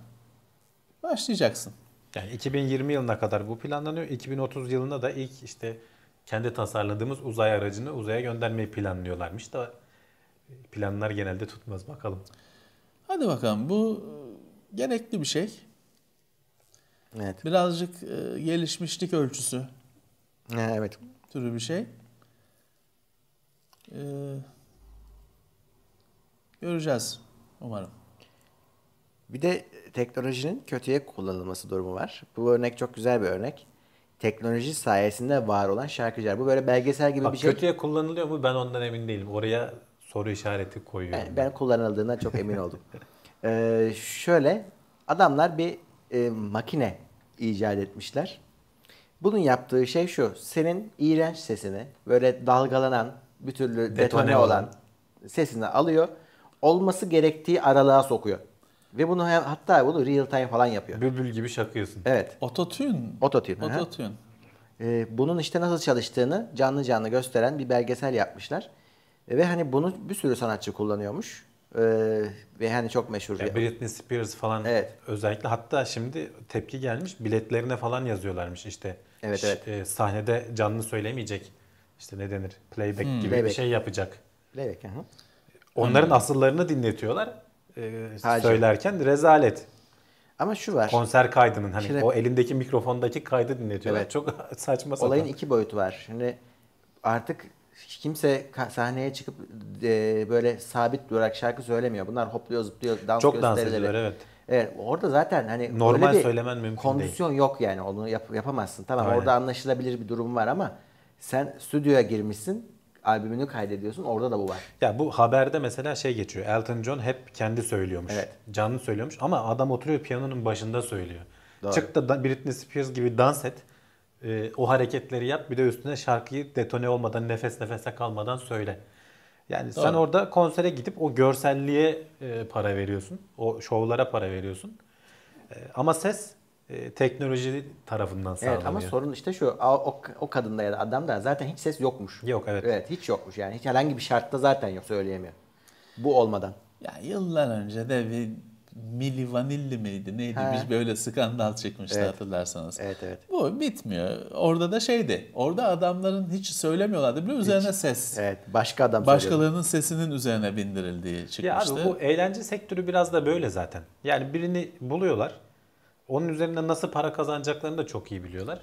[SPEAKER 3] başlayacaksın. Yani 2020 yılına kadar bu planlanıyor. 2030 yılında da ilk işte kendi tasarladığımız uzay aracını uzaya göndermeyi planlıyorlarmış da planlar
[SPEAKER 2] genelde tutmaz bakalım. Hadi bakalım bu e, gerekli bir şey. Evet. Birazcık e, gelişmişlik ölçüsü. Evet. Türü bir şey. Ee,
[SPEAKER 1] göreceğiz umarım. Bir de teknolojinin kötüye kullanılması durumu var. Bu örnek çok güzel bir örnek teknoloji sayesinde var olan şarkıcılar. Bu böyle belgesel gibi Bak, bir şey.
[SPEAKER 3] Kötüye kullanılıyor mu? Ben ondan emin değilim. Oraya soru işareti koyuyorum.
[SPEAKER 1] Ben, ben kullanıldığına çok emin oldum. ee, şöyle adamlar bir e, makine icat etmişler. Bunun yaptığı şey şu. Senin iğrenç sesini böyle dalgalanan, bir türlü detone, detone olan sesini alıyor. Olması gerektiği aralığa sokuyor. Ve bunu hatta bunu real time falan yapıyor. Bülbül
[SPEAKER 3] gibi şakıyorsun.
[SPEAKER 1] Evet. Ototune. Ototune. Ototune. Ee, bunun işte nasıl çalıştığını canlı canlı gösteren bir belgesel yapmışlar. ve hani bunu bir sürü sanatçı kullanıyormuş. Ee, ve hani çok meşhur. Ya
[SPEAKER 3] Britney Spears falan evet. özellikle hatta şimdi tepki gelmiş biletlerine falan yazıyorlarmış işte. Evet, evet. E, sahnede canlı söylemeyecek. İşte ne denir? Playback hmm. gibi Playback. bir şey yapacak.
[SPEAKER 1] Playback. Hı. Onların hmm.
[SPEAKER 3] asıllarını dinletiyorlar e, söylerken rezalet. Ama şu var. Konser kaydının hani Şimdi, o elindeki mikrofondaki kaydı dinletiyorlar. Evet. Çok saçma sapan. Olayın iki boyutu var.
[SPEAKER 1] Şimdi artık kimse sahneye çıkıp e, böyle sabit durarak şarkı söylemiyor. Bunlar hopluyor, zıplıyor, dans Çok dans ediyorlar evet. Evet, orada zaten hani normal bir söylemen mümkün kondisyon değil. yok yani onu yap, yapamazsın. Tamam Aynen. orada anlaşılabilir bir durum var ama
[SPEAKER 3] sen stüdyoya girmişsin albümünü kaydediyorsun. Orada da bu var. Ya bu haberde mesela şey geçiyor. Elton John hep kendi söylüyormuş. Evet. Canlı söylüyormuş ama adam oturuyor piyanonun başında söylüyor. Doğru. Çık da Britney Spears gibi dans et. E, o hareketleri yap. Bir de üstüne şarkıyı detone olmadan, nefes nefese kalmadan söyle. Yani Doğru. sen orada konsere gidip o görselliğe e, para veriyorsun. O şovlara para veriyorsun. E, ama ses e, teknoloji tarafından sağlanıyor. Evet ama sorun işte şu o, o kadında ya da adamda
[SPEAKER 1] zaten hiç ses yokmuş. Yok evet. Evet hiç yokmuş yani hiç herhangi bir şartta zaten yok söyleyemiyor. Bu
[SPEAKER 2] olmadan. Ya yıllar önce de bir Milli Vanilli miydi neydi He. biz böyle skandal çıkmıştı evet. hatırlarsanız. Evet evet. Bu bitmiyor. Orada da şeydi. Orada adamların hiç söylemiyorlardı bile üzerine hiç. ses. Evet başka adam Başkalarının söylüyordu. sesinin üzerine bindirildiği
[SPEAKER 3] çıkmıştı. Ya abi bu eğlence sektörü biraz da böyle zaten. Yani birini buluyorlar onun üzerinden nasıl para kazanacaklarını da çok iyi biliyorlar.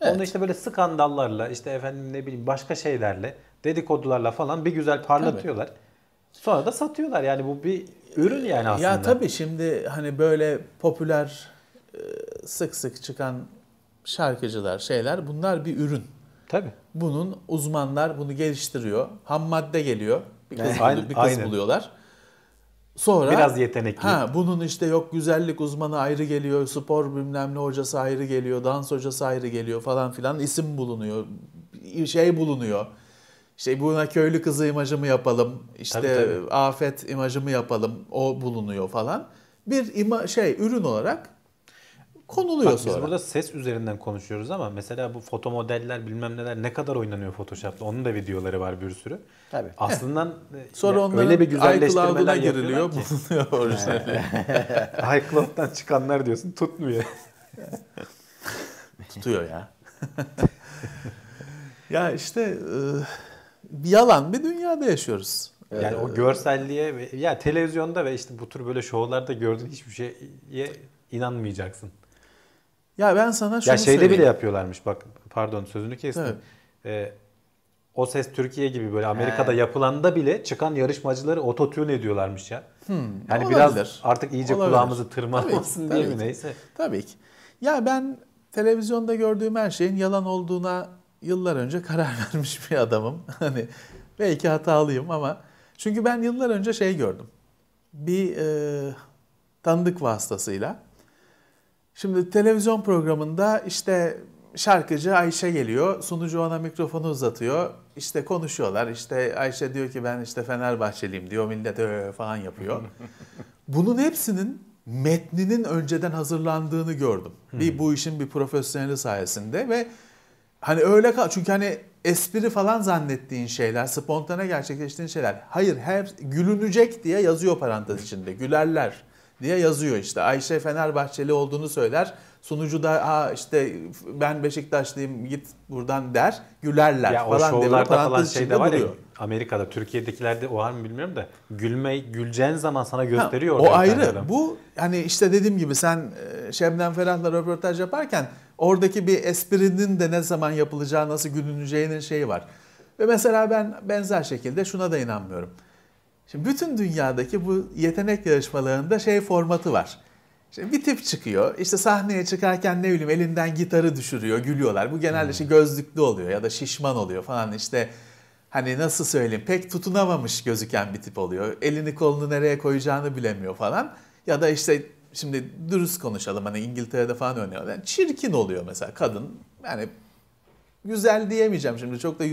[SPEAKER 3] Evet. Onu işte böyle skandallarla işte efendim ne bileyim başka şeylerle dedikodularla falan bir güzel parlatıyorlar. Tabii. Sonra da satıyorlar yani bu bir ürün yani aslında. Ya tabii
[SPEAKER 2] şimdi hani böyle popüler e, sık sık çıkan şarkıcılar şeyler bunlar bir ürün. Tabii. Bunun uzmanlar bunu geliştiriyor. Ham madde geliyor. Bir kız, yani, bir kız aynen. buluyorlar. Sonra biraz yetenekli. Ha, bunun işte yok güzellik uzmanı ayrı geliyor, spor bilmem ne hocası ayrı geliyor, dans hocası ayrı geliyor falan filan isim bulunuyor. Şey bulunuyor. şey buna köylü kızı imajı mı yapalım? İşte tabii, tabii. afet imajı mı yapalım? O bulunuyor falan. Bir ima şey ürün olarak konuluyor Bak, sonra. Biz burada
[SPEAKER 3] ses üzerinden konuşuyoruz ama mesela bu foto modeller bilmem neler ne kadar oynanıyor Photoshop'ta onun da videoları var bir sürü. Tabii. Aslında sonra onların öyle bir güzelleştirmeler giriliyor bulunuyor orijinali. iCloud'dan çıkanlar diyorsun tutmuyor.
[SPEAKER 2] Tutuyor ya. ya işte e, yalan bir dünyada yaşıyoruz. Yani ee, o
[SPEAKER 3] görselliğe ya televizyonda ve işte bu tür böyle şovlarda gördüğün hiçbir şeye inanmayacaksın.
[SPEAKER 2] Ya ben sana şunu Ya şeyde söyleyeyim. bile
[SPEAKER 3] yapıyorlarmış bak pardon sözünü kestim. Evet. Ee, o ses Türkiye gibi böyle Amerika'da He. yapılanda bile çıkan yarışmacıları ototune ediyorlarmış ya. Hmm, yani olabilir. biraz artık iyice olabilir. kulağımızı tırmalamasın diye mi neyse. Tabii ki.
[SPEAKER 2] Ya ben televizyonda gördüğüm her şeyin yalan olduğuna yıllar önce karar vermiş bir adamım. Hani belki hatalıyım ama çünkü ben yıllar önce şey gördüm. Bir e, tanıdık vasıtasıyla Şimdi televizyon programında işte şarkıcı Ayşe geliyor. Sunucu ona mikrofonu uzatıyor. İşte konuşuyorlar. İşte Ayşe diyor ki ben işte Fenerbahçeliyim diyor. Millet öö öh, falan yapıyor. Bunun hepsinin metninin önceden hazırlandığını gördüm. Hmm. Bir bu işin bir profesyoneli sayesinde ve hani öyle kal çünkü hani espri falan zannettiğin şeyler, spontane gerçekleştiğin şeyler. Hayır, her gülünecek diye yazıyor parantez içinde. Gülerler diye yazıyor işte. Ayşe Fenerbahçeli olduğunu söyler. Sunucu da ha işte ben Beşiktaşlıyım git buradan der. Gülerler ya falan o şovlarda falan, falan şey de var ya
[SPEAKER 3] Amerika'da Türkiye'dekilerde o var mı bilmiyorum da gülmeyi güleceğin zaman sana gösteriyor. Ha, o ayrı. Kendilerim.
[SPEAKER 2] Bu hani işte dediğim gibi sen e, Şebnem Ferah'la röportaj yaparken oradaki bir esprinin de ne zaman yapılacağı nasıl gülüneceğinin şeyi var. Ve mesela ben benzer şekilde şuna da inanmıyorum. Şimdi bütün dünyadaki bu yetenek yarışmalarında şey formatı var. İşte bir tip çıkıyor. işte sahneye çıkarken ne bileyim elinden gitarı düşürüyor, gülüyorlar. Bu genelde hmm. işte gözlüklü oluyor ya da şişman oluyor falan işte. Hani nasıl söyleyeyim pek tutunamamış gözüken bir tip oluyor. Elini kolunu nereye koyacağını bilemiyor falan. Ya da işte şimdi dürüst konuşalım hani İngiltere'de falan örneği yani çirkin oluyor mesela kadın. Yani güzel diyemeyeceğim şimdi çok da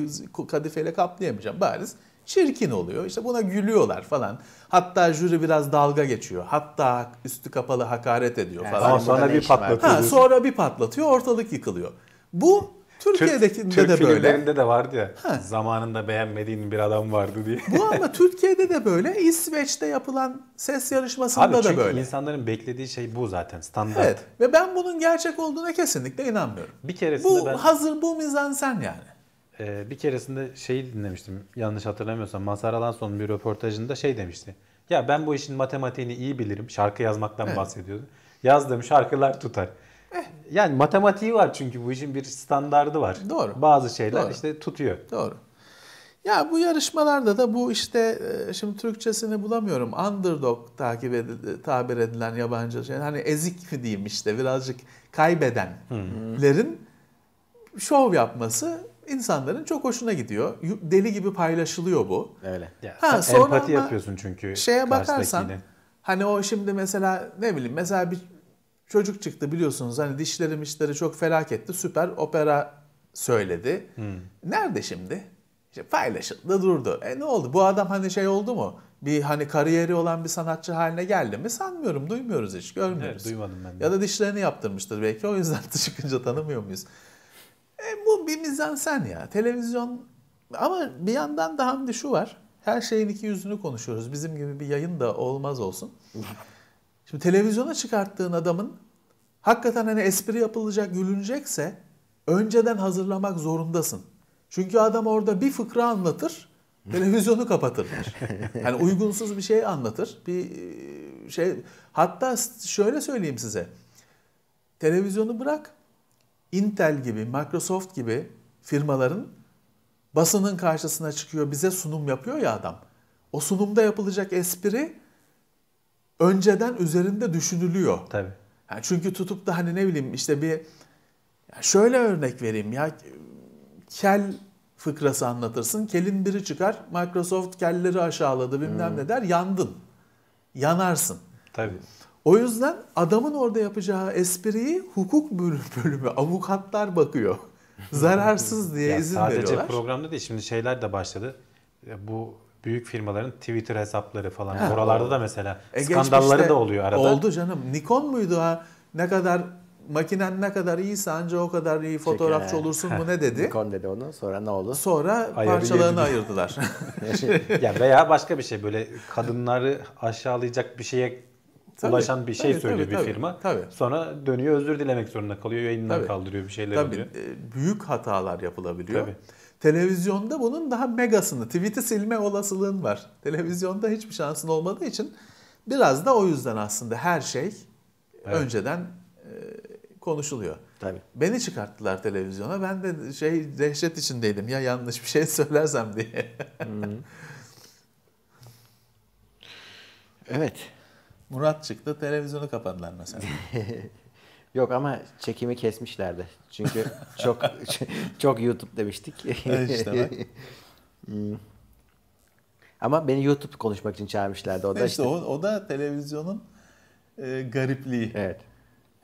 [SPEAKER 2] kadifeyle kaplayamayacağım bariz çirkin oluyor. İşte buna gülüyorlar falan. Hatta jüri biraz dalga geçiyor. Hatta üstü kapalı hakaret ediyor falan. Yani sonra, bir patlatıyor. Ha, sonra bir patlatıyor ortalık yıkılıyor. Bu Türkiye'deki Türk, Türk de böyle. filmlerinde de
[SPEAKER 3] vardı ya. Ha. Zamanında beğenmediğin bir adam vardı diye. Bu ama
[SPEAKER 2] Türkiye'de de böyle, İsveç'te yapılan ses yarışmasında Abi da böyle. Çünkü
[SPEAKER 3] insanların beklediği şey bu zaten standart. Evet.
[SPEAKER 2] Ve ben bunun gerçek olduğuna kesinlikle inanmıyorum. Bir keresinde bu, ben hazır bu mizansen yani.
[SPEAKER 3] Ee, bir keresinde şeyi dinlemiştim yanlış hatırlamıyorsam Mazhar Alanso'nun bir röportajında şey demişti. Ya ben bu işin matematiğini iyi bilirim. Şarkı yazmaktan evet. bahsediyordu. Yazdığım şarkılar tutar. Eh. Yani matematiği var çünkü bu işin bir standardı var. Doğru. Bazı şeyler Doğru. işte tutuyor.
[SPEAKER 2] Doğru. Ya bu yarışmalarda da bu işte e, şimdi Türkçesini bulamıyorum. Underdog takip edil, tabir edilen yabancı şey. Hani ezik mi diyeyim işte birazcık kaybedenlerin hmm. şov yapması insanların çok hoşuna gidiyor. Deli gibi paylaşılıyor bu. Öyle. Ya, ha, sonra empati yapıyorsun çünkü. Şeye bakarsan hani o şimdi mesela ne bileyim mesela bir çocuk çıktı biliyorsunuz hani dişlerim işleri çok felaketti süper opera söyledi. Hmm. Nerede şimdi? İşte paylaşıldı durdu. E ne oldu? Bu adam hani şey oldu mu? Bir hani kariyeri olan bir sanatçı haline geldi mi? Sanmıyorum. Duymuyoruz hiç. Görmüyoruz. Evet, duymadım ben de. Ya da dişlerini yaptırmıştır belki. O yüzden çıkınca tanımıyor muyuz? E, bu bir mizansen ya. Televizyon ama bir yandan da hamdi şu var. Her şeyin iki yüzünü konuşuyoruz. Bizim gibi bir yayın da olmaz olsun. Şimdi televizyona çıkarttığın adamın hakikaten hani espri yapılacak, gülünecekse önceden hazırlamak zorundasın. Çünkü adam orada bir fıkra anlatır, televizyonu kapatırlar. hani uygunsuz bir şey anlatır. Bir e, şey hatta şöyle söyleyeyim size. Televizyonu bırak, Intel gibi, Microsoft gibi firmaların basının karşısına çıkıyor, bize sunum yapıyor ya adam. O sunumda yapılacak espri önceden üzerinde düşünülüyor. Tabii. Yani çünkü tutup da hani ne bileyim işte bir şöyle örnek vereyim ya kel fıkrası anlatırsın. Kelin biri çıkar. Microsoft kelleri aşağıladı bilmem hmm. ne der. Yandın. Yanarsın. Tabii. O yüzden adamın orada yapacağı espriyi hukuk bölümü, avukatlar bakıyor. Zararsız diye ya izin sadece veriyorlar. Sadece
[SPEAKER 3] programda değil şimdi şeyler de başladı. Bu büyük firmaların Twitter hesapları falan. Ha, Oralarda o. da mesela e, skandalları da oluyor arada. Oldu
[SPEAKER 2] canım. Nikon muydu ha? Ne kadar makinen ne kadar iyiyse anca o kadar iyi fotoğrafçı Çeker. olursun bu ne dedi. Nikon dedi onu sonra ne oldu? Sonra Ayarı parçalarını yedin. ayırdılar. ya veya başka bir şey böyle kadınları
[SPEAKER 3] aşağılayacak bir şeye
[SPEAKER 2] tabii, ulaşan bir şey tabii, söylüyor tabii, bir firma.
[SPEAKER 3] Tabii, tabii. Sonra dönüyor özür
[SPEAKER 2] dilemek zorunda kalıyor. Yayından tabii, kaldırıyor bir şeyler tabii, oluyor. E, büyük hatalar yapılabiliyor. Tabii. Televizyonda bunun daha megasını, tweet'i silme olasılığın var. Televizyonda hiçbir şansın olmadığı için biraz da o yüzden aslında her şey evet. önceden e, konuşuluyor. Tabii. Beni çıkarttılar televizyona. Ben de şey dehşet içindeydim ya yanlış bir şey söylersem diye. evet. Murat çıktı televizyonu kapadılar mesela. Yok
[SPEAKER 1] ama çekimi kesmişlerdi. Çünkü çok çok YouTube demiştik. E hmm. ama beni YouTube konuşmak için çağırmışlardı. O da e İşte işte o,
[SPEAKER 2] o da televizyonun e, garipliği. Evet.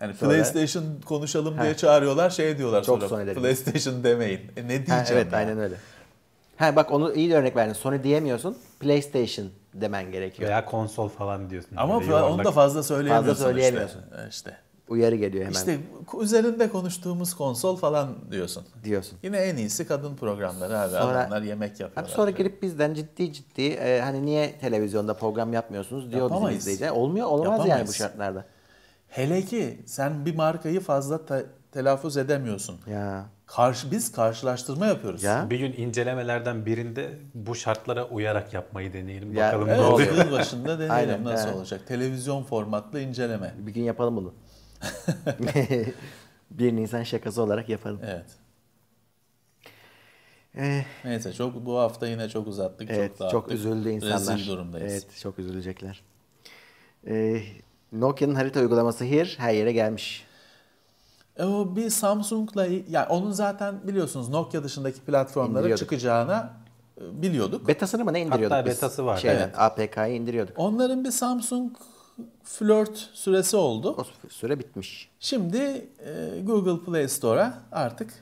[SPEAKER 2] Yani sonra, PlayStation konuşalım he. diye çağırıyorlar, şey diyorlar çok sonra. Sony PlayStation demeyin. E, ne diyeceğim? Ha, evet, ya? aynen öyle.
[SPEAKER 1] Ha bak onu iyi örnek verdin. Sony diyemiyorsun. PlayStation demen gerekiyor.
[SPEAKER 3] Veya
[SPEAKER 2] konsol falan diyorsun. Ama böyle, onu da fazla söyleyemiyorsun. Fazla söyleyemiyorsun. Işte. işte. Uyarı geliyor hemen. İşte üzerinde konuştuğumuz konsol falan diyorsun. Diyorsun. Yine en iyisi kadın programları abi. Sonra, Adamlar yemek yapıyorlar. Abi sonra gelip bizden ciddi ciddi
[SPEAKER 1] e, hani niye televizyonda program
[SPEAKER 2] yapmıyorsunuz diyor Yapamayız. bizim izleyiciler. Olmuyor olmaz Yapamayız. yani bu şartlarda. Hele ki sen bir markayı fazla ta- telaffuz edemiyorsun. Ya. Karşı biz karşılaştırma yapıyoruz. Ya. Bir gün
[SPEAKER 3] incelemelerden birinde bu şartlara uyarak yapmayı deneyelim. Ya. Bakalım evet, ne oluyor. Yıl başında deneyelim Aynen, nasıl evet.
[SPEAKER 2] olacak. Televizyon formatlı inceleme. Bir gün yapalım bunu.
[SPEAKER 1] bir Nisan şakası olarak yapalım.
[SPEAKER 2] Evet. Ee, Neyse çok bu hafta yine çok uzattık. Evet, çok, dağıttık. çok üzüldü insanlar. Rezil durumdayız. Evet çok üzülecekler.
[SPEAKER 1] Ee, Nokia'nın harita uygulaması Here her yere gelmiş.
[SPEAKER 2] E, o bir Samsung'la yani onun zaten biliyorsunuz Nokia dışındaki platformlara çıkacağına e, biliyorduk. Betasını mı ne indiriyorduk Hatta biz? betası var. Şeyden, evet. APK'yı indiriyorduk. Onların bir Samsung flört süresi oldu. O süre bitmiş. Şimdi e, Google Play Store'a artık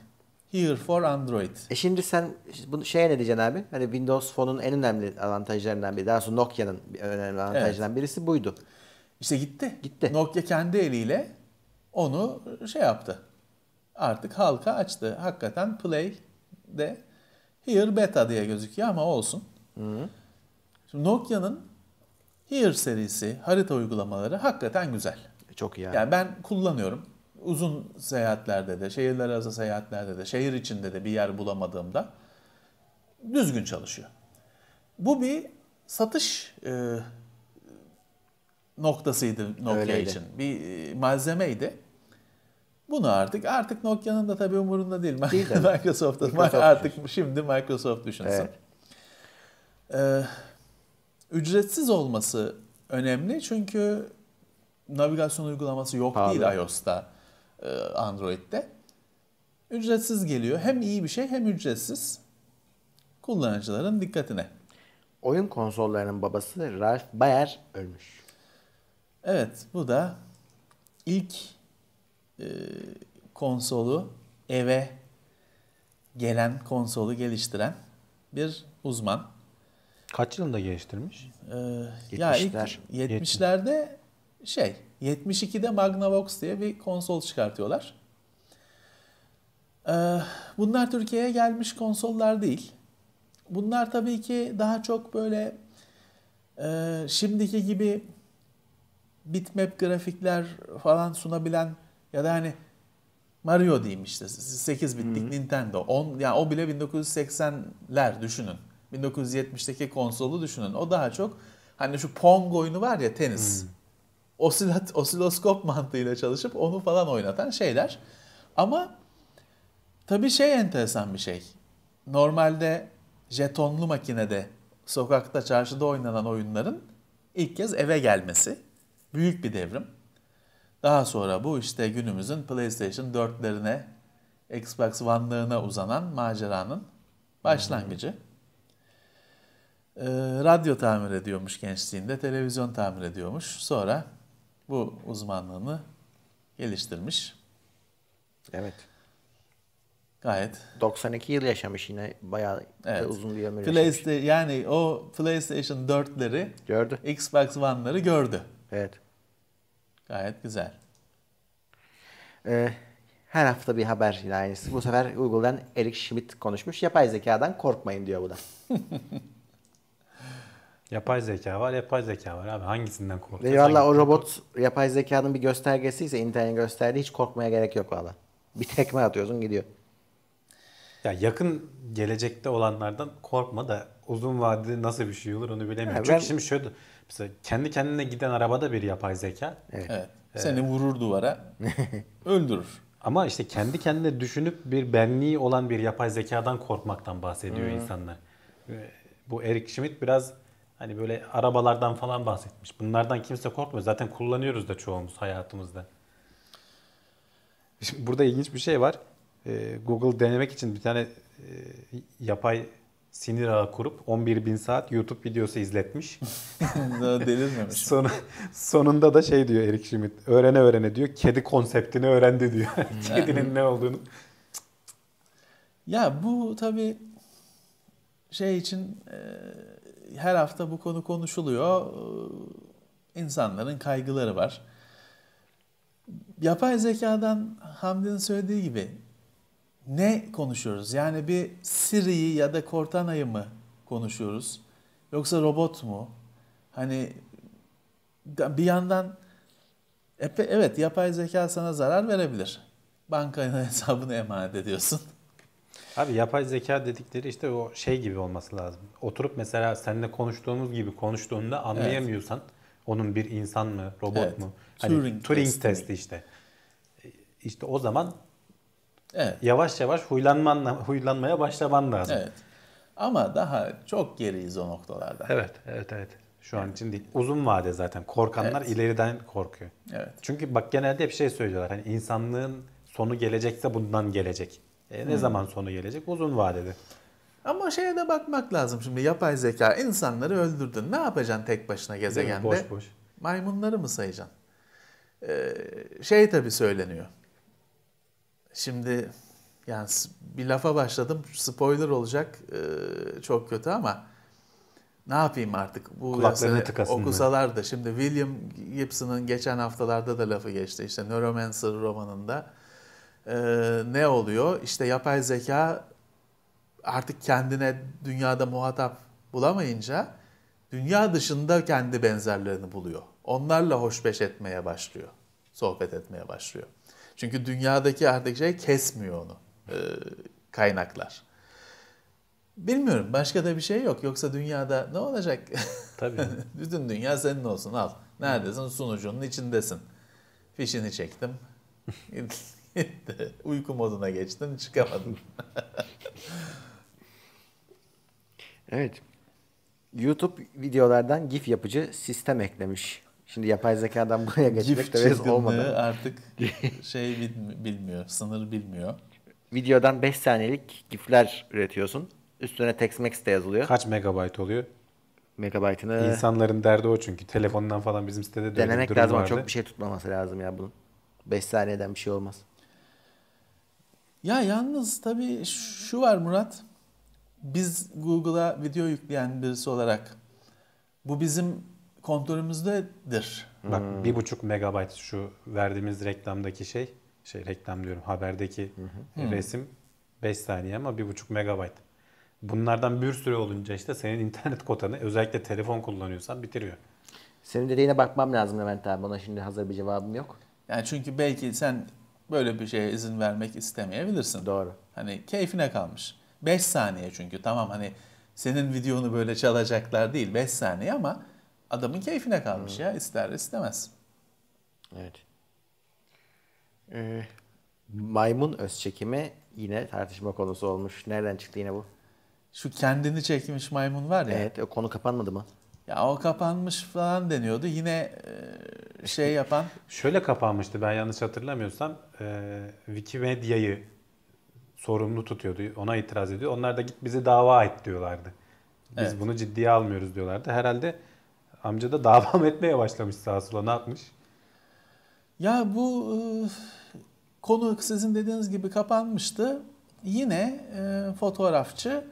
[SPEAKER 2] Here for Android. E şimdi sen
[SPEAKER 1] bunu şeye ne diyeceksin abi? Hani Windows Phone'un en önemli avantajlarından biri. Daha sonra Nokia'nın önemli avantajlarından
[SPEAKER 2] evet. birisi buydu. İşte gitti. Gitti. Nokia kendi eliyle onu şey yaptı. Artık halka açtı. Hakikaten play de Here Beta diye gözüküyor ama olsun. Hı. Şimdi Nokia'nın Here serisi harita uygulamaları hakikaten güzel. E, çok iyi yani. yani ben kullanıyorum. Uzun seyahatlerde de, şehirler arası seyahatlerde de, şehir içinde de bir yer bulamadığımda düzgün çalışıyor. Bu bir satış e, noktasıydı Nokia Öyleydi. için. Bir e, malzemeydi. Bunu artık artık Nokia'nın da tabii umurunda değil. değil Microsoft'ta Microsoft artık düşünsün. şimdi Microsoft düşünsün. Evet. Ee, ücretsiz olması önemli çünkü navigasyon uygulaması yok Pahalı. değil iOS'ta, e, Android'de. Ücretsiz geliyor. Hem iyi bir şey hem ücretsiz. Kullanıcıların dikkatine. Oyun konsollarının babası Ralph Baer ölmüş. Evet bu da ilk e, konsolu eve gelen konsolu geliştiren bir uzman. Kaç yılında geliştirmiş? Ee, 70'ler. Ya ilk 70'lerde şey 72'de Magnavox diye bir konsol çıkartıyorlar. Ee, bunlar Türkiye'ye gelmiş konsollar değil. Bunlar tabii ki daha çok böyle e, şimdiki gibi bitmap grafikler falan sunabilen ya da hani Mario diyeyim işte 8 bitlik hı Nintendo 10 yani o bile 1980'ler düşünün. 1970'teki konsolu düşünün. O daha çok hani şu Pong oyunu var ya tenis. hı Osilat, osiloskop mantığıyla çalışıp onu falan oynatan şeyler. Ama tabii şey enteresan bir şey. Normalde jetonlu makinede sokakta çarşıda oynanan oyunların ilk kez eve gelmesi Büyük bir devrim. Daha sonra bu işte günümüzün PlayStation 4'lerine, Xbox One'larına uzanan maceranın başlangıcı. Ee, radyo tamir ediyormuş gençliğinde, televizyon tamir ediyormuş. Sonra bu uzmanlığını geliştirmiş. Evet. Gayet. 92 yıl yaşamış yine bayağı evet. uzun bir ömür yaşamış. Yani o PlayStation 4'leri, gördü. Xbox One'ları gördü. Evet. Gayet güzel.
[SPEAKER 1] Ee, her hafta bir haber hikayesi. Bu sefer Google'dan Eric Schmidt konuşmuş. Yapay zekadan korkmayın diyor bu da.
[SPEAKER 3] yapay zeka var, yapay zeka var abi. Hangisinden korkuyorsun? Valla o robot
[SPEAKER 1] yapay zekanın bir göstergesi ise internet gösterdiği hiç korkmaya gerek yok valla. Bir tekme atıyorsun gidiyor.
[SPEAKER 3] Ya yakın gelecekte olanlardan korkma da uzun vadede nasıl bir şey olur onu bilemiyorum. Ha, ben... Çünkü şimdi şöyle Mesela kendi kendine giden arabada bir yapay zeka. Evet. evet. Ee, Seni vurur duvara, öldürür. Ama işte kendi kendine düşünüp bir benliği olan bir yapay zekadan korkmaktan bahsediyor hmm. insanlar. Ee, bu Eric Schmidt biraz hani böyle arabalardan falan bahsetmiş. Bunlardan kimse korkmuyor. Zaten kullanıyoruz da çoğumuz hayatımızda. Şimdi burada ilginç bir şey var. Ee, Google denemek için bir tane e, yapay sinir ağı kurup 11 bin saat YouTube videosu izletmiş.
[SPEAKER 2] delirmemiş.
[SPEAKER 3] Son, sonunda da şey diyor Erik Schmidt. Öğrene öğrene diyor. Kedi konseptini öğrendi diyor.
[SPEAKER 2] Hmm. Kedinin ne olduğunu. Ya bu tabi şey için e, her hafta bu konu konuşuluyor. E, insanların kaygıları var. Yapay zekadan Hamdi'nin söylediği gibi ne konuşuyoruz? Yani bir Siri'yi ya da Cortana'yı mı konuşuyoruz? Yoksa robot mu? Hani bir yandan evet yapay zeka sana zarar verebilir. Bankanın hesabını emanet ediyorsun. Abi yapay zeka dedikleri işte
[SPEAKER 3] o şey gibi olması lazım. Oturup mesela seninle konuştuğumuz gibi konuştuğunda anlayamıyorsan evet. onun bir insan mı, robot evet. mu? Hani Turing, Turing testi, testi işte. İşte o zaman Evet. Yavaş yavaş huylanman, huylanmaya başlaman lazım. Evet. Ama daha çok geriyiz o noktalarda. Evet, evet, evet. Şu evet. an için değil. Uzun vade zaten. Korkanlar evet. ileriden korkuyor. Evet. Çünkü bak genelde hep şey söylüyorlar. Hani insanlığın
[SPEAKER 2] sonu gelecekse bundan gelecek. E, ne hmm. zaman sonu gelecek? Uzun vadede. Ama şeye de bakmak lazım şimdi yapay zeka insanları öldürdün. Ne yapacaksın tek başına gezegende? Boş boş. Maymunları mı sayacaksın? Ee, şey tabii söyleniyor. Şimdi yani bir lafa başladım spoiler olacak e, çok kötü ama ne yapayım artık bu Kulaklarını okusalar da şimdi William Gibson'ın geçen haftalarda da lafı geçti işte Neuromancer romanında e, ne oluyor işte yapay zeka artık kendine dünyada muhatap bulamayınca dünya dışında kendi benzerlerini buluyor onlarla hoşbeş etmeye başlıyor sohbet etmeye başlıyor çünkü dünyadaki artık şey kesmiyor onu e, kaynaklar. Bilmiyorum başka da bir şey yok. Yoksa dünyada ne olacak? Tabii. Bütün dünya senin olsun al. Neredesin? Sunucunun içindesin. Fişini çektim. Uyku moduna geçtim çıkamadım.
[SPEAKER 1] evet. YouTube videolardan GIF yapıcı sistem eklemiş. Şimdi yapay zekadan buraya geçmek de biraz olmadı.
[SPEAKER 2] artık şey
[SPEAKER 1] bilmiyor, sınır bilmiyor. Videodan 5 saniyelik gifler üretiyorsun. Üstüne
[SPEAKER 3] text mex de yazılıyor. Kaç megabayt oluyor? Megabaytını... İnsanların derdi o çünkü. Telefondan falan bizim sitede de Denemek lazım vardı. çok
[SPEAKER 1] bir şey tutmaması lazım ya bunun. 5 saniyeden bir şey olmaz.
[SPEAKER 2] Ya yalnız tabii şu var Murat. Biz Google'a video yükleyen birisi olarak bu bizim kontrolümüzdedir.
[SPEAKER 3] Bak hmm. bir buçuk megabayt şu verdiğimiz reklamdaki şey, şey reklam diyorum haberdeki hmm. resim 5 saniye ama bir buçuk megabayt. Bunlardan bir süre olunca işte senin internet kotanı özellikle telefon kullanıyorsan bitiriyor.
[SPEAKER 1] Senin
[SPEAKER 2] dediğine bakmam lazım Levent abi. Ona şimdi hazır bir cevabım yok. Yani çünkü belki sen böyle bir şeye izin vermek istemeyebilirsin. Doğru. Hani keyfine kalmış. 5 saniye çünkü tamam hani senin videonu böyle çalacaklar değil 5 saniye ama adamın keyfine kalmış hmm. ya ister istemez. Evet. Ee,
[SPEAKER 1] maymun çekimi yine tartışma konusu olmuş. Nereden çıktı yine bu?
[SPEAKER 2] Şu kendini çekmiş maymun var ya. Evet o konu kapanmadı mı? Ya o kapanmış falan deniyordu. Yine e, şey yapan... Şöyle kapanmıştı ben yanlış hatırlamıyorsam. E,
[SPEAKER 3] Wikimedia'yı sorumlu tutuyordu. Ona itiraz ediyor. Onlar da git bizi dava et diyorlardı. Biz evet. bunu ciddiye almıyoruz diyorlardı. Herhalde Amca da davam etmeye başlamış sağa sola ne yapmış?
[SPEAKER 2] Ya bu e, konu sizin dediğiniz gibi kapanmıştı. Yine e, fotoğrafçı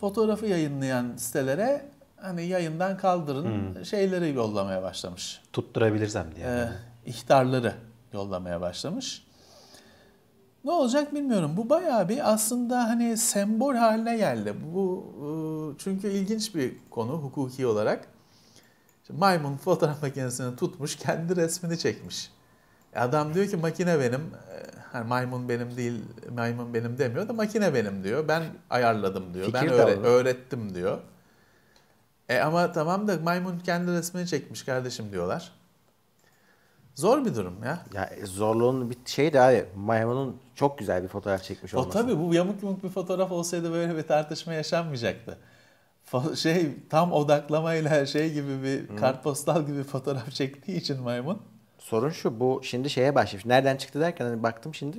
[SPEAKER 2] fotoğrafı yayınlayan sitelere hani yayından kaldırın hmm. şeyleri yollamaya başlamış. Tutturabilirsem diye. Yani. E, yollamaya başlamış. Ne olacak bilmiyorum. Bu bayağı bir aslında hani sembol haline geldi. Bu e, çünkü ilginç bir konu hukuki olarak. Şimdi maymun fotoğraf makinesini tutmuş, kendi resmini çekmiş. Adam diyor ki makine benim, yani ee, maymun benim değil, maymun benim demiyor da makine benim diyor. Ben ayarladım diyor, Fikir ben öğre- öğrettim diyor. E ama tamam da maymun kendi resmini çekmiş kardeşim diyorlar. Zor bir durum ya. Ya e, zorluğun bir şey de abi maymunun çok güzel bir fotoğraf çekmiş olması. O tabii bu yamuk yumuk bir fotoğraf olsaydı böyle bir tartışma yaşanmayacaktı şey tam odaklamayla şey gibi bir hmm. kartpostal gibi fotoğraf çektiği için maymun. Sorun şu bu şimdi şeye başlamış. Nereden çıktı derken hani baktım
[SPEAKER 1] şimdi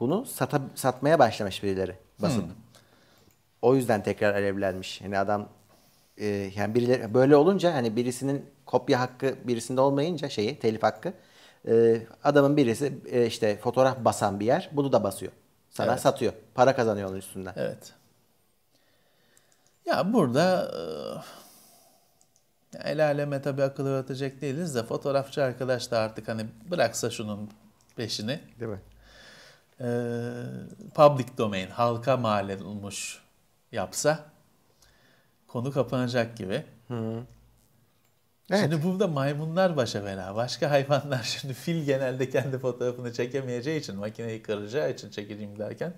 [SPEAKER 1] bunu sata, satmaya başlamış birileri basıp. Hmm. O yüzden tekrar alevlenmiş. hani adam e, yani birileri böyle olunca hani birisinin kopya hakkı birisinde olmayınca şeyi telif hakkı e, adamın birisi e, işte fotoğraf basan bir yer bunu da basıyor. Sana evet. satıyor. Para kazanıyor onun üstünden. Evet.
[SPEAKER 2] Ya burada e, el aleme tabii akıl öğretecek değiliz de fotoğrafçı arkadaş da artık hani bıraksa şunun peşini. Değil mi? E, public domain, halka mal olmuş yapsa konu kapanacak gibi. Hı. -hı. Evet. Şimdi burada maymunlar başa bela. Başka hayvanlar şimdi fil genelde kendi fotoğrafını çekemeyeceği için, makineyi kıracağı için çekeceğim derken.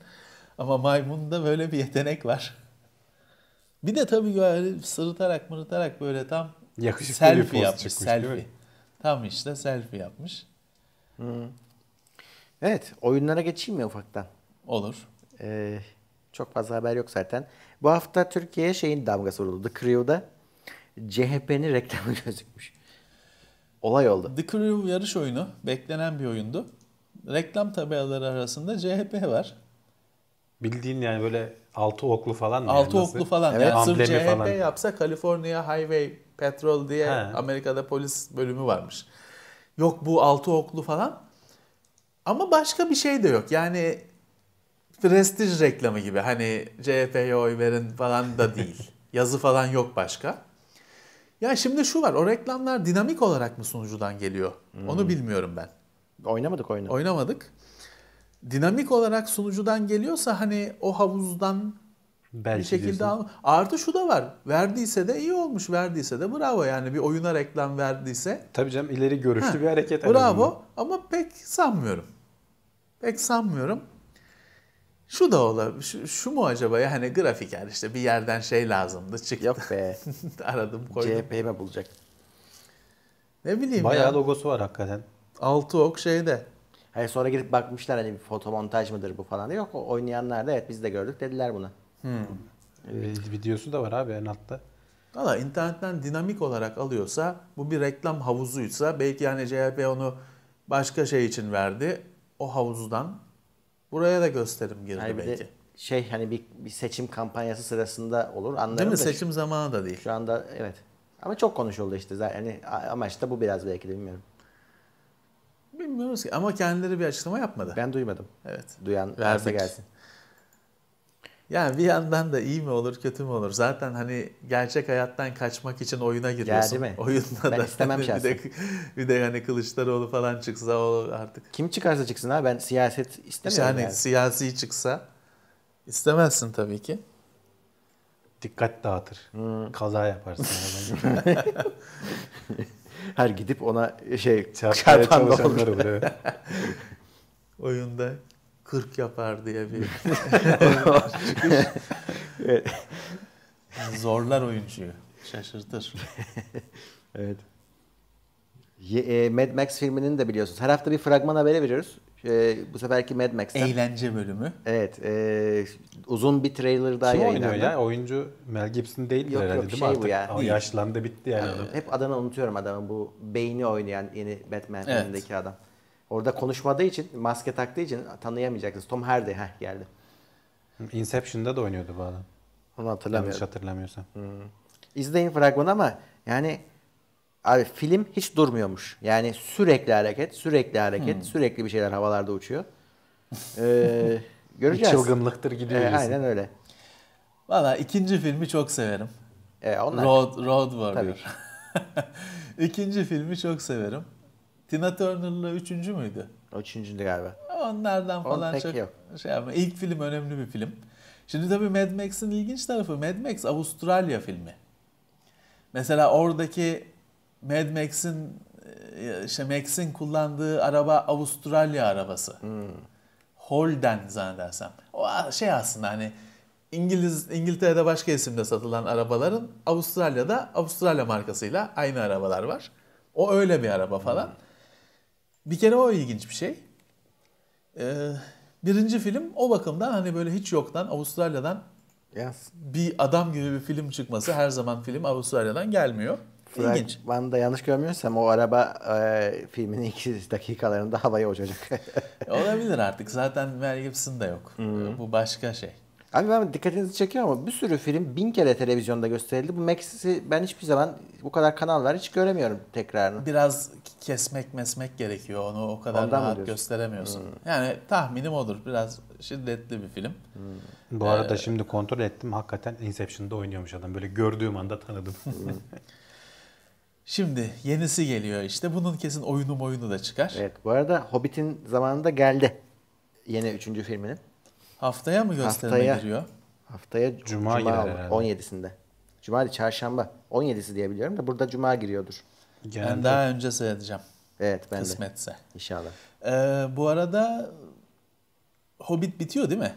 [SPEAKER 2] Ama maymunda böyle bir yetenek var. Bir de tabii böyle sırıtarak mırıtarak böyle tam Yakışıklı selfie yapmış. Çıkmış, selfie. Tam işte selfie yapmış. Hı.
[SPEAKER 1] Evet oyunlara geçeyim mi ufaktan? Olur. Ee, çok fazla haber yok zaten. Bu hafta Türkiye'ye şeyin damgası vuruldu. The Crew'da CHP'nin reklamı gözükmüş.
[SPEAKER 2] Olay oldu. The Crew yarış oyunu beklenen bir oyundu. Reklam tabelaları arasında CHP var. Bildiğin yani böyle altı oklu falan mı? Altı yani? oklu falan. Evet. sırf CHP falan. yapsa California Highway Patrol diye He. Amerika'da polis bölümü varmış. Yok bu altı oklu falan. Ama başka bir şey de yok. Yani prestij reklamı gibi. Hani CHP'ye oy verin falan da değil. Yazı falan yok başka. Ya şimdi şu var. O reklamlar dinamik olarak mı sunucudan geliyor? Hmm. Onu bilmiyorum ben. Oynamadık oyunu. Oynamadık dinamik olarak sunucudan geliyorsa hani o havuzdan Belki bir şekilde al. Artı şu da var. Verdiyse de iyi olmuş. Verdiyse de bravo yani bir oyuna reklam verdiyse. Tabii canım ileri görüşlü ha, bir hareket. Bravo ama pek sanmıyorum. Pek sanmıyorum. Şu da olabilir. Şu, şu mu acaba ya hani grafiker işte bir yerden şey lazımdı çıktı. Yok be. Aradım koydum. CHP mi bulacak? Ne bileyim Bayağı ya.
[SPEAKER 1] logosu var hakikaten. Altı ok şeyde. Hani sonra gidip bakmışlar hani bir fotomontaj mıdır bu falan diye. Yok oynayanlar da evet biz de gördük dediler bunu. Hmm. Evet.
[SPEAKER 2] Videosu da var abi en altta. Valla internetten dinamik olarak alıyorsa bu bir reklam havuzuysa belki yani CHP onu başka şey için verdi. O havuzdan buraya da gösterim girdi yani belki. Şey hani bir, bir seçim kampanyası sırasında
[SPEAKER 1] olur. Anlarım değil mi? Seçim şu, zamanı da değil. Şu anda evet. Ama çok konuşuldu işte. Yani amaç da bu
[SPEAKER 2] biraz belki de bilmiyorum. Bilmiyoruz ki ama kendileri bir açıklama yapmadı. Ben duymadım. Evet. Duyan varsa gelsin. Yani bir yandan da iyi mi olur kötü mü olur? Zaten hani gerçek hayattan kaçmak için oyuna giriyorsun. Ya mi? Oyunda ben da istemem hani şahsen. Bir de, bir de hani Kılıçdaroğlu falan çıksa o artık. Kim çıkarsa çıksın ha ben siyaset istemiyorum yani. yani. siyasi çıksa istemezsin tabii ki. Dikkat dağıtır. Hmm. Kaza yaparsın. her
[SPEAKER 3] gidip ona e, şey çarpan da olur.
[SPEAKER 2] Oyunda 40 yapar diye bir Zorlar oyuncuyu. Şaşırtır. evet.
[SPEAKER 1] E, Mad Max filminin de biliyorsunuz. Her hafta bir fragman haberi veriyoruz. E, bu seferki Mad Max'ten. Eğlence bölümü. Evet. E, uzun bir trailer daha Kim yayınlandı. oynuyor ya?
[SPEAKER 3] Oyuncu Mel Gibson değil yok, herhalde yok, değil şey mi? Bu ya. o yaşlandı bitti yani. yani hep adını unutuyorum adamın bu
[SPEAKER 1] beyni oynayan yeni Batman evet. filmindeki adam. Orada konuşmadığı için, maske taktığı için
[SPEAKER 3] tanıyamayacaksınız. Tom Hardy heh, geldi. Inception'da da oynuyordu bu adam. Onu hatırlamıyorum. Yanlış hatırlamıyorsam. Hmm.
[SPEAKER 1] İzleyin fragmanı ama yani Abi film hiç durmuyormuş. Yani sürekli hareket, sürekli hareket, hmm. sürekli bir şeyler havalarda uçuyor.
[SPEAKER 2] Ee, göreceğiz. bir çılgınlıktır gidiyor. Ee, aynen öyle. Valla ikinci filmi çok severim. Ee, onlar... Road, Road Warrior. ikinci filmi çok severim. Tina Turner'la üçüncü müydü? Üçüncüydü galiba. Onlardan falan Onun çok yok. şey yapma. İlk film önemli bir film. Şimdi tabii Mad Max'in ilginç tarafı Mad Max Avustralya filmi. Mesela oradaki Mad Max'in e, işte Max'in kullandığı araba Avustralya arabası. Hmm. Holden zannedersem. O şey aslında hani İngiliz İngiltere'de başka isimde satılan arabaların Avustralya'da Avustralya markasıyla aynı arabalar var. O öyle bir araba falan. Hmm. Bir kere o ilginç bir şey. Ee, birinci film o bakımdan hani böyle hiç yoktan Avustralya'dan yes. bir adam gibi bir film çıkması her zaman film Avustralya'dan gelmiyor. İlginç.
[SPEAKER 1] Ben de yanlış görmüyorsam o araba e, filmin ilk dakikalarında havaya uçacak. Olabilir
[SPEAKER 2] artık. Zaten Mel Gibson da yok. Hmm. Bu başka şey.
[SPEAKER 1] Abi ben dikkatinizi çekiyorum ama bir sürü film bin kere televizyonda gösterildi. Bu Max'i ben hiçbir zaman bu kadar kanallar hiç göremiyorum tekrarını.
[SPEAKER 2] Biraz kesmek mesmek gerekiyor onu o kadar Ondan rahat gösteremiyorsun. Hmm. Yani tahminim odur. Biraz şiddetli bir film. Hmm. Bu ee, arada
[SPEAKER 3] şimdi kontrol ettim. Hakikaten Inception'da
[SPEAKER 2] oynuyormuş adam. Böyle gördüğüm anda tanıdım. Hmm. Şimdi yenisi geliyor işte. Bunun kesin oyunu oyunu da çıkar. Evet bu arada Hobbit'in zamanında geldi.
[SPEAKER 1] Yeni üçüncü filminin.
[SPEAKER 2] Haftaya mı gösterime haftaya, giriyor?
[SPEAKER 1] Haftaya Cuma, Cuma girer 17'sinde. Cuma değil çarşamba. 17'si diye biliyorum da burada Cuma giriyordur. Genelde. Ben daha
[SPEAKER 2] önce seyredeceğim.
[SPEAKER 1] Evet ben Kısmetse. de. İnşallah.
[SPEAKER 2] Ee, bu arada
[SPEAKER 1] Hobbit bitiyor değil mi?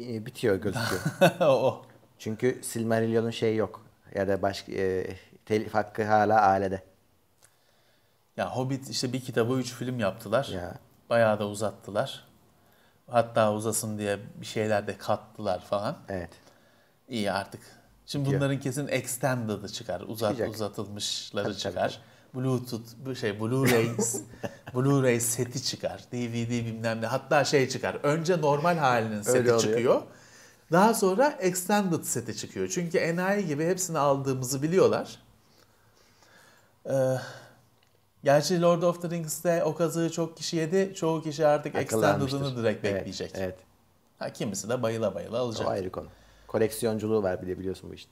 [SPEAKER 1] Ee, bitiyor gözüküyor. o. Çünkü Silmarillion'un şeyi yok. Ya da başka e, Telif hakkı hala ailede.
[SPEAKER 2] Ya Hobbit işte bir kitabı üç film yaptılar. Ya. Bayağı da uzattılar. Hatta uzasın diye bir şeyler de kattılar falan. Evet. İyi artık. Şimdi Gidiyor. bunların kesin extended'ı çıkar. Uzat, Çıkacak. uzatılmışları çıkar. Bluetooth, bu şey Blu-ray Blu-ray seti çıkar. DVD bilmem ne. Hatta şey çıkar. Önce normal halinin seti Öyle çıkıyor. Daha sonra extended seti çıkıyor. Çünkü enayi gibi hepsini aldığımızı biliyorlar. Ee, gerçi Lord of the Rings'te o kazığı çok kişi yedi. Çoğu kişi artık Extended'ını direkt evet, bekleyecek. Evet. Ha, kimisi de bayıla bayıla alacak. O ayrı konu. Koleksiyonculuğu var bile biliyorsun bu işte.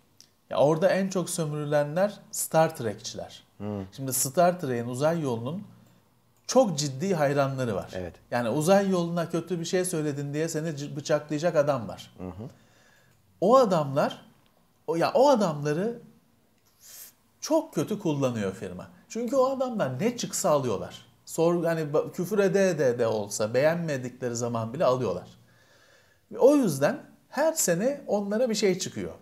[SPEAKER 2] Ya orada en çok sömürülenler Star Trek'çiler. Hmm. Şimdi Star Trek'in uzay yolunun çok ciddi hayranları var. Evet. Yani uzay yoluna kötü bir şey söyledin diye seni bıçaklayacak adam var. Hı hı. O adamlar o ya o adamları çok kötü kullanıyor firma. Çünkü o adamlar ne çıksa alıyorlar. Sor, hani küfür ede de de olsa beğenmedikleri zaman bile alıyorlar. O yüzden her sene onlara bir şey çıkıyor.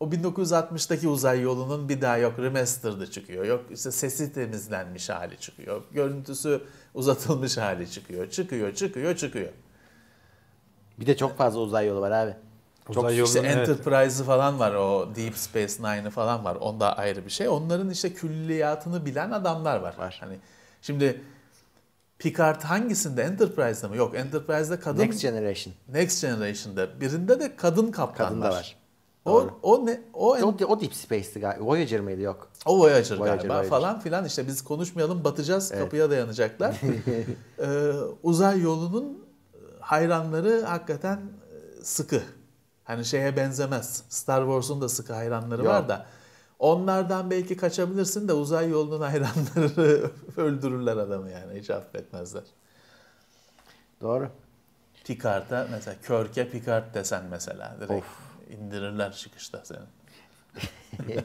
[SPEAKER 2] O 1960'taki uzay yolunun bir daha yok remaster'da çıkıyor. Yok işte sesi temizlenmiş hali çıkıyor. Görüntüsü uzatılmış hali çıkıyor. Çıkıyor, çıkıyor, çıkıyor. Bir de çok fazla uzay yolu var abi. Çok yolun, işte evet. Enterprise'ı falan var o Deep Space Nine'ı falan var. Onda ayrı bir şey. Onların işte külliyatını bilen adamlar var. var. Hani şimdi Picard hangisinde? Enterprise'da mı? Yok Enterprise'da kadın. Next Generation. Next Generation'da. Birinde de kadın kaptan kadın var. Da var. O, o ne? O,
[SPEAKER 1] en... o, o Deep Space'ti galiba. Voyager mıydı? Yok. O Voyager, Voyager galiba Voyager. falan
[SPEAKER 2] filan. işte biz konuşmayalım batacağız evet. kapıya dayanacaklar. ee, uzay yolunun hayranları hakikaten e, sıkı. Hani şeye benzemez. Star Wars'un da sıkı hayranları Yok. var da. Onlardan belki kaçabilirsin de uzay yolunun hayranları öldürürler adamı yani. Hiç affetmezler. Doğru. Picard'a mesela Körke Picard desen mesela. Direkt of. indirirler çıkışta seni.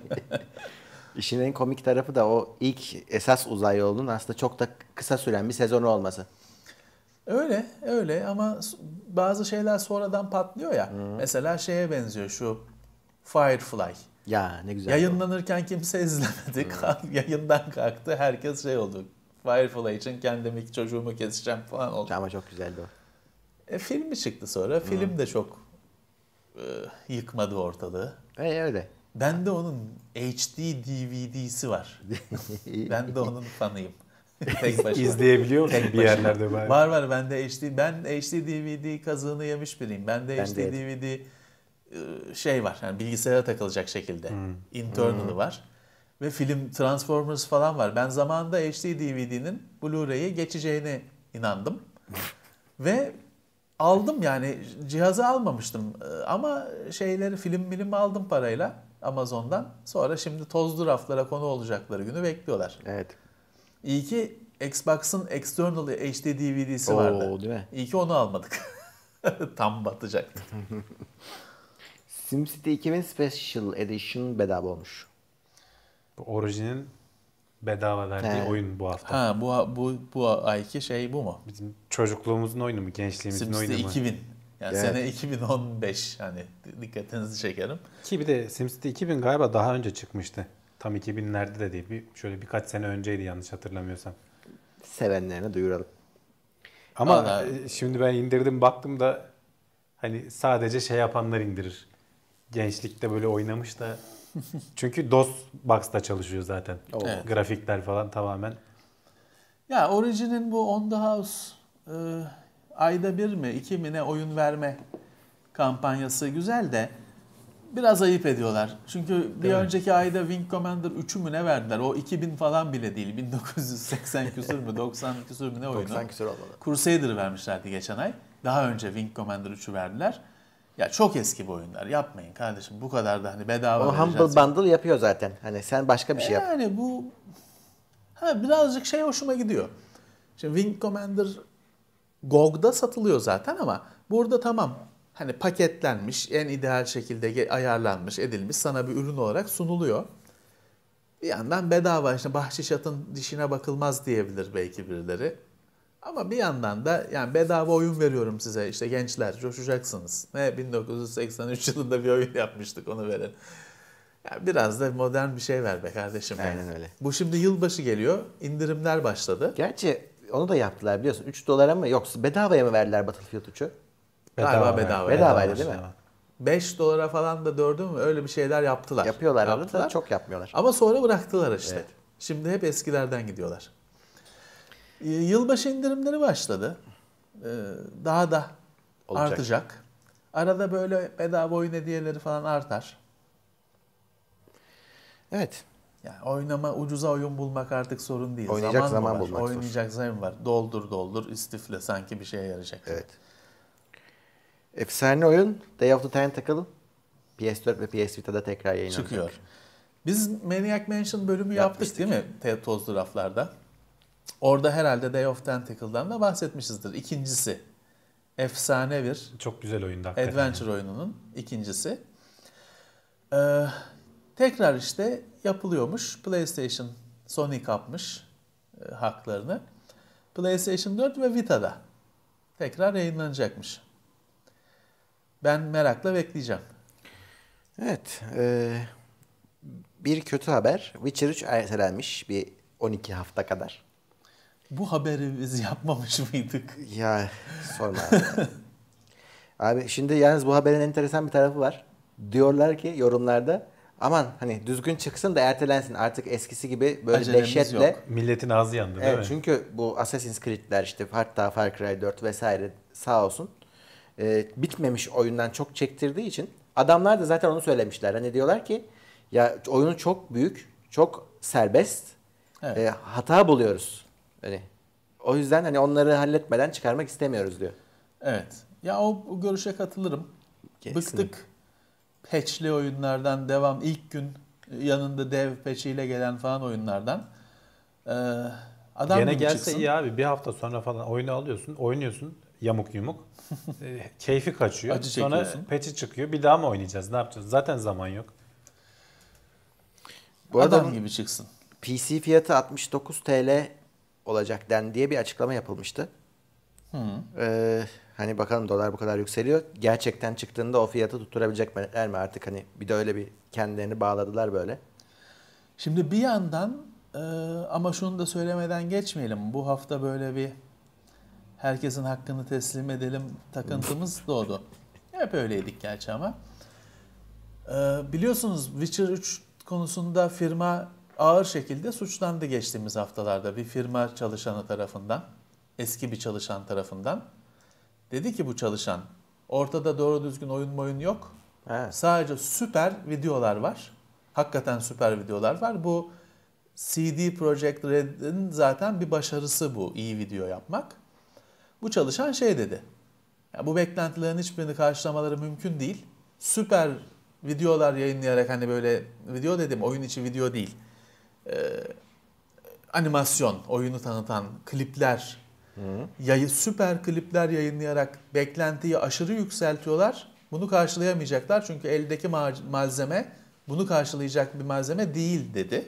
[SPEAKER 1] İşin en komik tarafı da o ilk esas uzay yolunun aslında çok da kısa süren bir sezonu olması.
[SPEAKER 2] Öyle öyle ama bazı şeyler sonradan patlıyor ya. Hı. Mesela şeye benziyor şu Firefly. Ya ne güzel. Yayınlanırken o. kimse izlemedi. Hmm. Yayından kalktı. Herkes şey oldu. Firefly için kendimi çocuğumu keseceğim falan oldu. Ama çok güzeldi o. E, filmi çıktı sonra. Hmm. Film de çok e, yıkmadı ortalığı. E, öyle. Ben de onun HD DVD'si var. ben de onun fanıyım. Tek başına. İzleyebiliyor musun Tek bir yerlerde bari? Var var Ben de HD. Ben HD DVD kazığını yemiş biriyim. Bende ben HD de. DVD ıı, şey var. Yani bilgisayara takılacak şekilde. Hmm. Internal'ı hmm. var. Ve film Transformers falan var. Ben zamanında HD DVD'nin Blu-ray'i geçeceğine inandım. Ve aldım yani cihazı almamıştım ama şeyleri film bilim aldım parayla Amazon'dan. Sonra şimdi tozlu raflara konu olacakları günü bekliyorlar. Evet. İyi ki Xbox'ın external HD DVD'si Oo, vardı. Değil mi? İyi ki onu almadık. Tam batacaktı.
[SPEAKER 1] SimCity 2000 Special Edition
[SPEAKER 3] bedava olmuş. Bu orijinin
[SPEAKER 2] bedava verdiği He. oyun bu hafta. Ha bu bu bu ayki şey bu mu? Bizim
[SPEAKER 3] çocukluğumuzun oyunu mu, gençliğimizin SimCity oyunu mu? SimCity 2000. Yani evet. sene 2015
[SPEAKER 2] hani dikkatinizi çekerim.
[SPEAKER 3] Ki bir de SimCity 2000 galiba daha önce çıkmıştı. Tam 2000'lerde de değil. Bir, şöyle birkaç sene önceydi yanlış hatırlamıyorsam. Sevenlerine duyuralım. Ama Vallahi... E, şimdi ben indirdim baktım da hani sadece şey yapanlar indirir. Gençlikte böyle oynamış da çünkü DOS Box'ta çalışıyor zaten. O evet. grafikler falan tamamen.
[SPEAKER 2] Ya Origin'in bu On The House e, ayda bir mi iki mi ne oyun verme kampanyası güzel de biraz ayıp ediyorlar. Çünkü bir Değil önceki ayda Wing Commander 3'ü mü ne verdiler? O 2000 falan bile değil. 1980 küsür mü 90 küsür mü ne oyunu? 90 küsür olmalı. Crusader vermişlerdi geçen ay. Daha önce Wing Commander 3'ü verdiler. Ya çok eski bu oyunlar. Yapmayın kardeşim. Bu kadar da hani bedava O Humble Bundle yapıyor zaten. Hani sen başka bir şey yani yap. Yani bu ha, birazcık şey hoşuma gidiyor. Şimdi Wing Commander GOG'da satılıyor zaten ama burada tamam hani paketlenmiş, en ideal şekilde ayarlanmış, edilmiş sana bir ürün olarak sunuluyor. Bir yandan bedava işte bahşiş atın dişine bakılmaz diyebilir belki birileri. Ama bir yandan da yani bedava oyun veriyorum size işte gençler coşacaksınız. Ne 1983 yılında bir oyun yapmıştık onu verin. Yani biraz da modern bir şey ver be kardeşim. Aynen öyle. Bu şimdi yılbaşı geliyor indirimler
[SPEAKER 1] başladı. Gerçi onu da yaptılar biliyorsun 3 dolara mı yoksa bedavaya mı verdiler Battlefield 3'ü? Bedava Galiba bedava. Bedavaydı değil mi?
[SPEAKER 2] 5 dolara falan da dördüm öyle bir şeyler yaptılar. Yapıyorlar yaptılar. da çok yapmıyorlar. Ama sonra bıraktılar işte. Evet. Şimdi hep eskilerden gidiyorlar. Ee, yılbaşı indirimleri başladı. Ee, daha da
[SPEAKER 3] Olacak. artacak.
[SPEAKER 2] Arada böyle bedava oyun hediyeleri falan artar. Evet. Yani oynama, ucuza oyun bulmak artık sorun değil. Oynayacak zaman, zaman bulmak. Oynayacak sorun. zaman var. Doldur doldur istifle sanki bir şeye yarayacak. Evet.
[SPEAKER 1] Efsane oyun Day of the Tentacle PS4
[SPEAKER 2] ve PS Vita'da tekrar yayınlanacak. Çıkıyor. Biz Maniac Mansion bölümü Yapmıştık. yaptık değil mi? Tozlu raflarda. Orada herhalde Day of Tentacle'dan da bahsetmişizdir. İkincisi. Efsane bir Çok güzel oyunda. hakikaten. adventure oyununun ikincisi. Ee, tekrar işte yapılıyormuş. PlayStation, Sony kapmış e, haklarını. PlayStation 4 ve Vita'da tekrar yayınlanacakmış. Ben merakla bekleyeceğim. Evet. E,
[SPEAKER 1] bir kötü haber. Witcher 3 ertelenmiş bir 12 hafta kadar.
[SPEAKER 2] Bu haberi biz yapmamış mıydık? Ya sorma abi.
[SPEAKER 1] abi şimdi yalnız bu haberin enteresan bir tarafı var. Diyorlar ki yorumlarda aman hani düzgün çıksın da ertelensin artık eskisi gibi böyle Acelemiz dehşetle. Yok.
[SPEAKER 3] Milletin ağzı yandı değil evet, mi?
[SPEAKER 1] Çünkü bu Assassin's Creed'ler işte hatta Far Cry 4 vesaire sağ olsun e, bitmemiş oyundan çok çektirdiği için adamlar da zaten onu söylemişler. Hani diyorlar ki ya oyunu çok büyük, çok serbest. Evet. E, hata buluyoruz. Hani o yüzden hani onları halletmeden çıkarmak istemiyoruz diyor.
[SPEAKER 2] Evet. Ya o, o görüşe katılırım. Kesinlikle. Bıktık. Patch'li oyunlardan devam. ilk gün yanında dev patch'iyle gelen falan oyunlardan. Ee, adam Gene gelse çıksın. iyi
[SPEAKER 3] abi. Bir hafta sonra falan oyunu alıyorsun, oynuyorsun yamuk yumuk. e, keyfi kaçıyor. Acı Sonra çekiyorsun. peçi çıkıyor. Bir daha mı oynayacağız? Ne yapacağız? Zaten zaman yok.
[SPEAKER 1] Bu Adam gibi çıksın. PC fiyatı
[SPEAKER 3] 69
[SPEAKER 1] TL olacak den diye bir açıklama yapılmıştı. Hı. Hmm. Ee, hani bakalım dolar bu kadar yükseliyor. Gerçekten çıktığında o fiyatı tutturabilecekler mi artık hani bir de öyle bir kendilerini bağladılar böyle.
[SPEAKER 2] Şimdi bir yandan e, ama şunu da söylemeden geçmeyelim. Bu hafta böyle bir herkesin hakkını teslim edelim takıntımız doğdu. Hep öyleydik gerçi ama. Ee, biliyorsunuz Witcher 3 konusunda firma ağır şekilde suçlandı geçtiğimiz haftalarda bir firma çalışanı tarafından, eski bir çalışan tarafından. Dedi ki bu çalışan, ortada doğru düzgün oyun oyun yok. Evet. Sadece süper videolar var. Hakikaten süper videolar var. Bu CD Projekt Red'in zaten bir başarısı bu iyi video yapmak. Bu çalışan şey dedi. Ya bu beklentilerin hiçbirini karşılamaları mümkün değil. Süper videolar yayınlayarak hani böyle video dedim oyun içi video değil. Ee, animasyon, oyunu tanıtan klipler, yayı süper klipler yayınlayarak beklentiyi aşırı yükseltiyorlar. Bunu karşılayamayacaklar çünkü eldeki malzeme bunu karşılayacak bir malzeme değil dedi.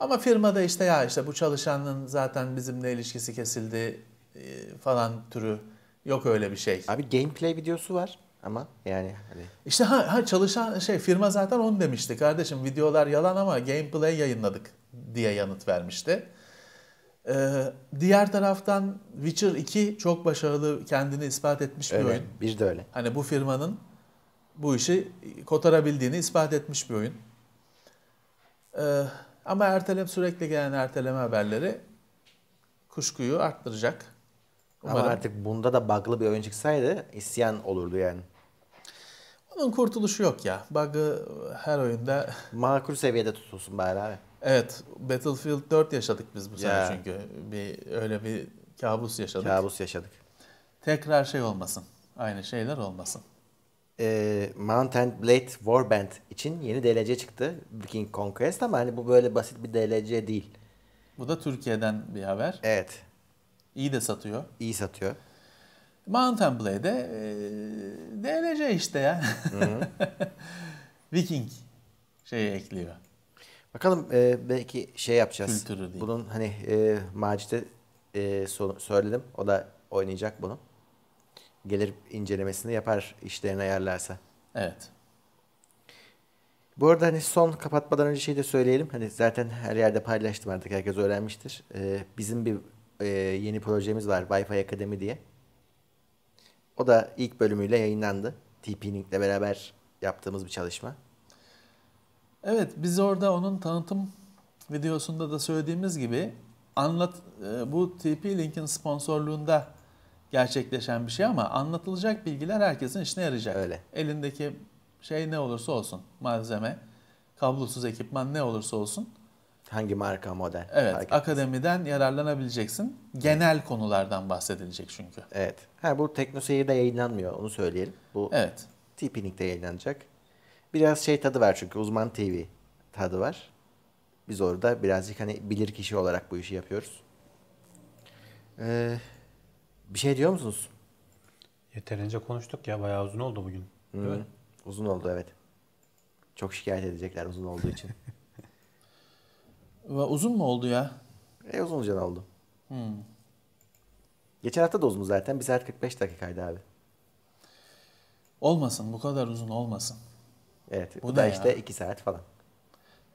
[SPEAKER 2] Ama firmada işte ya işte bu çalışanın zaten bizimle ilişkisi kesildi. E, falan türü yok öyle bir şey. Abi gameplay videosu var ama yani hani... İşte ha, ha çalışan şey firma zaten on demişti kardeşim videolar yalan ama gameplay yayınladık diye yanıt vermişti. Ee, diğer taraftan Witcher 2 çok başarılı kendini ispat etmiş öyle, bir oyun. Biz de öyle. Hani bu firmanın bu işi kotarabildiğini ispat etmiş bir oyun. Ee, ama ertelem sürekli gelen erteleme haberleri kuşkuyu arttıracak. Umarım. Ama artık bunda da bug'lı bir oyun çıksaydı isyan olurdu yani. Onun kurtuluşu yok ya. Bug'ı her oyunda...
[SPEAKER 1] Makul seviyede tutulsun bari abi.
[SPEAKER 2] Evet. Battlefield 4 yaşadık biz bu sene çünkü.
[SPEAKER 1] Bir, öyle bir kabus yaşadık. Kabus yaşadık.
[SPEAKER 2] Tekrar şey olmasın. Aynı şeyler olmasın.
[SPEAKER 1] Ee, Mount and Blade Warband için yeni DLC çıktı. Viking Conquest ama hani bu böyle basit bir DLC değil.
[SPEAKER 2] Bu da Türkiye'den bir haber. Evet. İyi de satıyor. İyi satıyor. Mountain Blade'de e, DLC işte ya. Viking
[SPEAKER 1] Şey ekliyor. Bakalım e, belki şey yapacağız. Kültürü değil. Bunun hani e, Macit'e e, so- söyledim. O da oynayacak bunu. Gelir incelemesini yapar işlerini ayarlarsa. Evet. Bu arada hani son kapatmadan önce şey de söyleyelim. Hani zaten her yerde paylaştım artık herkes öğrenmiştir. Ee, bizim bir e, yeni projemiz var Wi-Fi Akademi diye. O da ilk bölümüyle yayınlandı. TP-Link'le beraber yaptığımız bir çalışma.
[SPEAKER 2] Evet biz orada onun tanıtım videosunda da söylediğimiz gibi anlat e, bu TP-Link'in sponsorluğunda gerçekleşen bir şey ama anlatılacak bilgiler herkesin işine yarayacak. Öyle. Elindeki şey ne olursa olsun malzeme, kablosuz ekipman ne olursa olsun hangi marka model. Evet akademiden yararlanabileceksin. Genel evet. konulardan bahsedilecek çünkü. Evet. Ha, bu teknoseyirde yayınlanmıyor
[SPEAKER 1] onu söyleyelim. Bu evet. Tipinik'te yayınlanacak. Biraz şey tadı var çünkü uzman TV tadı var. Biz orada birazcık hani bilir kişi olarak bu işi yapıyoruz.
[SPEAKER 3] Ee, bir şey diyor musunuz? Yeterince konuştuk ya bayağı uzun oldu bugün. Değil mi?
[SPEAKER 1] Uzun oldu evet. Çok şikayet edecekler uzun olduğu için. Ve
[SPEAKER 2] Uzun
[SPEAKER 3] mu oldu
[SPEAKER 1] ya? E uzun can oldu. Hmm. Geçen hafta da uzun zaten. Bir saat 45 dakikaydı abi.
[SPEAKER 2] Olmasın. Bu kadar uzun olmasın. Evet. Bu, bu da ya? işte 2 saat falan.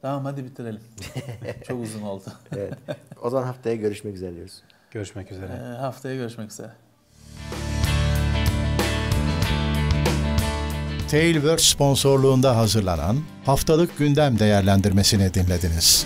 [SPEAKER 2] Tamam hadi bitirelim. Çok uzun oldu. evet.
[SPEAKER 1] O zaman haftaya görüşmek üzere
[SPEAKER 2] diyoruz. Görüşmek üzere. Ee, haftaya görüşmek üzere. Tailwords sponsorluğunda hazırlanan haftalık gündem
[SPEAKER 1] değerlendirmesini dinlediniz.